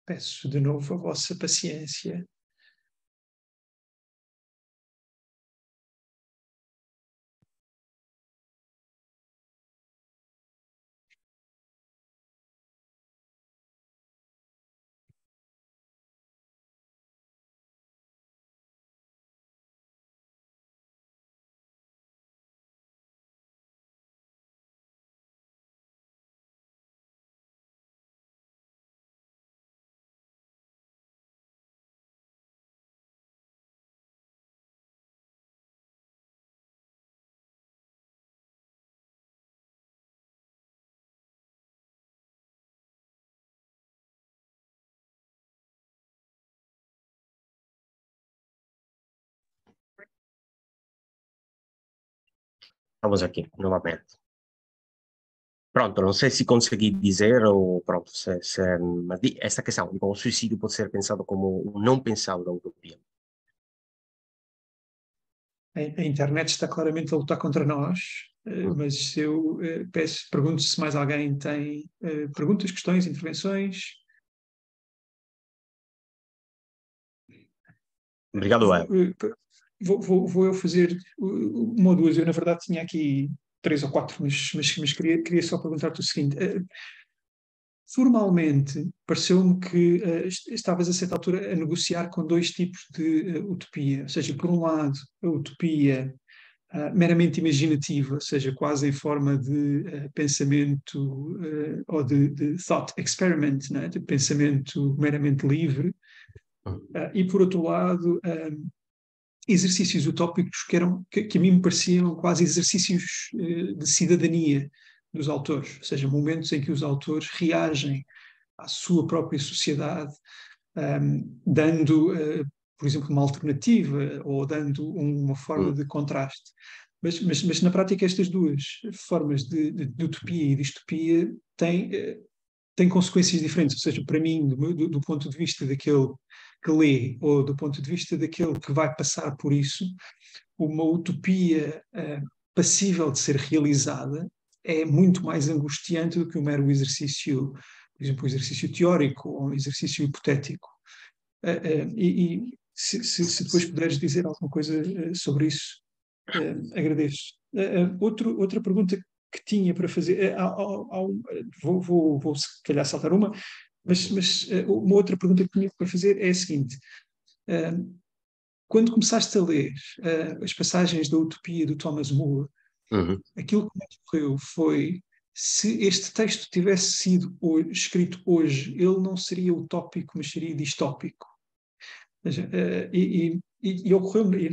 Peço de novo a vossa paciência Vamos aqui, novamente. Pronto, não sei se consegui dizer, ou pronto, se, se, mas esta questão, o suicídio pode ser pensado como não pensado da utopia. A internet está claramente a lutar contra nós, eh, hum. mas eu eh, peço, pergunto se mais alguém tem eh, perguntas, questões, intervenções. Obrigado, Eva vou, vou, eu fazer uma ou duas. Eu, na verdade, tinha aqui três ou quatro, mas, mas, mas queria, queria só perguntar-te o seguinte. Eh, formalmente, pareceu-me que uh, estavas a certa altura a negociar com dois tipos de uh, utopia. Ou seja, por um lado, a utopia uh, meramente imaginativa, ou seja, quase em forma de pensamento ou de, de, thought experiment, né? de pensamento meramente livre. Hum. e por outro lado, exercícios utópicos que, eram, que, que a mim me pareciam quase exercícios eh, de cidadania dos autores, ou seja, momentos em que os autores reagem à sua própria sociedade, um, ehm, dando, uh, por exemplo, uma alternativa ou dando uma forma hum. de contraste. Mas, mas, mas, na prática, estas duas formas de, de, de utopia e distopia têm, uh, têm consequências diferentes. Ou seja, para mim, do, do, do ponto de vista daquele que lê, ou do ponto de vista daquele que vai passar por isso, uma utopia uh, passível de ser realizada é muito mais angustiante do que um mero exercício, por exemplo, um exercício teórico ou um exercício hipotético. Uh, uh, e, e se, se, se, depois puderes dizer alguma coisa sobre isso, agradeço. outro, outra pergunta que tinha para fazer, vou, vou, vou se calhar saltar uma, mas, mas eh, uma outra pergunta que tinha para fazer é a seguinte: quando começaste a ler ah, as passagens da Utopia do Thomas Moore, uhum. aquilo que me ocorreu foi se este texto tivesse sido hoje, escrito hoje, ele não seria utópico, mas seria distópico. Ah, e, e, e, e ocorreu e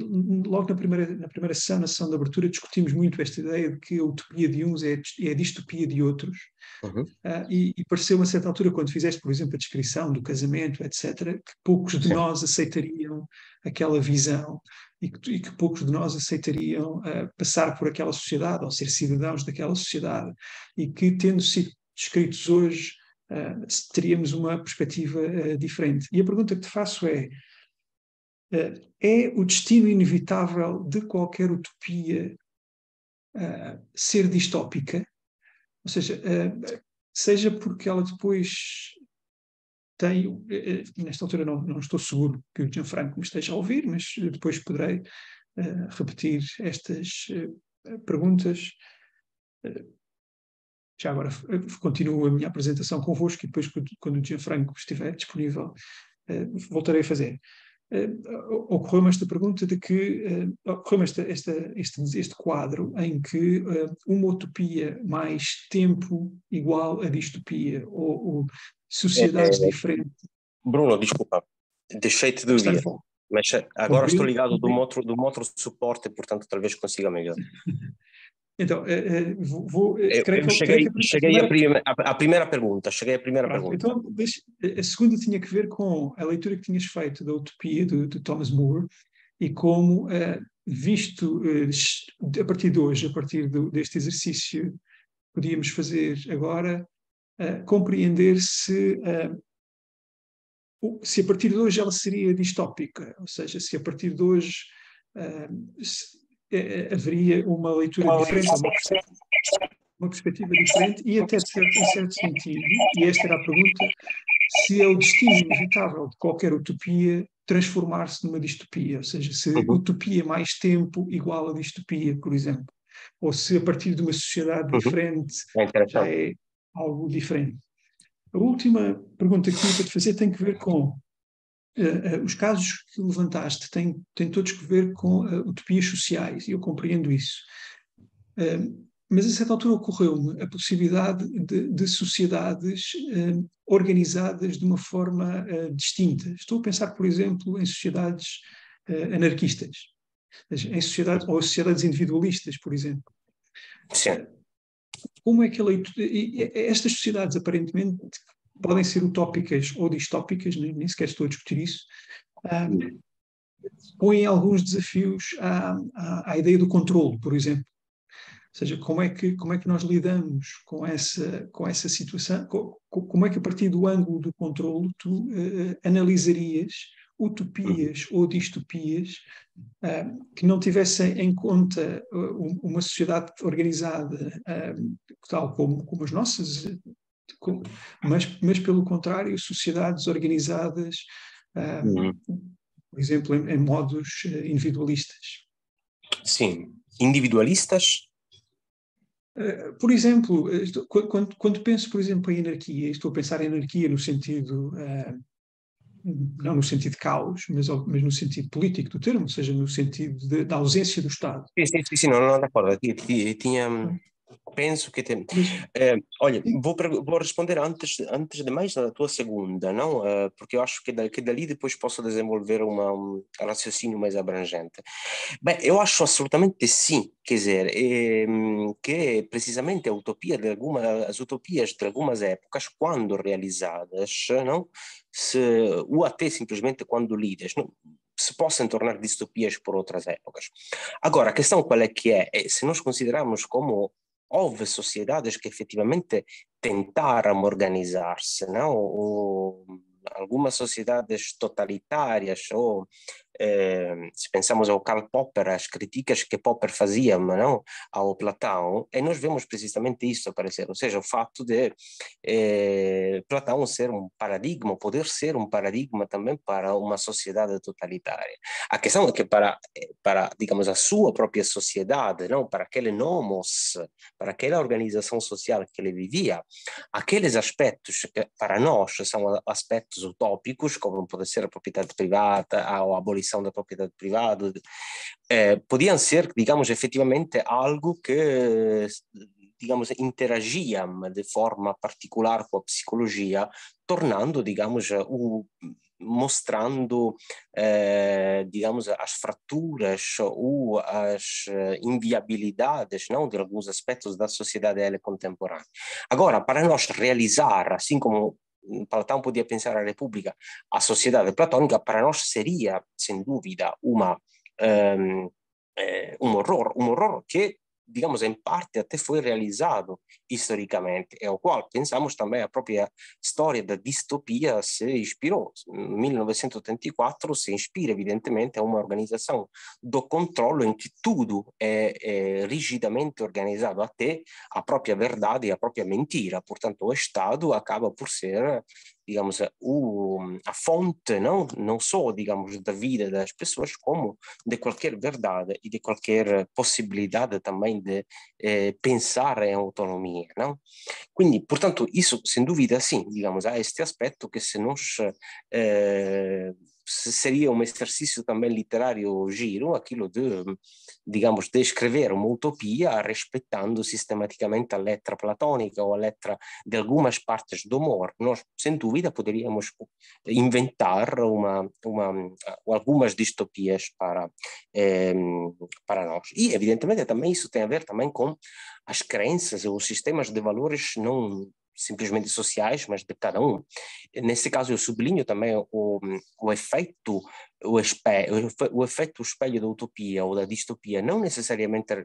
logo na primeira, na primeira sessão, na sessão de abertura, discutimos muito esta ideia de que a utopia de uns é, é a distopia de outros. Uhum. Uh, e, e pareceu a certa altura, quando fizeste, por exemplo, a descrição do casamento, etc., que poucos de nós aceitariam aquela visão e que, e que poucos de nós aceitariam uh, passar por aquela sociedade ou ser cidadãos daquela sociedade. E que, tendo sido descritos hoje, uh, teríamos uma perspectiva diferente. E a pergunta que te faço é eh, é o destino inevitável de qualquer utopia uh, ser distópica, ou seja, uh, seja porque ela depois tem, uh, nesta altura não, não, estou seguro que o Gianfranco me esteja a ouvir, mas depois poderei repetir estas perguntas. já agora continuo a minha apresentação convosco e depois, quando o Gianfranco estiver disponível, voltarei a fazer. Eh, ocorreu-me esta pergunta de que eh, ocorreu-me esta, esta, este, este quadro em que eh, uma utopia mais tempo igual a distopia ou, ou sociedades é, é, é. diferentes. Bruno, desculpa, deixei-te de ouvir, mas agora estou ligado de um outro, de um outro suporte, portanto talvez consiga melhor. <laughs> Então, é, é, vou, eh, eu, eu cheguei, cheguei à, primeira, primeira pergunta. Cheguei à primeira pergunta. Então, deixa, a segunda tinha que ver com a leitura que tinhas feito da Utopia do, do Thomas Moore e como, visto a partir de hoje, a partir do, deste exercício, podíamos fazer agora compreender se se a partir de hoje ela seria distópica, ou seja, se a partir de hoje é, é, haveria uma leitura diferente, uma perspectiva, uma perspectiva diferente e até, certo, em certo sentido, e esta era a pergunta, se é o destino inevitável de qualquer utopia transformar-se numa distopia, ou seja, se a uhum. utopia mais tempo igual a distopia, por exemplo, ou se a partir de uma sociedade uhum. diferente é, é algo diferente. A última pergunta que eu queria te fazer tem que ver com eh, eh, os casos que levantaste têm, têm todos que ver com eh, utopias sociais, e eu compreendo isso. Ehm, mas a certa altura ocorreu-me a possibilidade de, de sociedades ehm, organizadas de uma forma distinta. Estou a pensar, por exemplo, em sociedades anarquistas, em sociedades, ou sociedades individualistas, por exemplo. Sim. Como é que leitura. estas sociedades aparentemente podem ser utópicas ou distópicas, nem, nem sequer estou a discutir isso, um, põem alguns desafios à, à, à, ideia do controle, por exemplo. Ou seja, como é que, como é que nós lidamos com essa, com essa situação? Com, como é que, a partir do ângulo do controle, tu uh, analisarias utopias uhum. ou distopias uh, que não tivessem em conta uh, uma sociedade organizada, tal como, como as nossas, mas, mas pelo contrário, sociedades organizadas, ah, um, uhum. por exemplo, em, em modos eh, individualistas. Sim, individualistas eh, por exemplo, eh, quando, quando, penso, por exemplo, em anarquia, estou a pensar em anarquia no sentido, não no sentido de caos, mas, mas no sentido político do termo, ou seja, no sentido de, da ausência do Estado. Sim, sim, sim, não, não, de acordo. Tinha, Penso que tem. É, olha, vou, vou responder antes, antes de mais na tua segunda, não? Eh, porque eu acho que, da, que dali depois posso desenvolver uma, um raciocínio mais abrangente. Bem, eu acho absolutamente sim, quer dizer, ehm, é, que precisamente a utopia de as utopias de algumas épocas, quando realizadas, não? Se, ou até simplesmente quando lidas, não? se possam tornar distopias por outras épocas. Agora, a questão qual é que é? é se nós consideramos como houve sociedades que efetivamente tentaram organizar-se, não? Ou, algumas sociedades totalitárias ou se pensamos ao Karl Popper, as críticas que Popper fazia não, ao Platão, e eh, nós vemos precisamente isso aparecer, ou seja, o fato de eh, Platão ser um paradigma, poder ser um paradigma também para uma sociedade totalitária. A questão é que para, eh, para digamos, a sua própria sociedade, não, para aquele nomos, para aquela organização social que ele vivia, aqueles aspectos que para nós são aspectos utópicos, como pode ser a propriedade privada, ou a abolição aquisição da propriedade privada, eh, podiam ser, digamos, efetivamente algo que, digamos, interagia de forma particular com a psicologia, tornando, digamos, o mostrando, eh, digamos, as fraturas ou as eh, inviabilidades não, de alguns aspectos da sociedade contemporânea. Agora, para nós realizar, assim como un po' di pensare alla Repubblica, A sociedade platonica, para nós seria, senza dubbio, uma, um, ehm, eh, um horror, um horror que digamos, em parte até foi realizado historicamente, é o qual pensamos também a própria história da distopia se inspirou. Em 1984 se inspira evidentemente a uma organização do controle em que tudo é, é rigidamente organizado, até a própria verdade e a própria mentira. Portanto, o Estado acaba por ser digamos, o, a fonte, não, não só, digamos, da vida das pessoas, como de qualquer verdade e de qualquer possibilidade também de eh, pensar em autonomia, não? Quindi, portanto, isso, sem dúvida, sim, digamos, há este aspecto que se nós eh, seria um exercício também literário giro, aquilo de, digamos, descrever uma utopia respeitando sistematicamente a letra platônica ou a letra de algumas partes do amor. Nós, sem dúvida, poderíamos inventar uma, uma, algumas distopias para, eh, para nós. E, evidentemente, também isso tem a ver também com as crenças ou os sistemas de valores não simplesmente sociais, mas de cada um. Nesse caso, eu sublinho também o, o efeito o, o efeito espelho da utopia ou da distopia, não necessariamente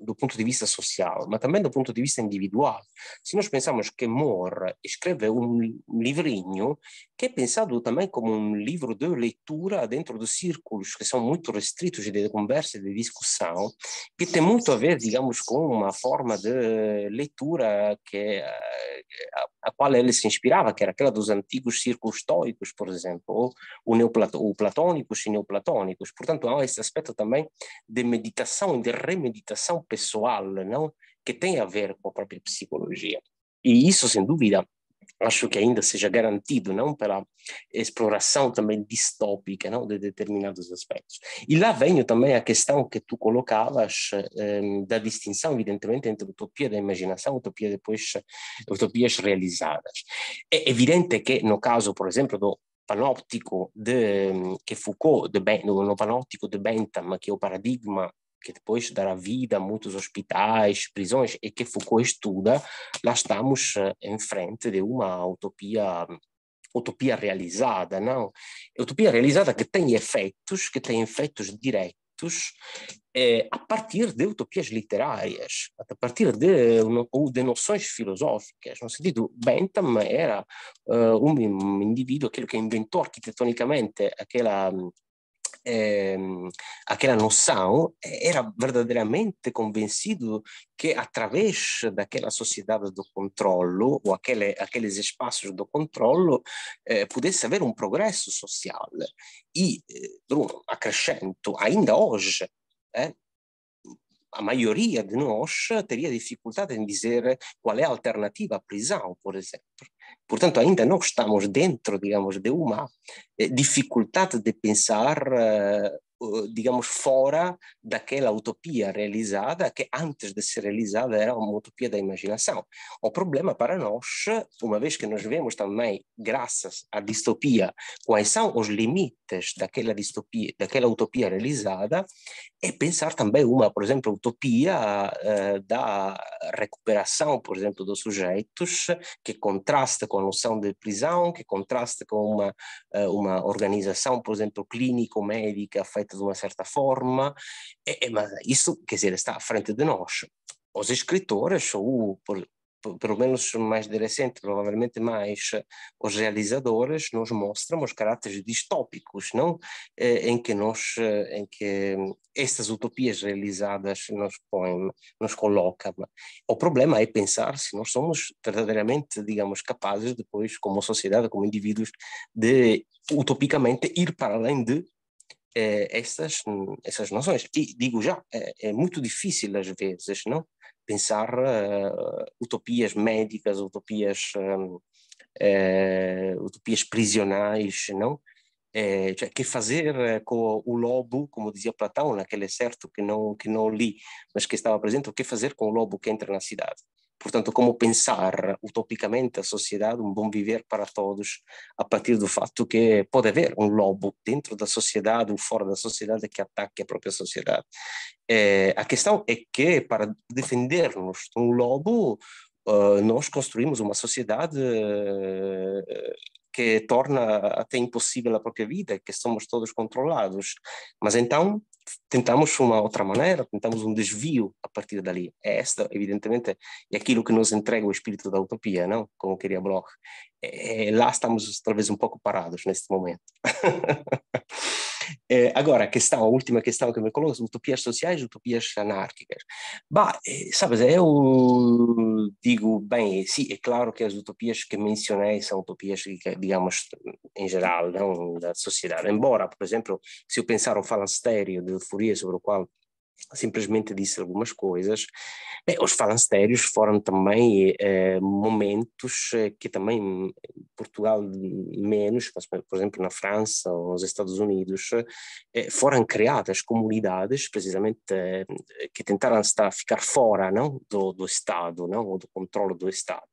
do ponto de vista social, mas também do ponto de vista individual. Se nós pensamos que Moore escreve um livrinho que é pensado também como um livro de leitura dentro dos círculos que são muito restritos de conversa e de discussão, que tem muito a ver, digamos, com uma forma de leitura que, eh, a, a qual ele se inspirava, que era aquela dos antigos círculos estoicos, por exemplo, ou o Platônico platônicos e neoplatônicos. Portanto, há esse aspecto também de meditação e de remeditação pessoal, não? que tem a ver com a própria psicologia. E isso, sem dúvida, acho que ainda seja garantido, não pela exploração também distópica, não, de determinados aspectos. E lá vem também a questão que tu colocavas eh, da distinção, evidentemente, entre utopia da imaginação, utopia depois, eh, utopias realizadas. É evidente que no caso, por exemplo, do panóptico de, que Foucault, de ben, no panóptico de Bentham, que é o paradigma que depois dará vida a muitos hospitais, prisões, e que Foucault estuda, lá estamos em eh, frente de uma utopia utopia realizada, não? Utopia realizada que tem efeitos, que tem efeitos diretos eh, a partir de utopias literárias, a partir de, eh, ou de noções filosóficas. No sentido, Bentham era uh, um indivíduo, aquele que inventou arquitetonicamente aquela hum, é, ehm, aquela noção, eh, era verdadeiramente convencido que, através daquela sociedade do controlo, ou aquele, aqueles espaços do controlo, eh, pudesse haver um progresso social. E, eh, Bruno, acrescento, ainda hoje, a maioria de nós teria dificuldade em dizer qual é a alternativa à prisão, por exemplo. Portanto, ainda não estamos dentro, digamos, de uma eh, dificuldade de pensar eh, eh, digamos, fora daquela utopia realizada, que antes de ser realizada era uma utopia da imaginação. O problema para nós, uma vez que nós vemos também, graças à distopia, quais são os limites daquela distopia, daquela utopia realizada, é pensar também uma, por exemplo, utopia eh, da recuperação, por exemplo, dos sujeitos, que contrasta com a noção de prisão, que contrasta com uma, eh, uma organização, por exemplo, clínico-médica, de uma certa forma, mas isso, quer dizer, está à frente de nós. Os escritores, ou por, por, pelo menos mais de recente, provavelmente mais os realizadores, nos mostram os caracteres distópicos, não? em que nós, em que estas utopias realizadas nos põem, nos colocam. O problema é pensar se nós somos verdadeiramente, digamos, capazes depois, como sociedade, como indivíduos, de utopicamente ir para além de é, essas, essas noções. E digo já, é, é muito difícil às vezes, não? Pensar uh, utopias médicas, utopias, um, uh, eh, utopias prisionais, não? É, cioè, que fazer eh, com o lobo, como dizia Platão, naquele certo que não que não li, mas que estava presente, o que fazer com o lobo que entra na cidade? Portanto, como pensar utopicamente a sociedade, um bom viver para todos, a partir do fato que pode haver um lobo dentro da sociedade ou fora da sociedade que ataque a própria sociedade. É, a questão é que, para defendermos de um lobo, uh, nós construímos uma sociedade uh, que torna até impossível a própria vida, que somos todos controlados. Mas então, tentamos uma outra maneira, tentamos um desvio a partir dali. É esta, evidentemente, é aquilo que nos entrega o espírito da utopia, não? Como queria Bloch. É, é, lá estamos talvez um pouco parados neste momento. <laughs> É, agora, a questão, a última questão que me colocas, utopias sociais, utopias anárquicas. Bah, eh, sabes, eh, eu digo, bem, sim, é claro que as utopias que mencionei são utopias, digamos, em geral, não da sociedade. Embora, por exemplo, se eu pensar o falastério de Fourier, sobre o qual simplesmente disse algumas coisas. Bem, os falanstérios foram também eh, momentos eh, que também Portugal menos, por exemplo na França ou nos Estados Unidos, eh, foram criadas comunidades precisamente eh, que tentaram estar, ficar fora não? Do, do Estado, não? do controle do Estado.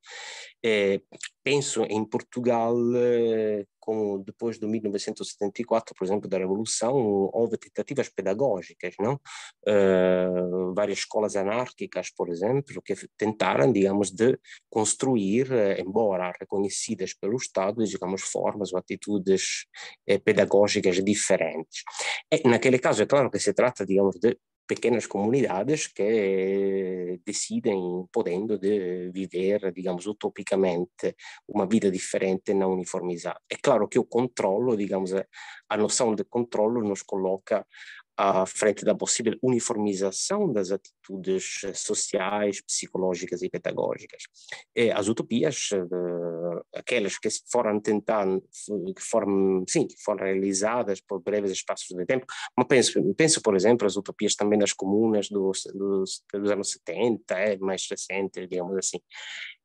Eh, penso em Portugal eh, como depois de 1974, por exemplo, da Revolução, houve tentativas pedagógicas, não? Uh, várias escolas anárquicas, por exemplo, que tentaram, digamos, de construir, eh, embora reconhecidas pelo Estado, digamos, formas ou atitudes eh, pedagógicas diferentes. E eh, naquele caso, é claro que se trata, digamos, de pequenas comunidades que decidem, podendo, de viver, digamos, utopicamente uma vida diferente, não uniformizada. É claro que o controlo, digamos, a noção de controlo nos coloca à frente da possível uniformização das atitudes sociais, psicológicas e pedagógicas. E é, as utopias, eh, aquelas que foram tentando, que foram, sim, que foram realizadas por breves espaços de tempo, mas penso, penso por exemplo, as utopias também das comunas dos, dos, dos anos 70, é, mais recente, digamos assim,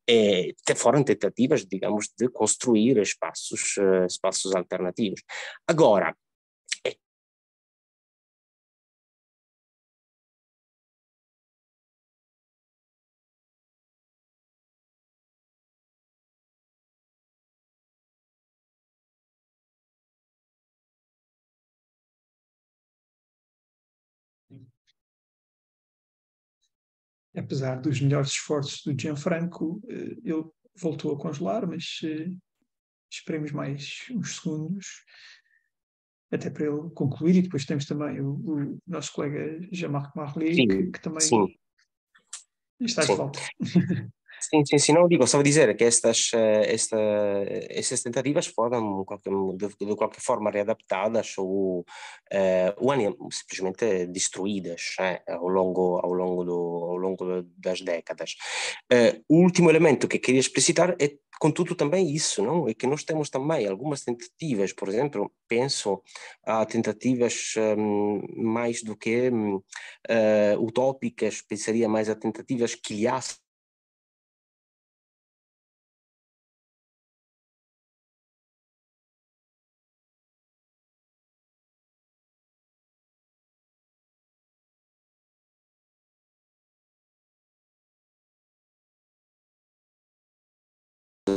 é, foram tentativas, digamos, de construir espaços, eh, espaços alternativos. Agora, apesar dos melhores esforços do Gianfranco, eh, ele voltou a congelar, mas eh, esperemos mais uns segundos até para ele concluir. E depois temos também o, o nosso colega Jean-Marc Marley, que, que, também sim. está de volta. <laughs> Sim, sim, sim, não digo, só dizer que estas, eh, esta, estas tentativas foram de qualquer, forma readaptadas ou, eh, ou simplesmente destruídas eh, ao longo, ao longo, do, ao longo das décadas. o último elemento que queria explicitar é, contudo, também isso, não? é que nós temos também algumas tentativas, por exemplo, penso a tentativas ehm, mais do que uh, utópicas, pensaria mais a tentativas que lhe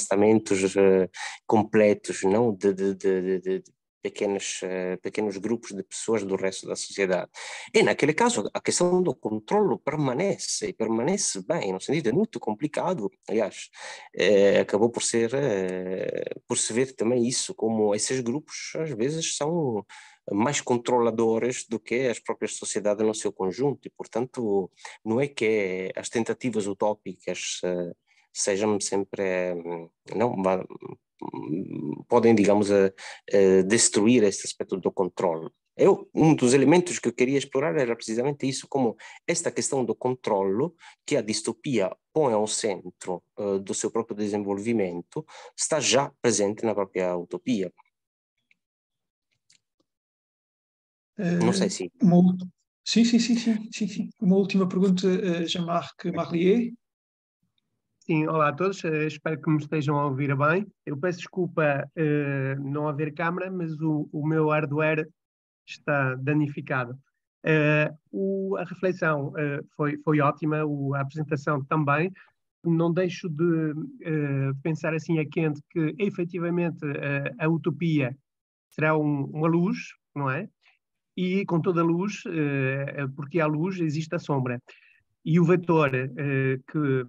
lançamentos eh, completos, não de, de, de, de pequenos, eh, pequenos grupos de pessoas do resto da sociedade. E naquele caso a questão do controlo permanece, e permanece bem, no sentido é muito complicado, aliás, eh, acabou por ser, eh, por se ver também isso, como esses grupos às vezes são mais controladores do que as próprias sociedades no seu conjunto, e portanto não é que as tentativas utópicas sejam sempre, eh, não, podem, digamos, eh, eh, destruir esse aspecto do controle. Eu, um dos elementos que eu queria explorar era precisamente isso, como esta questão do controlo que a distopia põe ao centro uh, do seu próprio desenvolvimento está já presente na própria utopia. Uh, Não sei se... Uma... Sim, sim, sim, sim, sim, sim. Uma última pergunta, uh, Jean-Marc Marlier. Sim, olá a todos, eh, espero que me estejam a ouvir bem. Eu peço desculpa uh, não haver câmara, mas o, o meu hardware está danificado. Uh, o, a reflexão uh, foi, foi ótima, o, a apresentação também. Não deixo de pensar assim a quente que efetivamente a utopia será um, uma luz, não é? E com toda a luz, porque há luz, existe a sombra. E o vetor que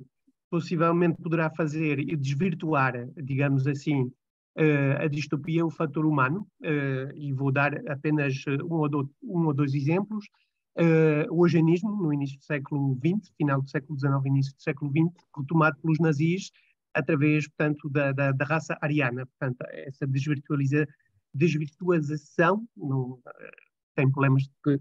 possivelmente poderá fazer e desvirtuar, digamos assim, eh, a distopia, o fator humano, eh, e vou dar apenas eh, um ou, dois exemplos. o eugenismo, no início do século XX, final do século XIX, início do século XX, retomado pelos nazis, através, portanto, da, da, da raça ariana. Portanto, essa desvirtualização, não, tem problemas de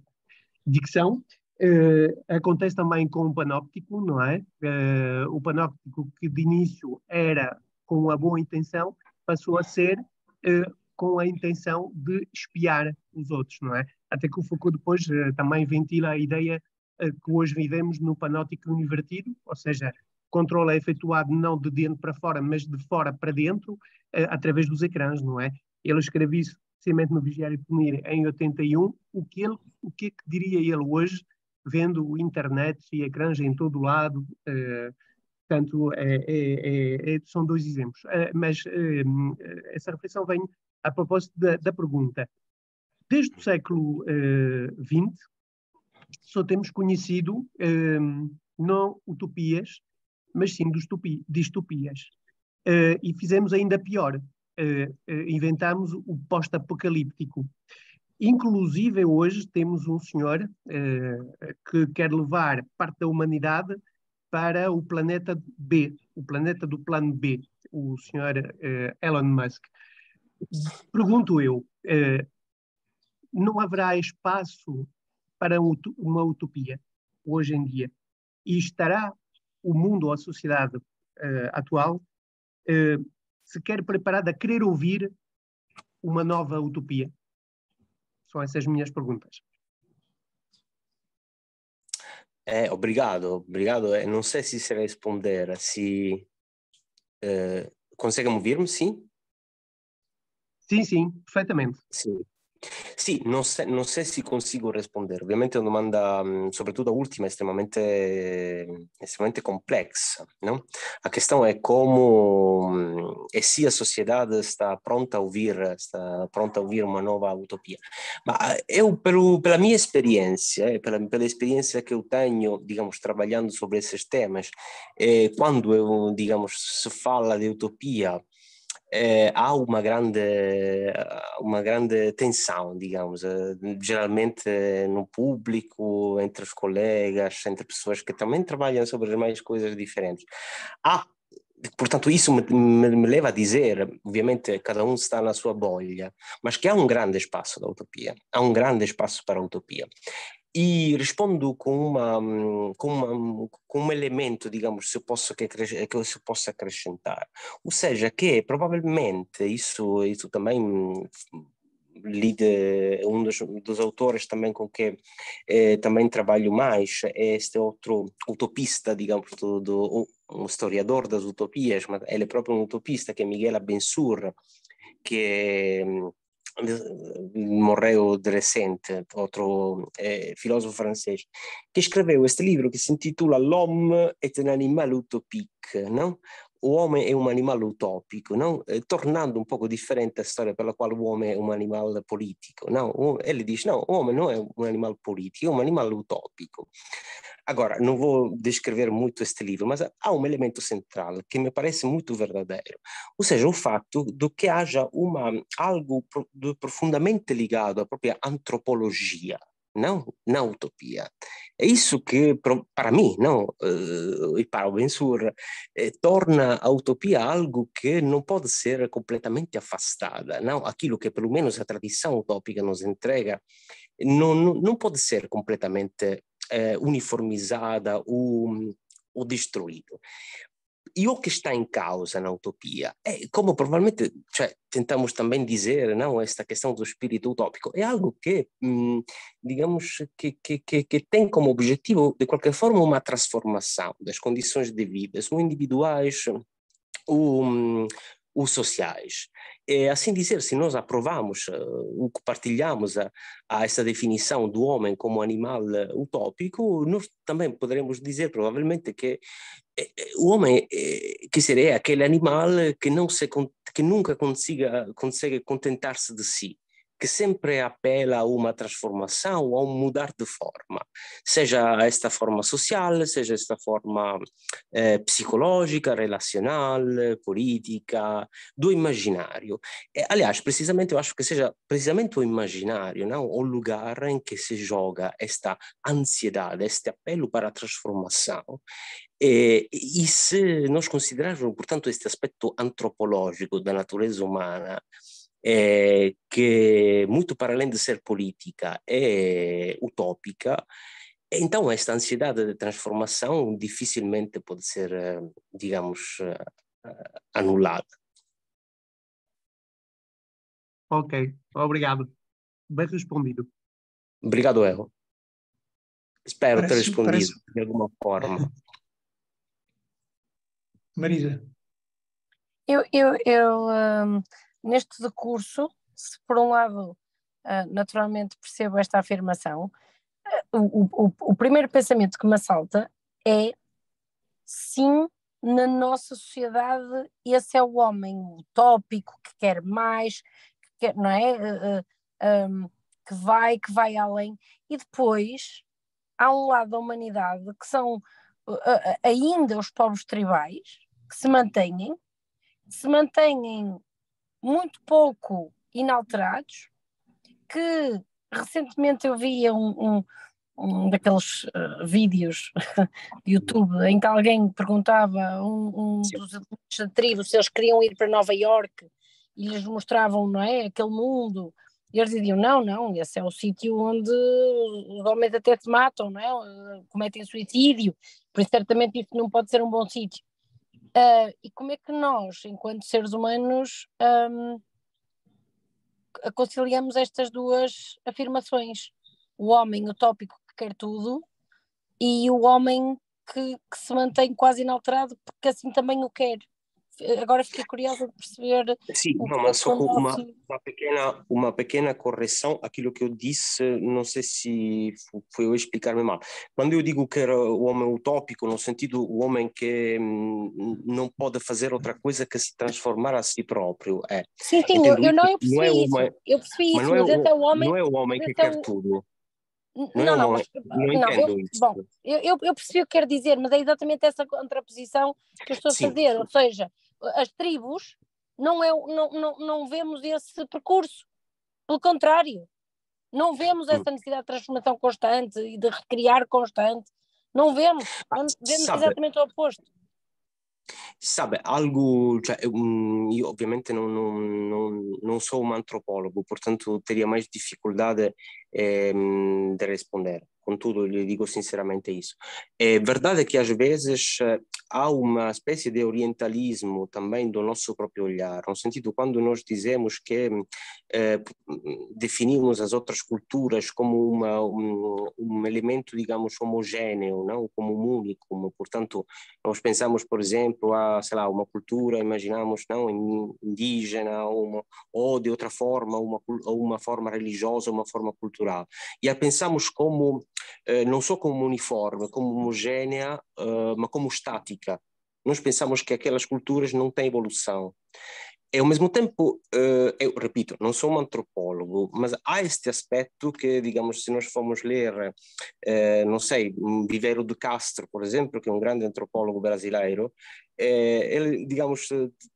dicção, Uh, acontece também com o panóptico, não é? Uh, o panóptico que de início era com a boa intenção, passou a ser uh, com a intenção de espiar os outros, não é? Até que o Foucault depois também ventila a ideia que hoje vivemos no panóptico invertido, ou seja, o controle é efetuado não de dentro para fora, mas de fora para dentro, através dos ecrãs, não é? Ele escreve isso precisamente no Vigiário Punir em 81, o que, ele, o que é que diria ele hoje vendo internet e ecrãs em todo lado. Eh, portanto, é é, é, é, são dois exemplos. Eh, mas eh, essa reflexão vem a propósito da, da pergunta. Desde o século XX, só temos conhecido não utopias, mas sim distopias. e fizemos ainda pior, uh, uh, inventamos o pós-apocalíptico. Inclusive, hoje temos um senhor eh, que quer levar parte da humanidade para o planeta B, o planeta do plano B, o senhor eh, Elon Musk. Pergunto eu, eh, não haverá espaço para uma utopia hoje em dia? E estará o mundo ou a sociedade atual sequer preparada a querer ouvir uma nova utopia? São essas minhas perguntas. É, obrigado, obrigado. não sei se sei responder. Se uh, eh, conseguem ouvir-me, sim? Sim, sim, perfeitamente. Sim. Sì, non, se, non se consigo rispondere, ovviamente è una domanda, mhmm, soprattutto ultima, estremamente, estremamente complexa. No? A questão é como mhmm, e se a sociedade está pronta a ouvir, está pronta a ouvir uma nova utopia. Mas eu, eh, pelo, pela minha experiência, eh, pela, pela experiência que eu tenho, digamos, trabalhando sobre esses temas, quando, eh, digamos, se fala de utopia, eh, há uma grande, uma grande tensão, digamos, eh, geralmente eh, no público, entre os colegas, entre pessoas que também trabalham sobre mais coisas diferentes. Há portanto, isso me, me, me, leva a dizer, obviamente, cada um está na sua bolha, mas que há um grande espaço da utopia, há um grande espaço para a utopia. E respondo com, uma, hum, com, uma, hum, com um elemento, digamos, se eu, posso que, que eu posso acrescentar. Ou seja, que é, provavelmente isso, isso também hum, lida um dos, dos, autores também com que eh, também trabalho mais é este outro utopista digamos do, do, um historiador das utopias mas ele é próprio um utopista que é Miguel Abensur que é, Morreu de Recente, altro eh, filosofo francese, che scriveva questo libro che si intitola L'homme est un animal utopique, no? o homem è un animale utopico, no? eh, tornando un pouco differente a storia per la quale l'uomo è un animale politico. No? E lei dice, no, l'uomo non è un animale politico, è un animale utopico. Agora, não vou descrever muito este livro, mas há um elemento central que me parece muito verdadeiro, ou seja, o fato de que haja uma, algo pro, profundamente ligado à própria antropologia não na utopia. É isso que, para mim, não, eh, e para o Bensur, eh, torna a utopia algo que não pode ser completamente afastada. Não? Aquilo que, pelo menos, a tradição utópica nos entrega não, não pode ser completamente eh, uniformizada ou, ou destruído o que está em causa na utopia? É, como provavelmente cioè, tentamos também dizer, não, esta questão do espírito utópico é algo que, hum, digamos, que, que, que, que, tem como objetivo, de qualquer forma, uma transformação das condições de vida, ou individuais, ou, hum, ou sociais. É, assim dizer, se nós aprovamos, uh, eh, compartilhamos a, a, essa definição do homem como animal eh, utópico, nós também poderemos dizer, provavelmente, que eh, eh, o homem, eh, que seria é aquele animal que não se que nunca consiga consegue contentar-se de si, que sempre apela a uma transformação, a um mudar de forma, seja esta forma social, seja esta forma eh, psicológica, relacional, política, do imaginário. E, aliás, precisamente eu acho que seja precisamente o imaginário, não, o lugar em que se joga esta ansiedade, este apelo para a transformação, e, eh, e se nós considerarmos, portanto, este aspecto antropológico da natureza humana, eh, que muito para além de ser política é utópica, então esta ansiedade de transformação dificilmente pode ser, eh, digamos, anulada. Ok, obrigado. Bem respondido. Obrigado, eu. Espero ter respondido de alguma forma. <laughs> Marisa. Eu, eu, eu um, neste decurso, se por um lado uh, naturalmente percebo esta afirmação, uh, o, o, o primeiro pensamento que me assalta é sim, na nossa sociedade esse é o homem utópico que quer mais, que quer, não é? Uh, ah, um, que vai, que vai além. E depois há um lado da humanidade que são ainda os povos tribais, que se mantêm, se mantêm muito pouco inalterados, que recentemente eu via um, um, um daqueles uh, vídeos <laughs> de YouTube em que alguém perguntava um, um dos adultos da tribo se eles queriam ir para Nova York e lhes mostravam, não é, aquele mundo. E eles diziam, não, não, esse é o sítio onde os homens até se matam, não é? Eh, cometem suicídio, por isso certamente isso não pode ser um bom sítio. Uh, e como é que nós, enquanto seres humanos, um, conciliamos estas duas afirmações? O homem utópico que quer tudo e o homem que, que se mantém quase inalterado porque assim também o quer agora fiquei curiosa de perceber. Sim, não, é uma, uma, pequena, uma pequena correção, aquilo que eu disse, não sei se foi eu explicar-me mal. Quando eu digo que era o homem utópico, no sentido o homem que hum, não pode fazer outra coisa que se transformar a si próprio. É. Sim, sim, Entendo eu, não, eu percebi não é isso. eu percebi mas isso, é mas, é o, homem. Não é o homem que quer tudo. É não, não, não, mas, não, não eu, Bom, eu, eu percebi o que quero dizer, mas é exatamente essa contraposição que eu estou a Sim. fazer, ou seja, as tribos, não, é, não, não, não vemos esse percurso. Pelo contrário, não vemos essa necessidade de transformação constante e de recriar constante. Não vemos. Ah, vemos Sabe. exatamente o oposto. Sabe, algo, cioè, io hum, ovviamente non, non, non, non sono un antropologo, portanto teria mais dificuldade Ehm, de responder. Contudo, lhe digo sinceramente isso. É verdade que às vezes eh, há uma espécie de orientalismo também do nosso próprio olhar, no sentido quando nós dizemos que eh, definimos as outras culturas como uma, um, um, elemento, digamos, homogêneo, não? como um único. Portanto, nós pensamos, por exemplo, a, sei lá, uma cultura, imaginamos, não, indígena, ou, uma, ou de outra forma, uma, ou uma forma religiosa, uma forma cultural cultural. E a pensamos como, eh, não só como uniforme, como homogênea, eh, mas como estática. Nós pensamos que aquelas culturas não têm evolução. E ao mesmo tempo, uh, eu repito, não sou um antropólogo, mas há este aspecto que, digamos, se nós formos ler, uh, não sei, Viveiro do Castro, por exemplo, que é um grande antropólogo brasileiro, eh, ele, digamos,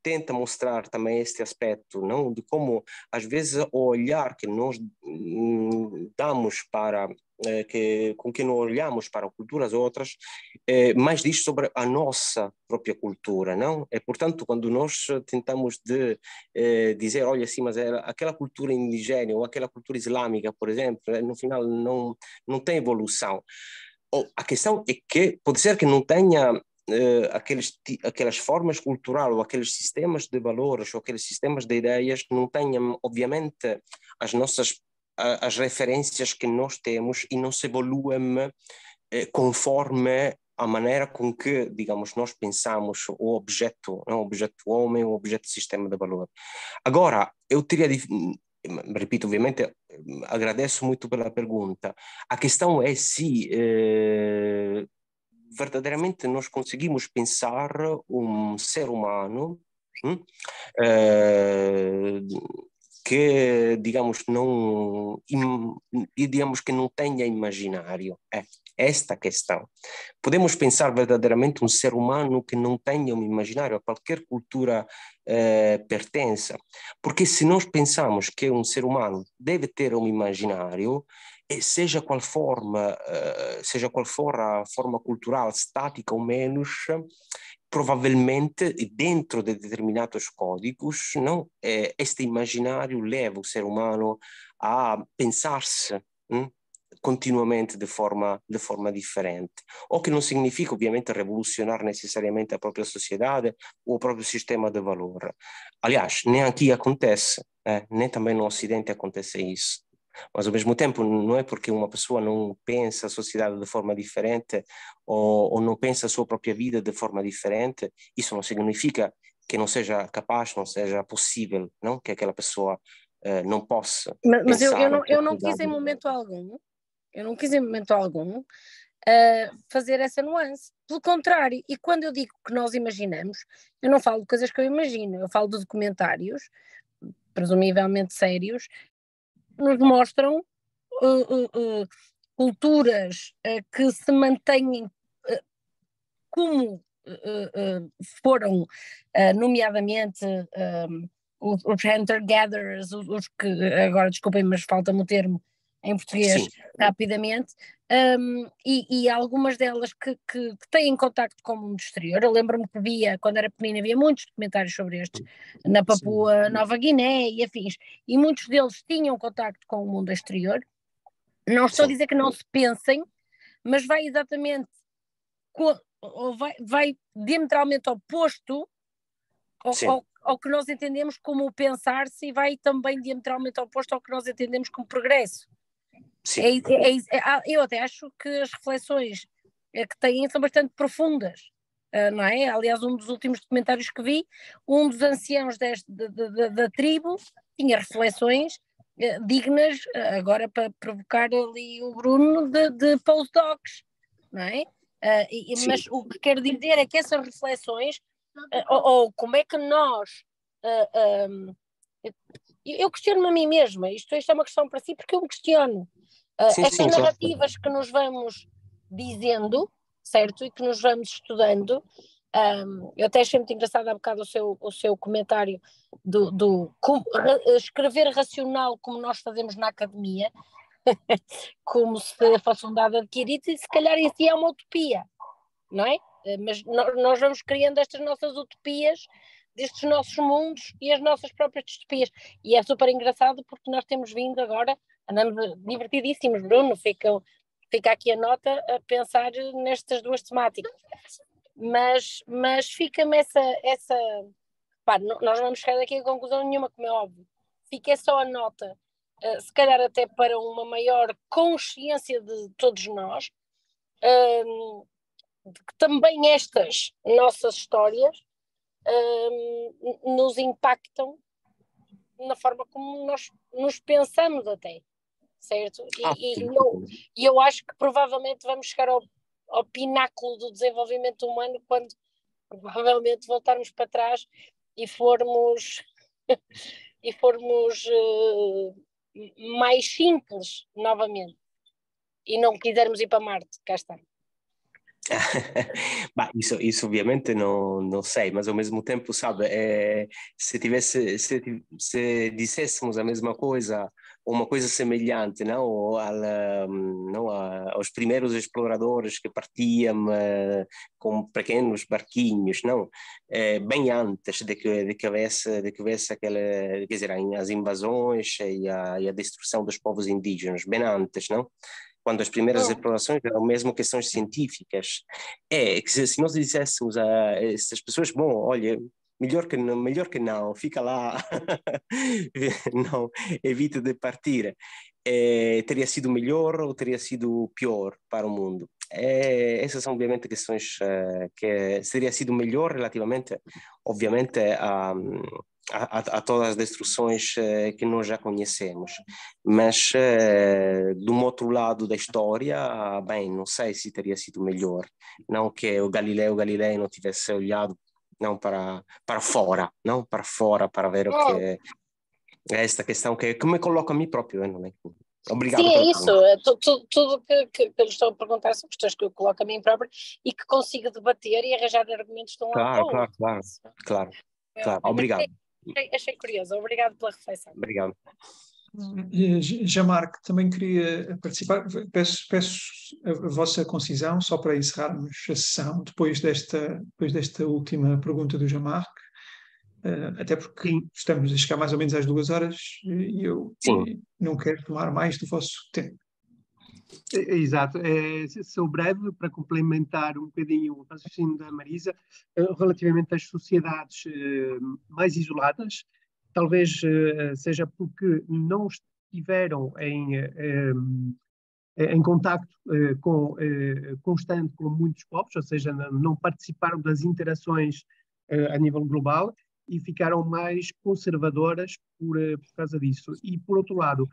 tenta mostrar também este aspecto, não? De como, às vezes, o olhar que nós hum, damos para eh, que, com que não olhamos para culturas outras, é, mais diz sobre a nossa própria cultura, não? é portanto, quando nós eh, tentamos de, é, dizer, olha, sim, mas aquela cultura indígena ou aquela cultura islâmica, por exemplo, no final não, não tem evolução. Ou, a questão é que pode ser que não tenha aqueles, aquelas formas culturais ou aqueles sistemas de valores ou aqueles sistemas de ideias que não tenham, obviamente, as nossas as referências que nós temos e não se evoluem eh, conforme a maneira com que, digamos, nós pensamos o objeto, não, né, o objeto homem, o objeto sistema de valor. Agora, eu teria de, hum, repito, obviamente hum, agradeço muito pela pergunta. A questão é se eh, verdadeiramente nós conseguimos pensar um ser humano hum, eh, que digamos não digamos que não tenha imaginário é esta questão podemos pensar verdadeiramente um ser humano que não tenha um imaginário a qualquer cultura eh, pertença porque se nós pensamos que um ser humano deve ter um imaginário eh, seja qual forma eh, seja qual for a forma cultural estática ou menos provavelmente dentro de determinados códigos, não? É, este imaginário leva o ser humano a pensar-se hum? continuamente de forma, de forma diferente. O que não significa, obviamente, revolucionar necessariamente a própria sociedade ou o próprio sistema de valor. Aliás, nem aqui acontece, né? nem também no Ocidente acontece isso. Mas ao mesmo tempo, não é porque uma pessoa não pensa a sociedade de forma diferente ou, ou não pensa a sua própria vida de forma diferente, isso não significa que não seja capaz, não seja possível, não que aquela pessoa eh, não possa. Mas, mas eu, eu, não, eu não quis em momento algum, eu não quis em momento algum uh, fazer essa nuance. Pelo contrário, e quando eu digo que nós imaginamos, eu não falo de coisas que eu imagino, eu falo de documentários, presumivelmente sérios, nos mostram uh, uh, uh culturas eh, que se mantêm eh, como eh, foram, nomeadamente os, os hunter-gatherers, os, os, que, agora desculpem, mas falta-me o termo, em é português Sim. rapidamente, um, e, e, algumas delas que, que, que, têm contacto com o mundo exterior. Eu lembro-me que via, quando era pequenina, havia muitos documentários sobre estes, na Papua Sim. Nova Guiné e afins, e muitos deles tinham contacto com o mundo exterior. Não estou Sim. a dizer que não se pensem, mas vai exatamente, ou vai, vai diametralmente oposto ao, ao, ao que nós entendemos como pensar-se e vai também diametralmente oposto ao que nós entendemos como progresso. Sim. É, é, é, é ah, eu até acho que as reflexões é que têm são bastante profundas. Ah, não é? Aliás, um dos últimos documentários que vi, um dos anciãos deste, da, da, da tribo tinha reflexões eh, dignas ah, agora para provocar ali o Bruno de, de postdocs, não é? Uh, e, mas o que quero dizer é que essas reflexões, uh, ou, ou, como é que nós. Uh, um, eu, questiono-me a mim mesma, isto, isto é uma questão para si, porque eu me questiono. Ah, sim, Estas sim, narrativas claro. que nos vamos dizendo, certo? E que nos vamos estudando. Um, eu até achei muito engraçado há bocado o seu, o seu comentário do, do escrever racional como nós fazemos na academia, <laughs> como se fosse um dado adquirido, e se calhar em si é uma utopia, não é? Ah, mas nós vamos criando estas nossas utopias, destes nossos mundos e as nossas próprias distopias. E é super engraçado porque nós temos vindo agora andamos divertidíssimos, Bruno, fica, fica aqui a nota a pensar nestas duas temáticas. Mas, mas fica-me essa, essa pá, nós não vamos chegar daqui a conclusão nenhuma, como é óbvio, fica só a nota, uh, se calhar até para uma maior consciência de todos nós, uh, de que também estas nossas histórias uh, nos impactam na forma como nós nos pensamos até certo? E, ah, e eu, eu acho que provavelmente vamos chegar ao, ao pináculo do desenvolvimento humano quando <laughs> provavelmente voltarmos para trás e formos <laughs> e formos uh, mais simples novamente e não quisermos ir para Marte, cá está. <laughs> bah, isso, isso obviamente não, não sei, mas ao mesmo tempo, sabe, é, se, tivesse, se, se dissessemos a mesma coisa uma coisa semelhante, não? Hum, não aos primeiros exploradores que partiam eh, com pequenos barquinhos, não? Eh, bem antes de que, de que houvesse, de que houvesse aquela, quer dizer, as invasões e a, e a destruição dos povos indígenas, bem antes, não? quando as primeiras explorações eram mesmo questões científicas. É que se, se nós dissessemos a essas pessoas, bom, olha, melhor que não, melhor que não, fica lá, <laughs> não, evita de partir. É, teria sido melhor ou teria sido pior para o mundo? É, essas são obviamente questões uh, que seria sido melhor relativamente, obviamente, a, a, a todas as destruções uh, que nós já conhecemos. Mas uh, do outro lado da história, bem, não sei se teria sido melhor. Não que o Galileu Galilei não tivesse olhado não para, para fora, não para fora, para ver oh. o que é. esta questão que, que me coloca a mim próprio. Eh, Obrigado Sim, é isso. É, tudo que, que, que eu estou a perguntar são questões que eu coloco a mim próprio e que consigo debater e arranjar argumentos de um claro, lado claro, Claro, claro, claro. Obrigado. Achei, achei curioso. Obrigado pela reflexão. Obrigado. Jamarque, também queria participar. Peço, peço, a vossa concisão, só para encerrarmos a sessão, depois desta, depois desta última pergunta do Jamarque, eh, até porque Sim. estamos a chegar mais ou menos às duas horas e eu Sim. não quero tomar mais do vosso tempo. Exato. É, sou breve para complementar um bocadinho o raciocínio da Marisa eh, relativamente às sociedades mais isoladas talvez eh, seja porque não estiveram em, eh, em contacto eh, com, constante com muitos povos, ou seja, não participaram das interações a nível global e ficaram mais conservadoras por, por causa disso. E, por outro lado,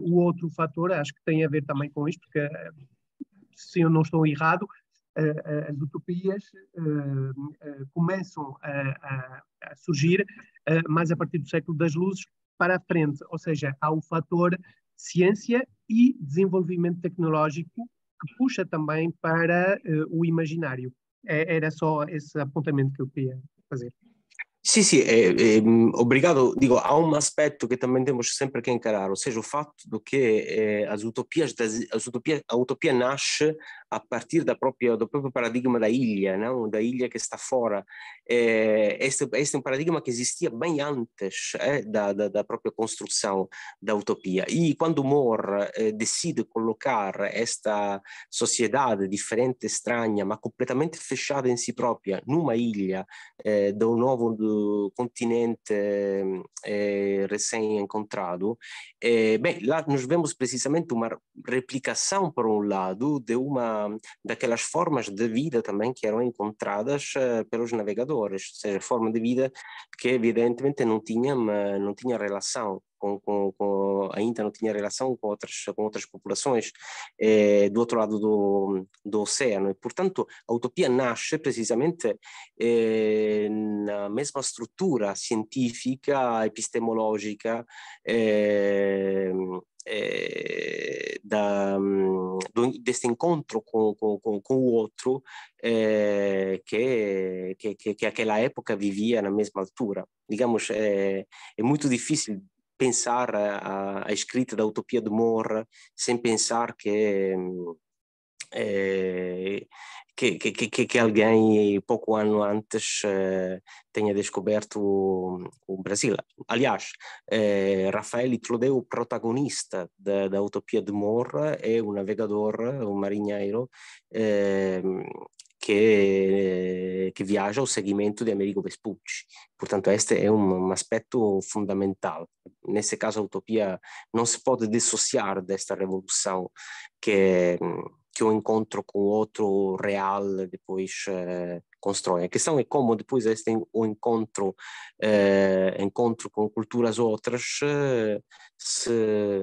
o outro fator, acho que tem a ver também com isto, porque se eu não estou errado, as utopias começam a, a a surgir uh, eh, mais a partir do século das luzes para a frente. Ou seja, há o fator ciência e desenvolvimento tecnológico que puxa também para uh, o imaginário. É, era só esse apontamento que eu queria fazer. Sim, sim, é, é, obrigado. Digo, há um aspecto que também temos sempre que encarar, ou seja, o fato do que é, é, as utopias, das, as utopias, a utopia nasce a partir da própria, do próprio paradigma da ilha, não? da ilha que está fora. É, este, este é um paradigma que existia bem antes é, da, da, da, própria construção da utopia. E quando Moore é, decide colocar esta sociedade diferente, estranha, mas completamente fechada em si própria, numa ilha é, de um novo do continente eh, recém-encontrado, bem, lá nós vemos precisamente uma replicação, por um lado, de uma ah, daquelas formas de vida também que eram encontradas ah, pelos navegadores, ou seja, forma de vida que evidentemente não tinha, não tinha relação com, com, com, ainda não tinha relação com outras, com outras populações eh, do outro lado do, do, oceano. E, portanto, a utopia nasce precisamente eh, na mesma estrutura científica, epistemológica, eh, é, da, do, desse encontro com, com, com o outro é, que, que, que aquela época vivia na mesma altura. Digamos, é, é muito difícil pensar a, a escrita da Utopia do Mor sem pensar que eh, que, que, que, alguém pouco ano antes eh, tenha descoberto o, o Brasil. Aliás, eh, Rafael Itlodeu, protagonista da, da Utopia de Moore, é um navegador, um marinheiro, eh, que, que, viaja ao segmento de Américo Vespucci. Portanto, este é um, um, aspecto fundamental. Nesse caso, a utopia não se pode dissociar desta revolução que é, que o encontro com outro real depois uh, eh, constrói. A questão é como depois este o encontro, uh, encontro com culturas outras uh, se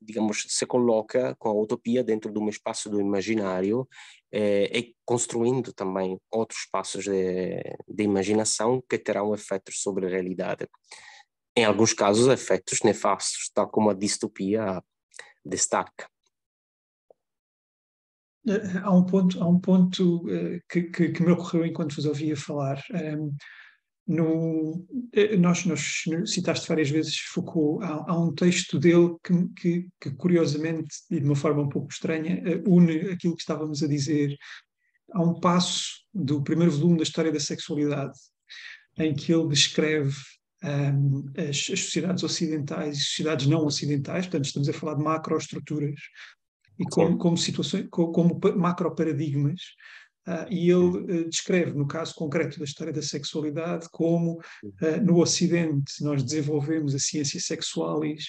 digamos se coloca com a utopia dentro de um espaço do imaginário e construindo também outros espaços de, de imaginação que terão efeitos sobre a realidade. Em alguns casos, efeitos nefastos, tal como a distopia destaca. Eh, há um ponto, há um ponto eh, que, que, que me ocorreu enquanto vos ouvia falar. Um, ehm, no, eh, nós, nós, citaste várias vezes Foucault, há, há um texto dele que, que, que, curiosamente e de uma forma um pouco estranha une aquilo que estávamos a dizer há um passo do primeiro volume da História da Sexualidade em que ele descreve um, ehm, as, as, sociedades ocidentais e sociedades não ocidentais, portanto estamos a falar de macroestruturas e como, como situações, como, como macro paradigmas ah, e ele uh, descreve, no caso concreto da história da sexualidade, como uh, no Ocidente nós desenvolvemos a ciência sexualis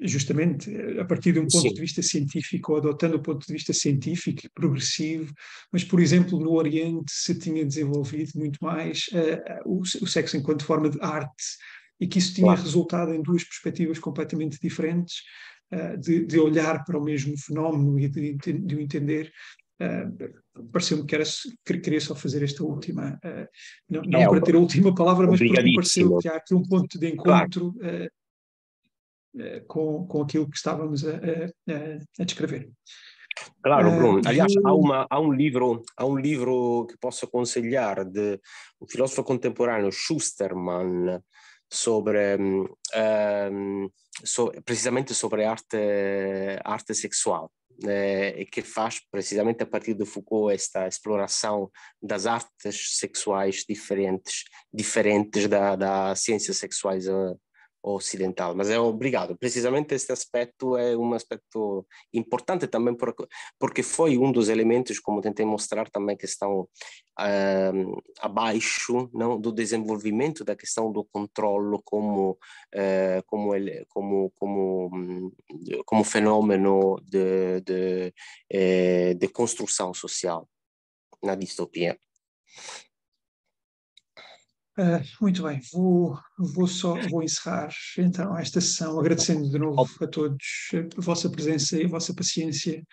justamente eh, a partir de um ponto Sim. de vista científico, ou adotando o um ponto de vista científico e progressivo, mas, por exemplo, no Oriente se tinha desenvolvido muito mais uh, o, o, sexo enquanto forma de arte, e que isso tinha claro. resultado em duas perspectivas completamente diferentes, eh, de, de, olhar para o mesmo fenómeno e de, de o entender. Uh, pareceu-me que era, queria só fazer esta última, uh, não, não é, para ter a última palavra, mas porque me pareceu que há aqui um ponto de encontro claro. uh, com, com aquilo que estávamos a, a, a descrever. Claro, Bruno. Aliás, há, uma, há, um livro, há um livro que posso aconselhar de um filósofo contemporâneo, Schusterman, sobre, um, ehm, ehm, precisamente sobre arte, arte sexual. Né, e que faz precisamente a partir de Foucault esta exploração das artes sexuais diferentes, diferentes da, da ciência sexuais eh, ocidental, mas é obrigado. Precisamente este aspecto é um aspecto importante também por, porque foi um dos elementos, como tentei mostrar também, que estão uh, abaixo não do desenvolvimento da questão do controlo como uh, como ele, como como hum, como fenômeno de de, eh, de construção social na distopia. Ah, muito bem, vou, vou só vou encerrar então esta sessão agradecendo de novo a todos a vossa presença e a vossa paciência.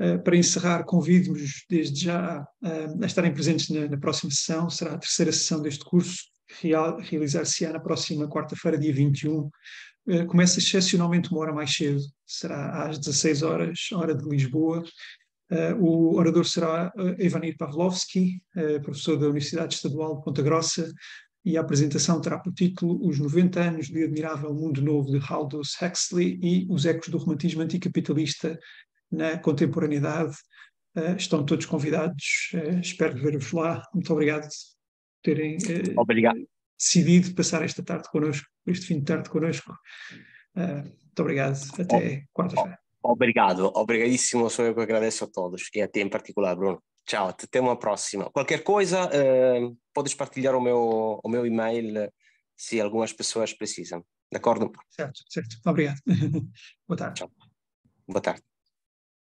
Uh, para encerrar, convido-vos desde já uh, a estarem presentes na, na, próxima sessão, será a terceira sessão deste curso, real, realizar-se-á na próxima quarta-feira, dia 21. Começa excepcionalmente uma hora mais cedo, será às 16 horas, hora de Lisboa, eh, o orador será eh, Ivanir Pavlovski, eh, professor da Universidade Estadual de Ponta Grossa, e a apresentação terá por título Os 90 anos de admirável mundo novo de Aldous Huxley e os ecos do romantismo anticapitalista na contemporaneidade. estão todos convidados, espero ver-vos lá. Muito obrigado por terem obrigado. decidido passar esta tarde connosco, este fim de tarde connosco. muito obrigado, até quarta-feira. Obrigado, obrigadíssimo. Sou eu que agradeço a todos e a ti em particular, Bruno. Tchau, até uma próxima. Qualquer coisa, eh, podes partilhar o meu, o meu e-mail se algumas pessoas precisam. De acordo? Certo, certo. Obrigado. <laughs> Boa tarde. Tchau. Boa tarde.